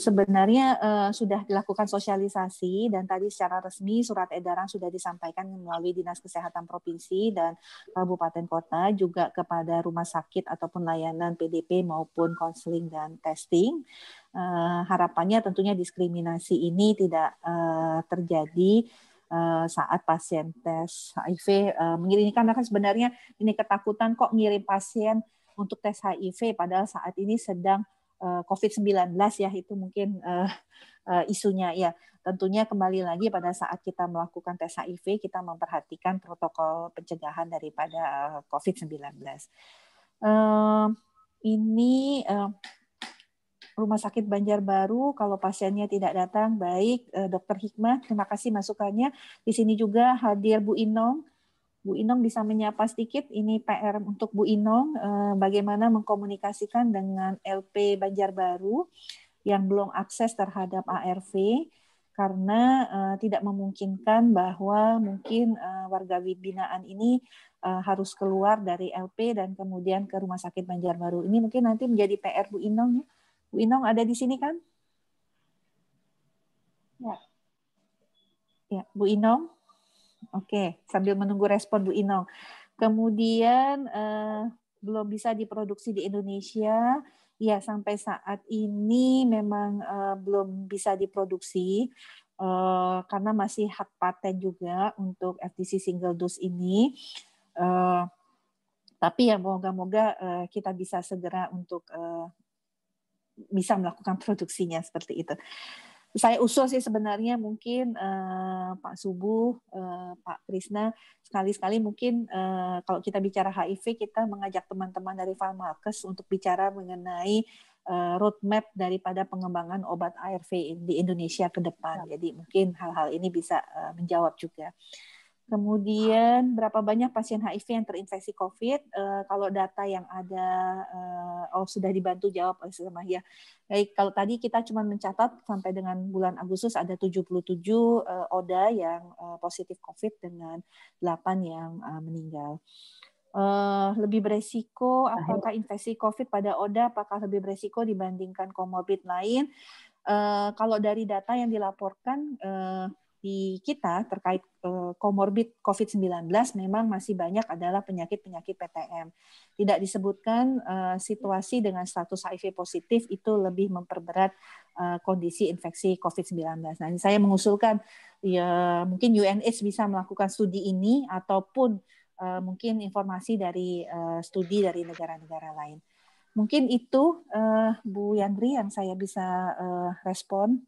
sebenarnya uh, sudah dilakukan sosialisasi dan tadi secara resmi surat edaran sudah disampaikan melalui Dinas Kesehatan Provinsi dan Kabupaten Kota juga kepada rumah sakit ataupun layanan PDP maupun konseling dan testing. Uh, harapannya tentunya diskriminasi ini tidak uh, terjadi saat pasien tes HIV mengirimkan karena kan sebenarnya ini ketakutan kok ngirim pasien untuk tes HIV padahal saat ini sedang eh, COVID-19 ya itu mungkin eh, eh, isunya ya. Tentunya kembali lagi pada saat kita melakukan tes HIV kita memperhatikan protokol pencegahan daripada COVID-19. ini Rumah Sakit Banjarbaru kalau pasiennya tidak datang baik uh, Dokter Hikmah terima kasih masukannya. Di sini juga hadir Bu Inong Bu Inong bisa menyapa sedikit, ini PR untuk Bu Inong, eh, bagaimana mengkomunikasikan dengan LP Banjarbaru yang belum akses terhadap ARV, karena eh, tidak memungkinkan bahwa mungkin eh, warga binaan ini harus keluar dari LP dan kemudian ke Rumah Sakit Banjarbaru. Ini mungkin nanti menjadi PR Bu Inong ya. Bu Inong ada di sini kan? Ya. Ya, Bu Inong. Oke, sambil menunggu respon Bu Ino. Kemudian eh, belum bisa diproduksi di Indonesia. Ya, sampai saat ini memang eh, belum bisa diproduksi eh, karena masih hak paten juga untuk FTC single dose ini. Eh, tapi ya moga-moga eh, kita bisa segera untuk eh, bisa melakukan produksinya seperti itu saya usul sih sebenarnya mungkin uh, Pak Subuh, uh, Pak Krisna sekali-sekali mungkin uh, kalau kita bicara HIV kita mengajak teman-teman dari Farmakes untuk bicara mengenai uh, roadmap daripada pengembangan obat ARV di Indonesia ke depan. Ya. Jadi mungkin hal-hal ini bisa uh, menjawab juga. Kemudian berapa banyak pasien HIV yang terinfeksi COVID? Uh, kalau data yang ada, uh, oh sudah dibantu jawab oleh Sistem ya. Baik, kalau tadi kita cuma mencatat sampai dengan bulan Agustus ada 77 uh, eh, ODA yang uh, positif COVID dengan 8 yang uh, meninggal. Uh, lebih beresiko apakah infeksi COVID pada ODA apakah lebih beresiko dibandingkan komorbid lain? Uh, kalau dari data yang dilaporkan, uh, di kita terkait eh, komorbid COVID-19 memang masih banyak adalah penyakit-penyakit PTM. Tidak disebutkan eh, situasi dengan status HIV positif itu lebih memperberat eh, kondisi infeksi COVID-19. Nah, saya mengusulkan ya mungkin UNH bisa melakukan studi ini ataupun mungkin informasi dari studi dari negara-negara lain. Mungkin itu Bu Yandri yang saya bisa respon.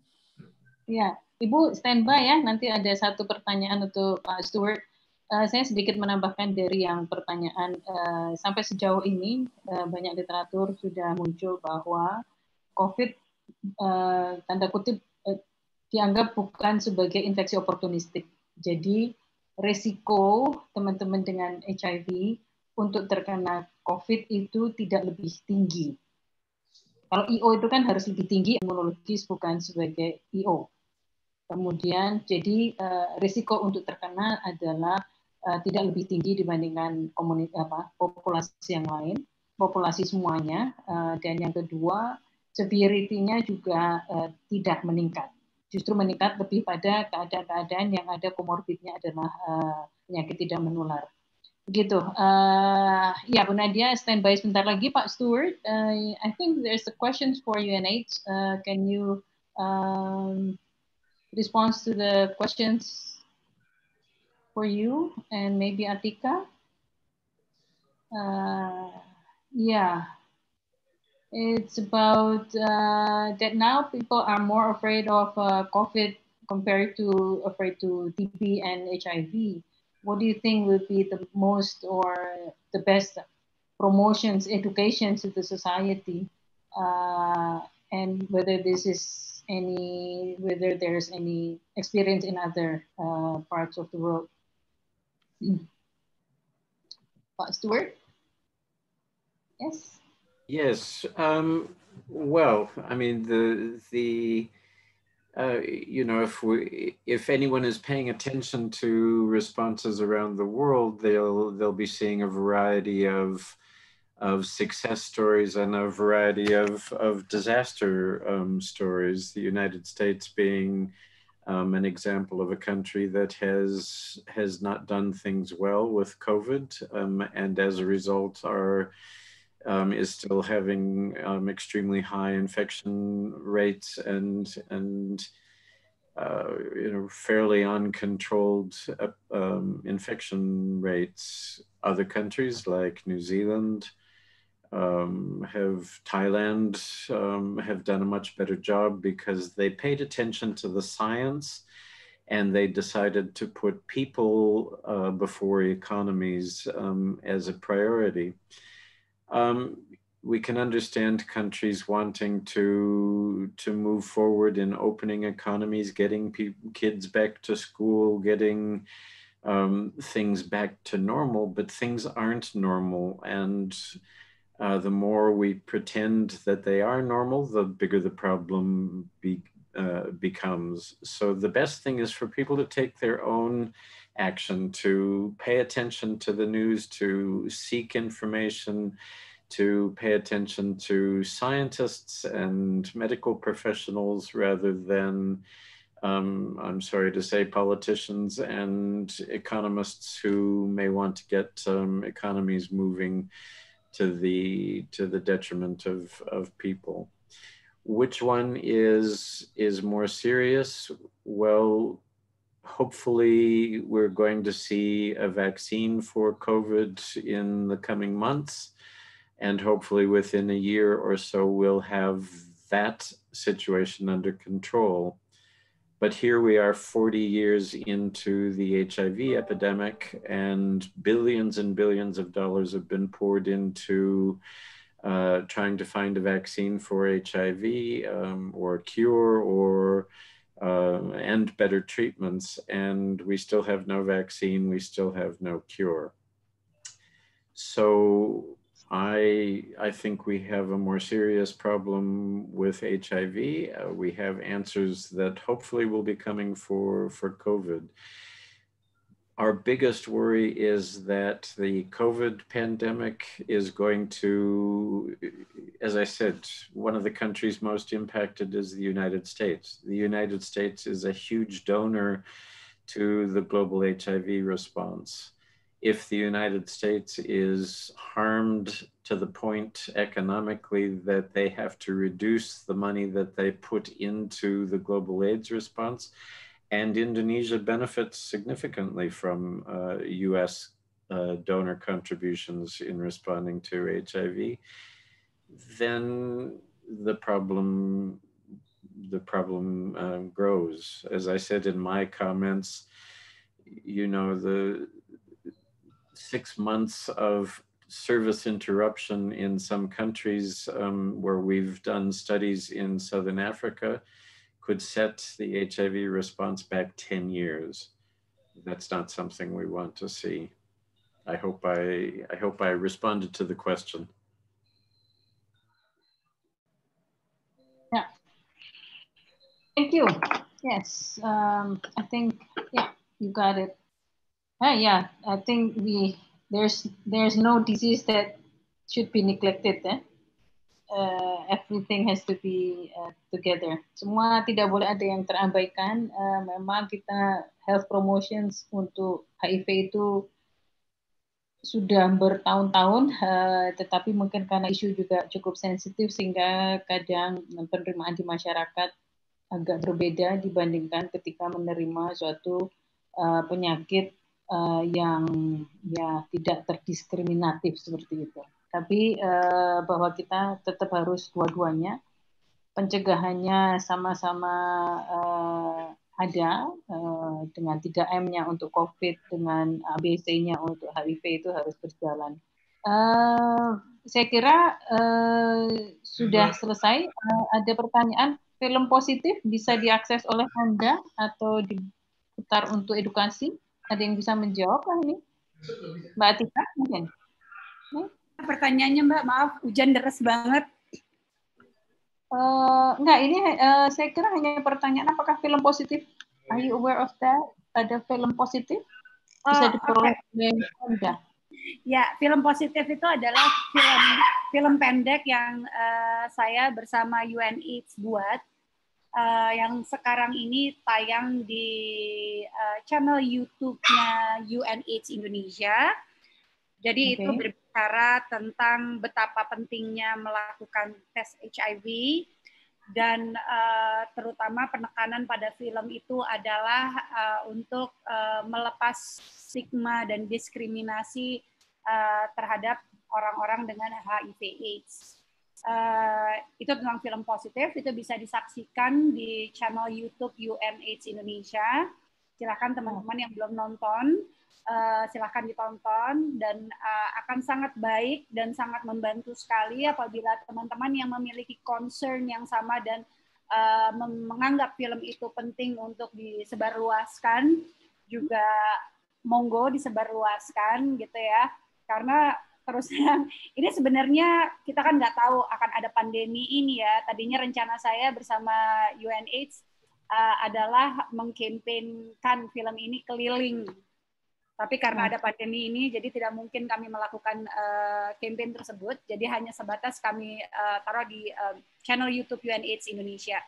Ya, Ibu standby ya, nanti ada satu pertanyaan untuk Pak Stewart. Uh, eh, saya sedikit menambahkan dari yang pertanyaan uh, sampai sejauh ini uh, banyak literatur sudah muncul bahwa COVID uh, tanda kutip uh, dianggap bukan sebagai infeksi oportunistik. Jadi resiko teman-teman dengan HIV untuk terkena COVID itu tidak lebih tinggi. Kalau IO itu kan harus lebih tinggi, imunologis bukan sebagai IO. Kemudian jadi uh, risiko untuk terkena adalah uh, tidak lebih tinggi dibandingkan apa populasi yang lain, populasi semuanya uh, dan yang kedua severity-nya juga uh, tidak meningkat. Justru meningkat lebih pada keadaan-keadaan yang ada komorbidnya adalah uh, penyakit tidak menular. Begitu. Uh, ya, Bu Nadia, standby sebentar lagi, Pak Stewart. Uh, I think there's a question for UNH. Uh, can you um, response to the questions for you and maybe Atika. Uh, yeah, it's about uh, that now people are more afraid of uh, COVID compared to afraid to TB and HIV. What do you think would be the most or the best promotions, education to the society, uh, and whether this is any whether there's any experience in other uh, parts of the world. Hmm. Uh, Stuart? Yes. Yes. Um, well, I mean the the uh, you know if we if anyone is paying attention to responses around the world, they'll they'll be seeing a variety of of success stories and a variety of, of disaster um, stories, the United States being um, an example of a country that has, has not done things well with COVID um, and as a result are, um, is still having um, extremely high infection rates and, and uh, you know, fairly uncontrolled uh, um, infection rates. Other countries like New Zealand, um, have Thailand um, have done a much better job because they paid attention to the science and they decided to put people uh, before economies um, as a priority. Um, we can understand countries wanting to, to move forward in opening economies, getting kids back to school, getting um, things back to normal, but things aren't normal. And uh, the more we pretend that they are normal, the bigger the problem be, uh, becomes. So the best thing is for people to take their own action, to pay attention to the news, to seek information, to pay attention to scientists and medical professionals rather than, um, I'm sorry to say, politicians and economists who may want to get um, economies moving to the to the detriment of of people which one is is more serious well hopefully we're going to see a vaccine for covid in the coming months and hopefully within a year or so we'll have that situation under control but here we are 40 years into the HIV epidemic, and billions and billions of dollars have been poured into uh, trying to find a vaccine for HIV um, or a cure or uh, and better treatments. And we still have no vaccine, we still have no cure. So I, I think we have a more serious problem with HIV. Uh, we have answers that hopefully will be coming for, for COVID. Our biggest worry is that the COVID pandemic is going to, as I said, one of the countries most impacted is the United States. The United States is a huge donor to the global HIV response if the United States is harmed to the point economically that they have to reduce the money that they put into the global AIDS response. And Indonesia benefits significantly from uh, US uh, donor contributions in responding to HIV, then the problem the problem uh, grows. As I said in my comments, you know the six months of service interruption in some countries um, where we've done studies in Southern Africa could set the HIV response back 10 years. That's not something we want to see. I hope I, I hope I responded to the question. Yeah. Thank you. Yes, um, I think, yeah, you got it. Uh, yeah, I think we there's there's no disease that should be neglected. Eh? Uh, everything has to be uh, together. Semua tidak boleh ada yang terabaikan. Uh, memang kita health promotions untuk HIV itu sudah bertahun-tahun, uh, tetapi mungkin karena isu juga cukup sensitif sehingga kadang penerimaan di masyarakat agak berbeda dibandingkan ketika menerima suatu uh, penyakit uh, yang ya tidak terdiskriminatif seperti itu. Tapi uh, bahwa kita tetap harus dua-duanya pencegahannya sama-sama uh, ada uh, dengan 3M-nya untuk COVID, dengan ABC-nya untuk HIV itu harus berjalan. Uh, saya kira uh, sudah selesai. Uh, ada pertanyaan, film positif bisa diakses oleh Anda atau diputar untuk edukasi? Ada yang bisa menjawab kan ini? Mbak Atika mungkin? Pertanyaannya Mbak, maaf hujan deras banget. Uh, enggak, ini uh, saya kira hanya pertanyaan apakah film positif? Are you aware of that? Ada film positif? Bisa oh, diperoleh oleh okay. Ya, film positif itu adalah film film pendek yang uh, saya bersama UNI buat uh, yang sekarang ini tayang di uh, channel YouTube-nya UNH Indonesia. Jadi okay. itu berbicara tentang betapa pentingnya melakukan tes HIV dan uh, terutama penekanan pada film itu adalah uh, untuk uh, melepas stigma dan diskriminasi uh, terhadap orang-orang dengan HIV/AIDS. Eh, itu tentang film positif itu bisa disaksikan di channel YouTube UNH Indonesia silahkan teman-teman yang belum nonton uh, eh, silahkan ditonton dan uh, akan sangat baik dan sangat membantu sekali apabila teman-teman yang memiliki concern yang sama dan uh, menganggap film itu penting untuk disebarluaskan juga monggo disebarluaskan gitu ya karena terus yang *laughs* ini sebenarnya kita kan nggak tahu akan ada pandemi ini ya. Tadinya rencana saya bersama UNH uh, eh, adalah mengkampanyekan film ini keliling. Tapi karena ada pandemi ini, jadi tidak mungkin kami melakukan uh, tersebut. Jadi hanya sebatas kami uh, taruh di uh, channel YouTube UNH Indonesia.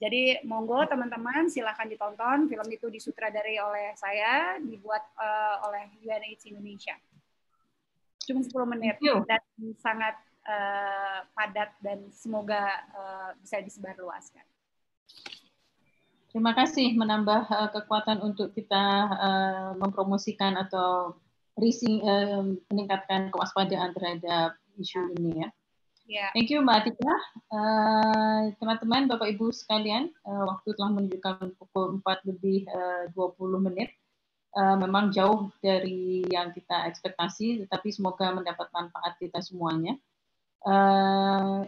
Jadi monggo teman-teman silahkan ditonton. Film itu disutradarai oleh saya, dibuat uh, oleh UNH Indonesia cuma 10 menit Yo. dan sangat uh, padat dan semoga uh, bisa disebarluaskan. Terima kasih menambah uh, kekuatan untuk kita uh, mempromosikan atau rising, uh, meningkatkan kewaspadaan terhadap isu ini ya. Yeah. Thank you Mbak Atika. Teman-teman, uh, teman -teman, Bapak Ibu sekalian, uh, waktu telah menunjukkan pukul 4 lebih uh, 20 menit uh, memang jauh dari yang kita ekspektasi, tetapi semoga mendapat manfaat kita semuanya. Uh,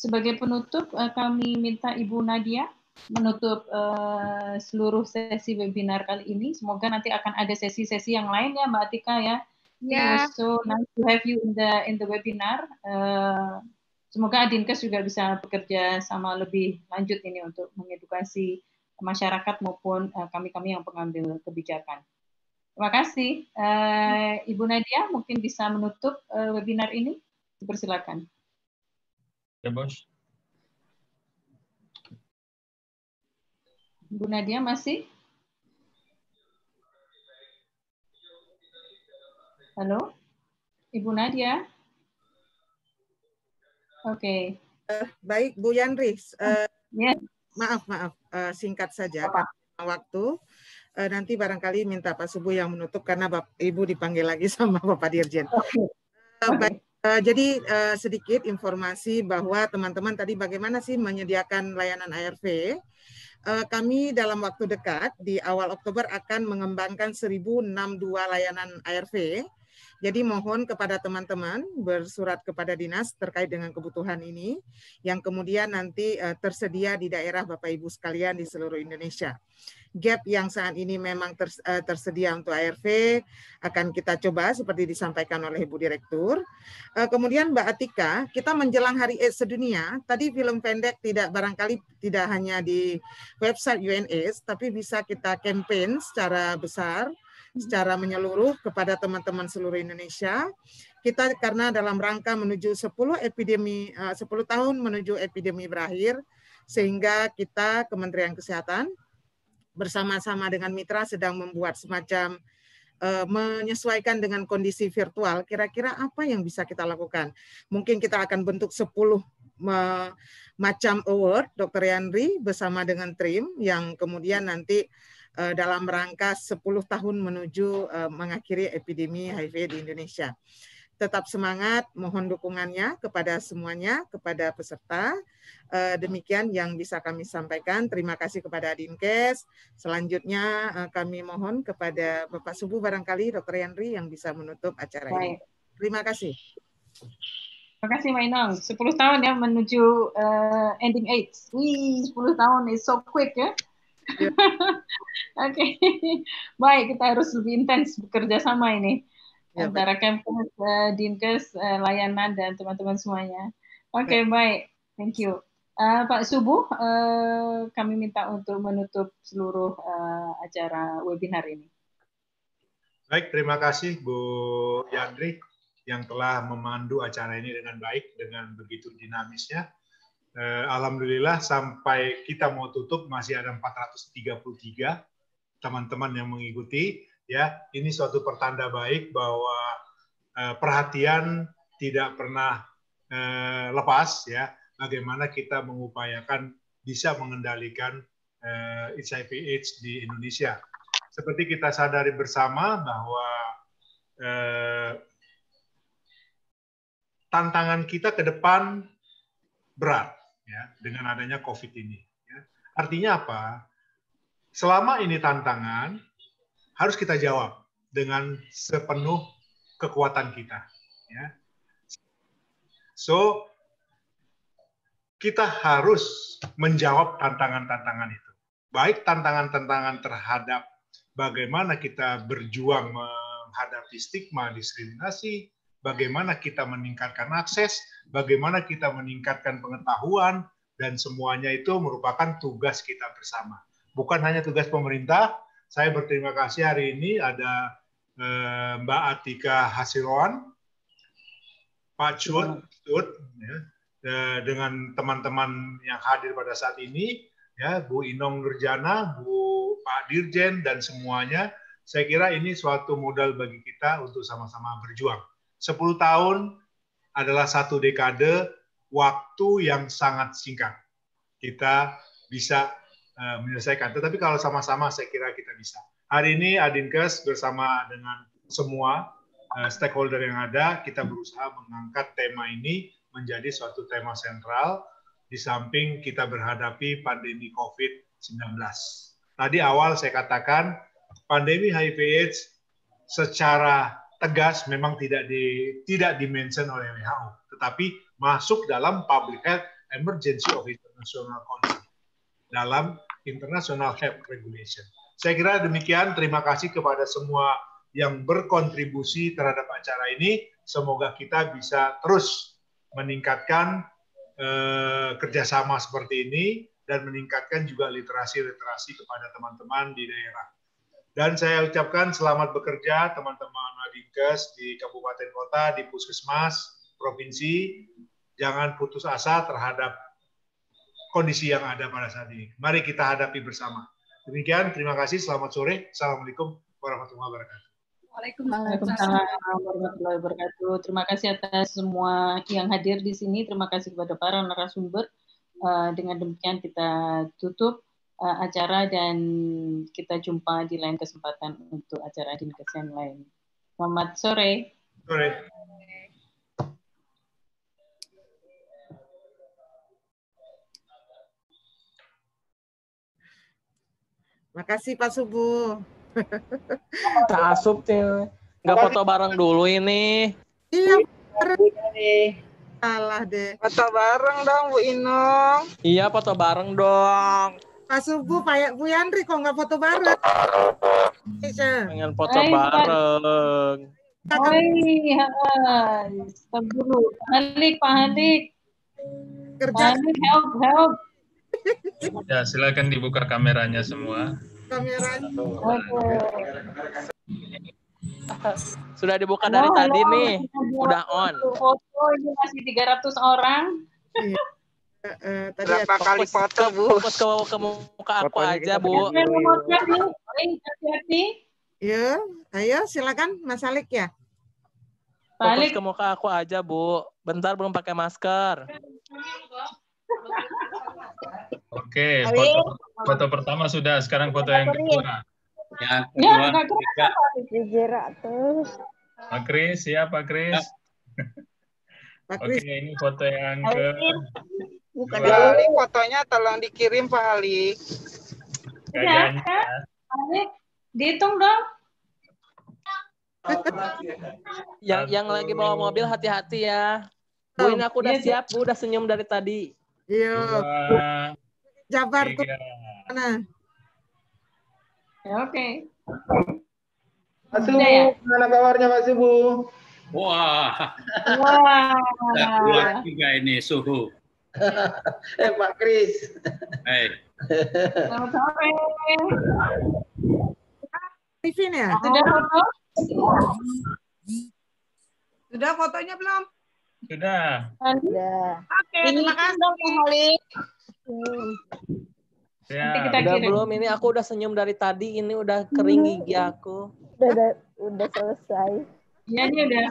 sebagai penutup, uh, kami minta Ibu Nadia menutup uh, seluruh sesi webinar kali ini. Semoga nanti akan ada sesi-sesi yang lain ya, Mbak Atika ya. Yeah. So nice to have you in the in the webinar. Uh, semoga Adinkes juga bisa bekerja sama lebih lanjut ini untuk mengedukasi masyarakat maupun eh, kami-kami yang pengambil kebijakan. Terima kasih. Eh, ibu Nadia mungkin bisa menutup eh, webinar ini. Dipersilakan. Ya, Bos. ibu Nadia masih? Halo? Ibu Nadia? Oke. Okay. baik, Bu Yandri. Uh, yes maaf maaf uh, singkat saja Pak. waktu uh, nanti barangkali minta Pak Subuh yang menutup karena Bap Ibu dipanggil lagi *laughs* sama Bapak Dirjen. Okay. Uh, Uh, jadi uh, sedikit informasi bahwa teman-teman tadi bagaimana sih menyediakan layanan ARV. Uh, kami dalam waktu dekat di awal Oktober akan mengembangkan 1062 layanan ARV jadi mohon kepada teman-teman bersurat kepada dinas terkait dengan kebutuhan ini yang kemudian nanti uh, tersedia di daerah Bapak Ibu sekalian di seluruh Indonesia. Gap yang saat ini memang ter, uh, eh, tersedia untuk ARV akan kita coba seperti disampaikan oleh Ibu Direktur. Uh, kemudian Mbak Atika, kita menjelang Hari AIDS sedunia, tadi film pendek tidak barangkali tidak hanya di website UNAIDS tapi bisa kita campaign secara besar secara menyeluruh kepada teman-teman seluruh Indonesia. Kita karena dalam rangka menuju 10 epidemi 10 eh, tahun menuju epidemi berakhir sehingga kita Kementerian Kesehatan bersama-sama dengan mitra sedang membuat semacam eh, menyesuaikan dengan kondisi virtual. Kira-kira apa yang bisa kita lakukan? Mungkin kita akan bentuk 10 macam award Dr. Yandri bersama dengan TRIM yang kemudian nanti Eh, dalam rangka 10 tahun menuju eh, mengakhiri epidemi HIV di Indonesia. Tetap semangat, mohon dukungannya kepada semuanya, kepada peserta. Eh, demikian yang bisa kami sampaikan. Terima kasih kepada Adinkes. Selanjutnya kami mohon kepada Bapak Subuh barangkali Dr. Yandri yang bisa menutup acara ini. Terima kasih. Terima kasih Mainong. 10 tahun ya menuju uh, ending AIDS. Wih, 10 tahun is so quick ya. *laughs* Oke, okay. baik kita harus lebih intens bekerja sama ini ya, antara kampus, uh, eh, Dinkes, uh, layanan dan teman-teman semuanya. Oke, okay, baik. baik, thank you. Uh, Pak Subuh, uh, kami minta untuk menutup seluruh uh, acara webinar ini. Baik, terima kasih Bu Yandri yang telah memandu acara ini dengan baik, dengan begitu dinamisnya eh, alhamdulillah sampai kita mau tutup masih ada 433 teman-teman yang mengikuti ya ini suatu pertanda baik bahwa eh, perhatian tidak pernah eh, lepas ya bagaimana kita mengupayakan bisa mengendalikan eh, HIV AIDS di Indonesia seperti kita sadari bersama bahwa eh, tantangan kita ke depan berat ya dengan adanya COVID ini. Ya. Artinya apa? Selama ini tantangan harus kita jawab dengan sepenuh kekuatan kita. Ya. So kita harus menjawab tantangan-tantangan itu. Baik tantangan-tantangan terhadap bagaimana kita berjuang menghadapi stigma, diskriminasi, bagaimana kita meningkatkan akses, bagaimana kita meningkatkan pengetahuan, dan semuanya itu merupakan tugas kita bersama. Bukan hanya tugas pemerintah, saya berterima kasih hari ini ada eh, Mbak Atika Hasiroan, Pak Cud, Cud, ya, eh, dengan teman-teman yang hadir pada saat ini, ya Bu Inong Nurjana, Bu Pak Dirjen, dan semuanya, saya kira ini suatu modal bagi kita untuk sama-sama berjuang. 10 tahun adalah satu dekade waktu yang sangat singkat. Kita bisa uh, menyelesaikan. Tetapi kalau sama-sama saya kira kita bisa. Hari ini Adinkes bersama dengan semua eh, stakeholder yang ada, kita berusaha mengangkat tema ini menjadi suatu tema sentral di samping kita berhadapi pandemi COVID-19. Tadi awal saya katakan pandemi HIV AIDS secara tegas memang tidak di tidak dimention oleh WHO, tetapi masuk dalam public health emergency of international concern dalam international health regulation. Saya kira demikian. Terima kasih kepada semua yang berkontribusi terhadap acara ini. Semoga kita bisa terus meningkatkan eh, kerjasama seperti ini dan meningkatkan juga literasi-literasi kepada teman-teman di daerah. Dan saya ucapkan selamat bekerja teman-teman Adinkes di kabupaten kota, di puskesmas, provinsi. Jangan putus asa terhadap kondisi yang ada pada saat ini. Mari kita hadapi bersama. Demikian, terima kasih. Selamat sore. Assalamualaikum warahmatullahi wabarakatuh. Waalaikumsalam warahmatullahi wabarakatuh. Terima kasih atas semua yang hadir di sini. Terima kasih kepada para narasumber. Eh, dengan demikian kita tutup uh, acara dan kita jumpa di lain kesempatan untuk acara Dinkesen lain. Selamat sore. Sore. Makasih Pak Subuh. *laughs* Nah, tak asup tuh. Nggak foto bareng dulu ini. Iya, bareng. Iya. Salah deh. Foto bareng dong Bu Inung. Iya, foto bareng dong. Pak Subuh, Pak ya-, Bu Yandri kok nggak foto bareng? Iya. Pengen foto Hai, bareng. Oi, hai. Stop dulu. Handik, Pak Handik. Kerja. Pak help, help. Ya, silakan dibuka kameranya semua. Kameranya. Oke. Sudah dibuka dari oh, tadi halo, nih. Udah on. Foto ini masih 300 orang. Iya tadi Berapa kali foto, Bu? Fokus ke, ke muka aku Fotonya aja, Bu. Hati-hati. Ya, ayo silakan Mas Alik ya. Fokus ke muka aku aja, Bu. Bentar belum pakai masker. Oke, foto, foto pertama sudah. Sekarang foto yang kedua. Yang ya, kedua. Ya, Pak Kris, ya Pak Kris. Pak Kris. Oke, ini foto yang ke Bukan ini iya. fotonya tolong dikirim Pak Ali Ya, iya. Hali dihitung dong. *laughs* yang yang lagi bawa mobil hati-hati ya. Bu iya, ini aku udah siap, Bu udah senyum dari tadi. Iya. Jabar tuh. Mana? Ya, oke. Okay. Masih ya? Bu, ya? gimana kabarnya Masih Bu? Wah. Wah. wow. kuat ini suhu eh Pak Kris. Hey. Selamat sore. ya? Sudah oh. foto? Sudah fotonya belum? Sudah. Sudah. Oke, okay, terima kasih. Ya. Nanti kita udah belum ini aku udah senyum dari tadi ini udah kering gigi aku. Udah udah, udah selesai. Iya ini udah.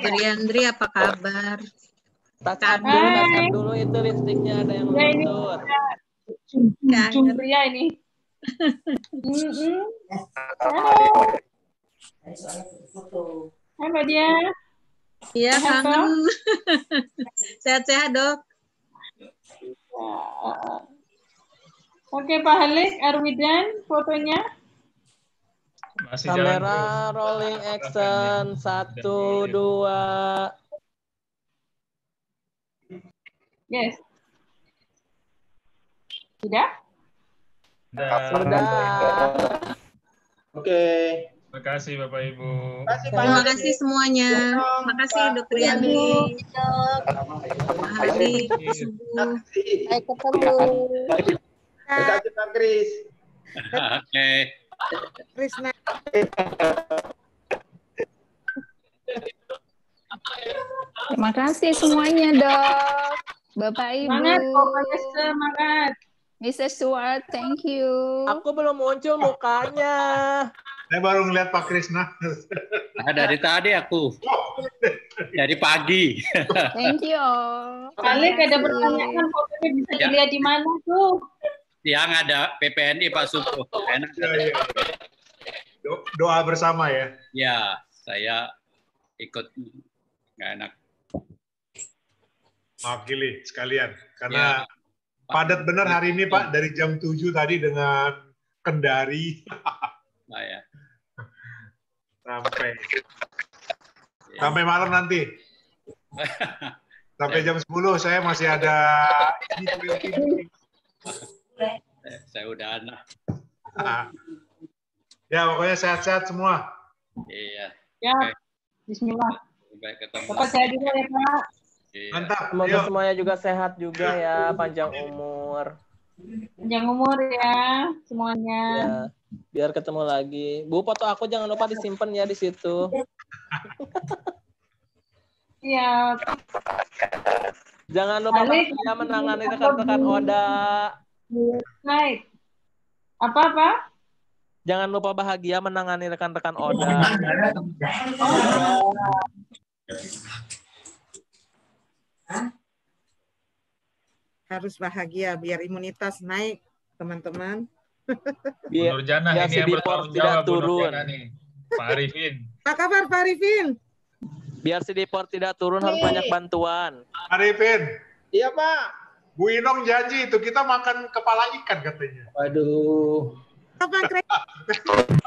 Dari Andri apa kabar? touch dulu, touch dulu itu lipstiknya ada yang luntur. Ya, nah, ini Halo. Halo. Ya, Hai Mbak Dia. Iya, kangen. *laughs* Sehat-sehat, Dok. Oke, Pak Halik, Erwidan, fotonya. Masih Kamera jalan, rolling action, satu, dua, Yes. Sudah? Sudah. Oke. Okay. Terima kasih Bapak Ibu. Terima kasih semuanya. Terima kasih Dokter Yani. Terima kasih. Sampai ketemu. Terima kasih Pak Kris. Oke. Krisna. Terima kasih semuanya dok. Bapak Ibu. Semangat, pokoknya semangat. Mr. Suar, thank you. Aku belum muncul mukanya. Saya baru ngeliat Pak Krisna. Nah, dari tadi aku. Dari pagi. Thank you. Kali ada pertanyaan, pokoknya bisa ya. dilihat di mana tuh? Siang ada PPNI Pak Suko. Enak. Ya, ya. doa bersama ya. Ya, saya ikut nggak enak. Maaf Gili sekalian karena ya. padat benar hari ini Pak dari jam 7 tadi dengan Kendari. *laughs* Nah, ya. Sampai ya. sampai malam nanti. *laughs* Sampai ya. jam 10 saya masih ada eh, Saya udah anak. *laughs* Ya, pokoknya sehat-sehat semua. Iya. Ya. Bismillah. Sampai ketemu. Bapak saya juga ya, Pak. Iya. Mantap. Semoga semuanya juga sehat juga ya, panjang umur. Panjang umur ya semuanya. Ya, biar ketemu lagi. Bu foto aku jangan lupa disimpan ya di situ. Iya. jangan lupa ya menangani rekan-rekan Oda. Baik. Apa apa? Jangan lupa bahagia menangani rekan-rekan Oda. Oh. Harus bahagia biar imunitas naik, teman-teman. Biar *laughs* Nurjana ya, ini yang tidak turun. Pak Arifin. Apa *laughs* kabar Pak Arifin? Biar si Depor tidak turun Hei. harus banyak bantuan. Arifin. Iya Pak. Bu Inong janji itu kita makan kepala ikan katanya. Waduh. Apa Kapan *laughs*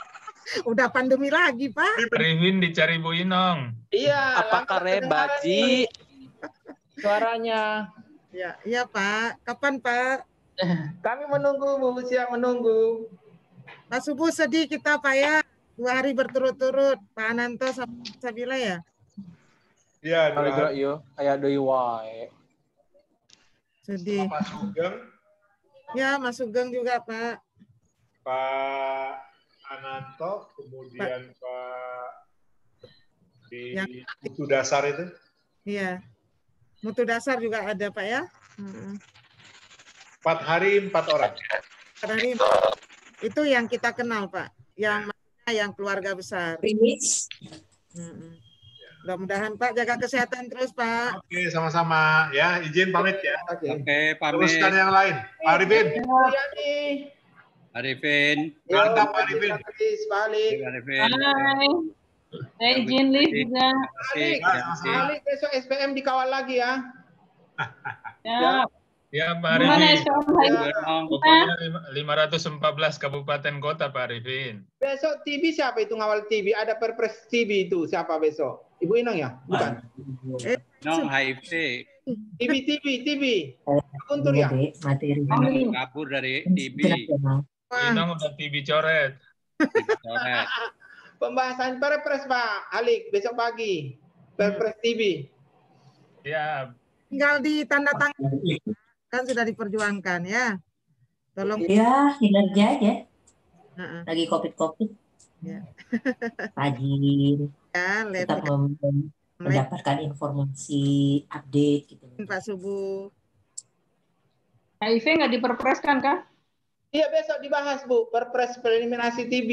Udah pandemi lagi, Pak. Arifin dicari Bu Inong. Iya. Apakah rebaji? suaranya. Ya, iya Pak. Kapan Pak? *laughs* Kami menunggu Bu, menunggu. Pak Subuh sedih kita Pak ya. Dua hari berturut-turut. Pak Ananto sama Sabila ya? Iya, dua iya, hari. Iya, iya. kayak doi wae. Sedih. Pak Sugeng. Ya, Mas Sugeng juga Pak. Pak Ananto, kemudian Pak, Pak di itu ya. dasar itu. Iya. Mutu dasar juga ada Pak ya? Empat hari empat orang. Empat hari itu yang kita kenal Pak. Yang yang keluarga besar. Primis. Mudah-mudahan Pak jaga kesehatan terus Pak. Oke sama-sama ya izin pamit ya. Oke, Oke pamit. Teruskan yang lain. Pak Arifin. Arifin. Mantap Arifin. Arifin. Arifin. Saya izin Lee juga. Alik, besok SPM dikawal lagi ya. ya. Ya, ya Pak Arifin. Ya, ratus empat 514 kabupaten kota Pak Arifin. Besok TV siapa itu ngawal TV? Ada perpres TV itu siapa besok? Ibu Inang ya? Bukan. Eh, Inong HIP. TV TV TV. Kuntur ya? Materi. Kabur dari TV. Inang udah TV coret. TV coret pembahasan perpres Pak Alik besok pagi perpres hmm. TV. Ya. Tinggal di tanda tangan kan sudah diperjuangkan ya. Tolong. Ya kinerja aja. Uh Lagi covid covid. Ya. Rajin. Ya, ya. mendapatkan informasi update gitu. Pak Subuh. HIV nggak diperpreskan kah? Iya besok dibahas Bu, perpres preliminasi TV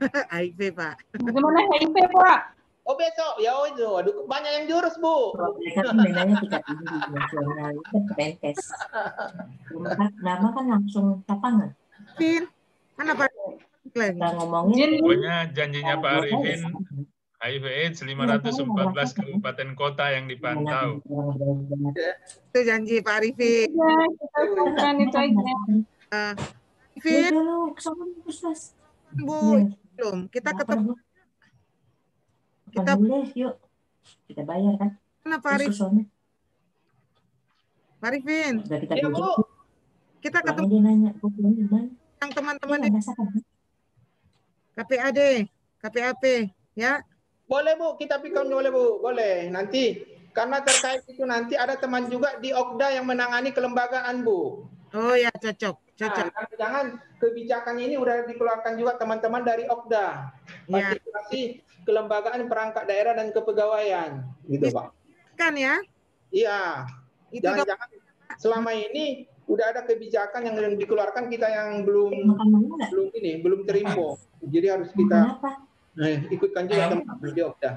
fe, *laughs* Pak. Bagaimana fe, Pak? Oh besok ya oh, itu, aduh banyak yang jurus bu. Pembelanya tidak tinggi nasional itu keren tes. Nama kan langsung lapangan. Pin, mana Pak? Kita ngomongin. Pokoknya janjinya Pak nah, Arifin HIV AIDS 514 kabupaten kota yang dipantau. Itu janji Pak Arifin. Ya, kita lakukan itu aja. Arifin. Eh, iya, iya, iya. Bu, belum. Kita ketemu. Kita boleh yuk. Kita bayar kan. Mana Pak Arif? Pak Arifin. kita ya, Bu. Kita ketemu. Dia nanya, yang teman-teman ya, KPAD, kan? KPAP, ya. Boleh Bu, kita pikirkan boleh Bu, boleh. Nanti karena terkait itu nanti ada teman juga di Okda yang menangani kelembagaan Bu. Oh ya, cocok cocok. Nah, jangan kebijakan ini udah dikeluarkan juga teman-teman dari Okda. Ya. Partisipasi yeah. kelembagaan perangkat daerah dan kepegawaian gitu, Pak. Kan ya? Iya. Jangan, jangan selama ini udah ada kebijakan yang dikeluarkan kita yang belum Makan belum ini, belum terimpo, Jadi harus kita eh, ikutkan juga teman-teman di Okda.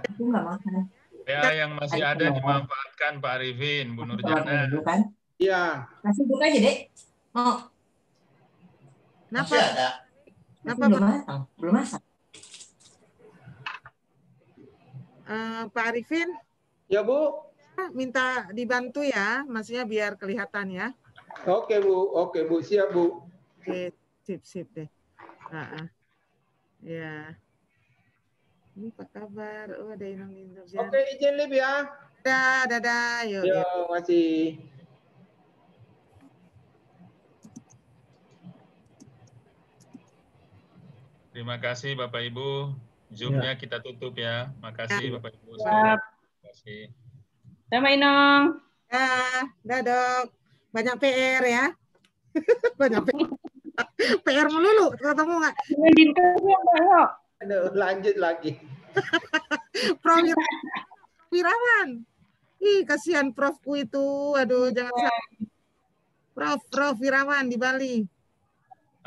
Ya, yang masih ada dimanfaatkan Pak Arifin, Bu Nurjana. Kan? Iya. Masih buka aja, Dek. Mau. Oh. Kenapa? Masih ada. Kenapa, belum matang. Belum masak. Uh, eh, Pak Arifin? Ya, Bu. Minta dibantu ya, maksudnya biar kelihatan ya. Oke, Bu. Oke, Bu. Siap, Bu. Oke, sip, sip deh. Uh -uh. Ya. Ini apa kabar? Oh, ada yang nonton. Oke, izin Lib ya. Dadah, dadah. Yuk, ya, yuk. Yo, masih. Terima kasih Bapak Ibu. Zoom-nya ya. kita tutup ya. Makasih ya. Bapak Ibu. Terima kasih. Sama ya, Inong. Ya, dah dok. Banyak PR ya. *laughs* Banyak PR. *laughs* PR melulu ketemu nggak? Aduh, lanjut lagi. *laughs* Prof. Wirawan. Ya. Ih, kasihan Profku itu. Aduh, jangan ya. salah. Prof, Prof Wirawan di Bali.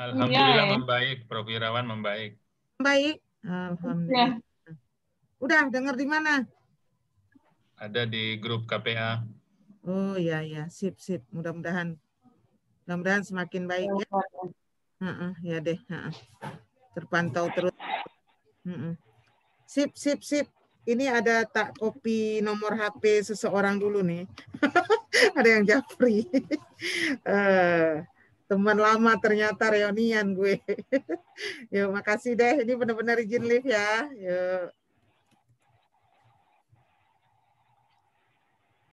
Alhamdulillah ya, ya. membaik, Prof. Wirawan membaik. Membaik. Alhamdulillah. Iya. Udah dengar di mana? Ada di grup KPA. Oh ya ya, sip sip. Mudah-mudahan mudah-mudahan semakin baik ya. Uh -uh, ya deh, uh -uh. terpantau terus. Uh -uh. Sip sip sip. Ini ada tak kopi nomor HP seseorang dulu nih. *laughs* ada yang japri. uh, *laughs* teman lama ternyata reunian gue. *laughs* Yuk, makasih deh. Ini benar-benar izin live ya. Yuk.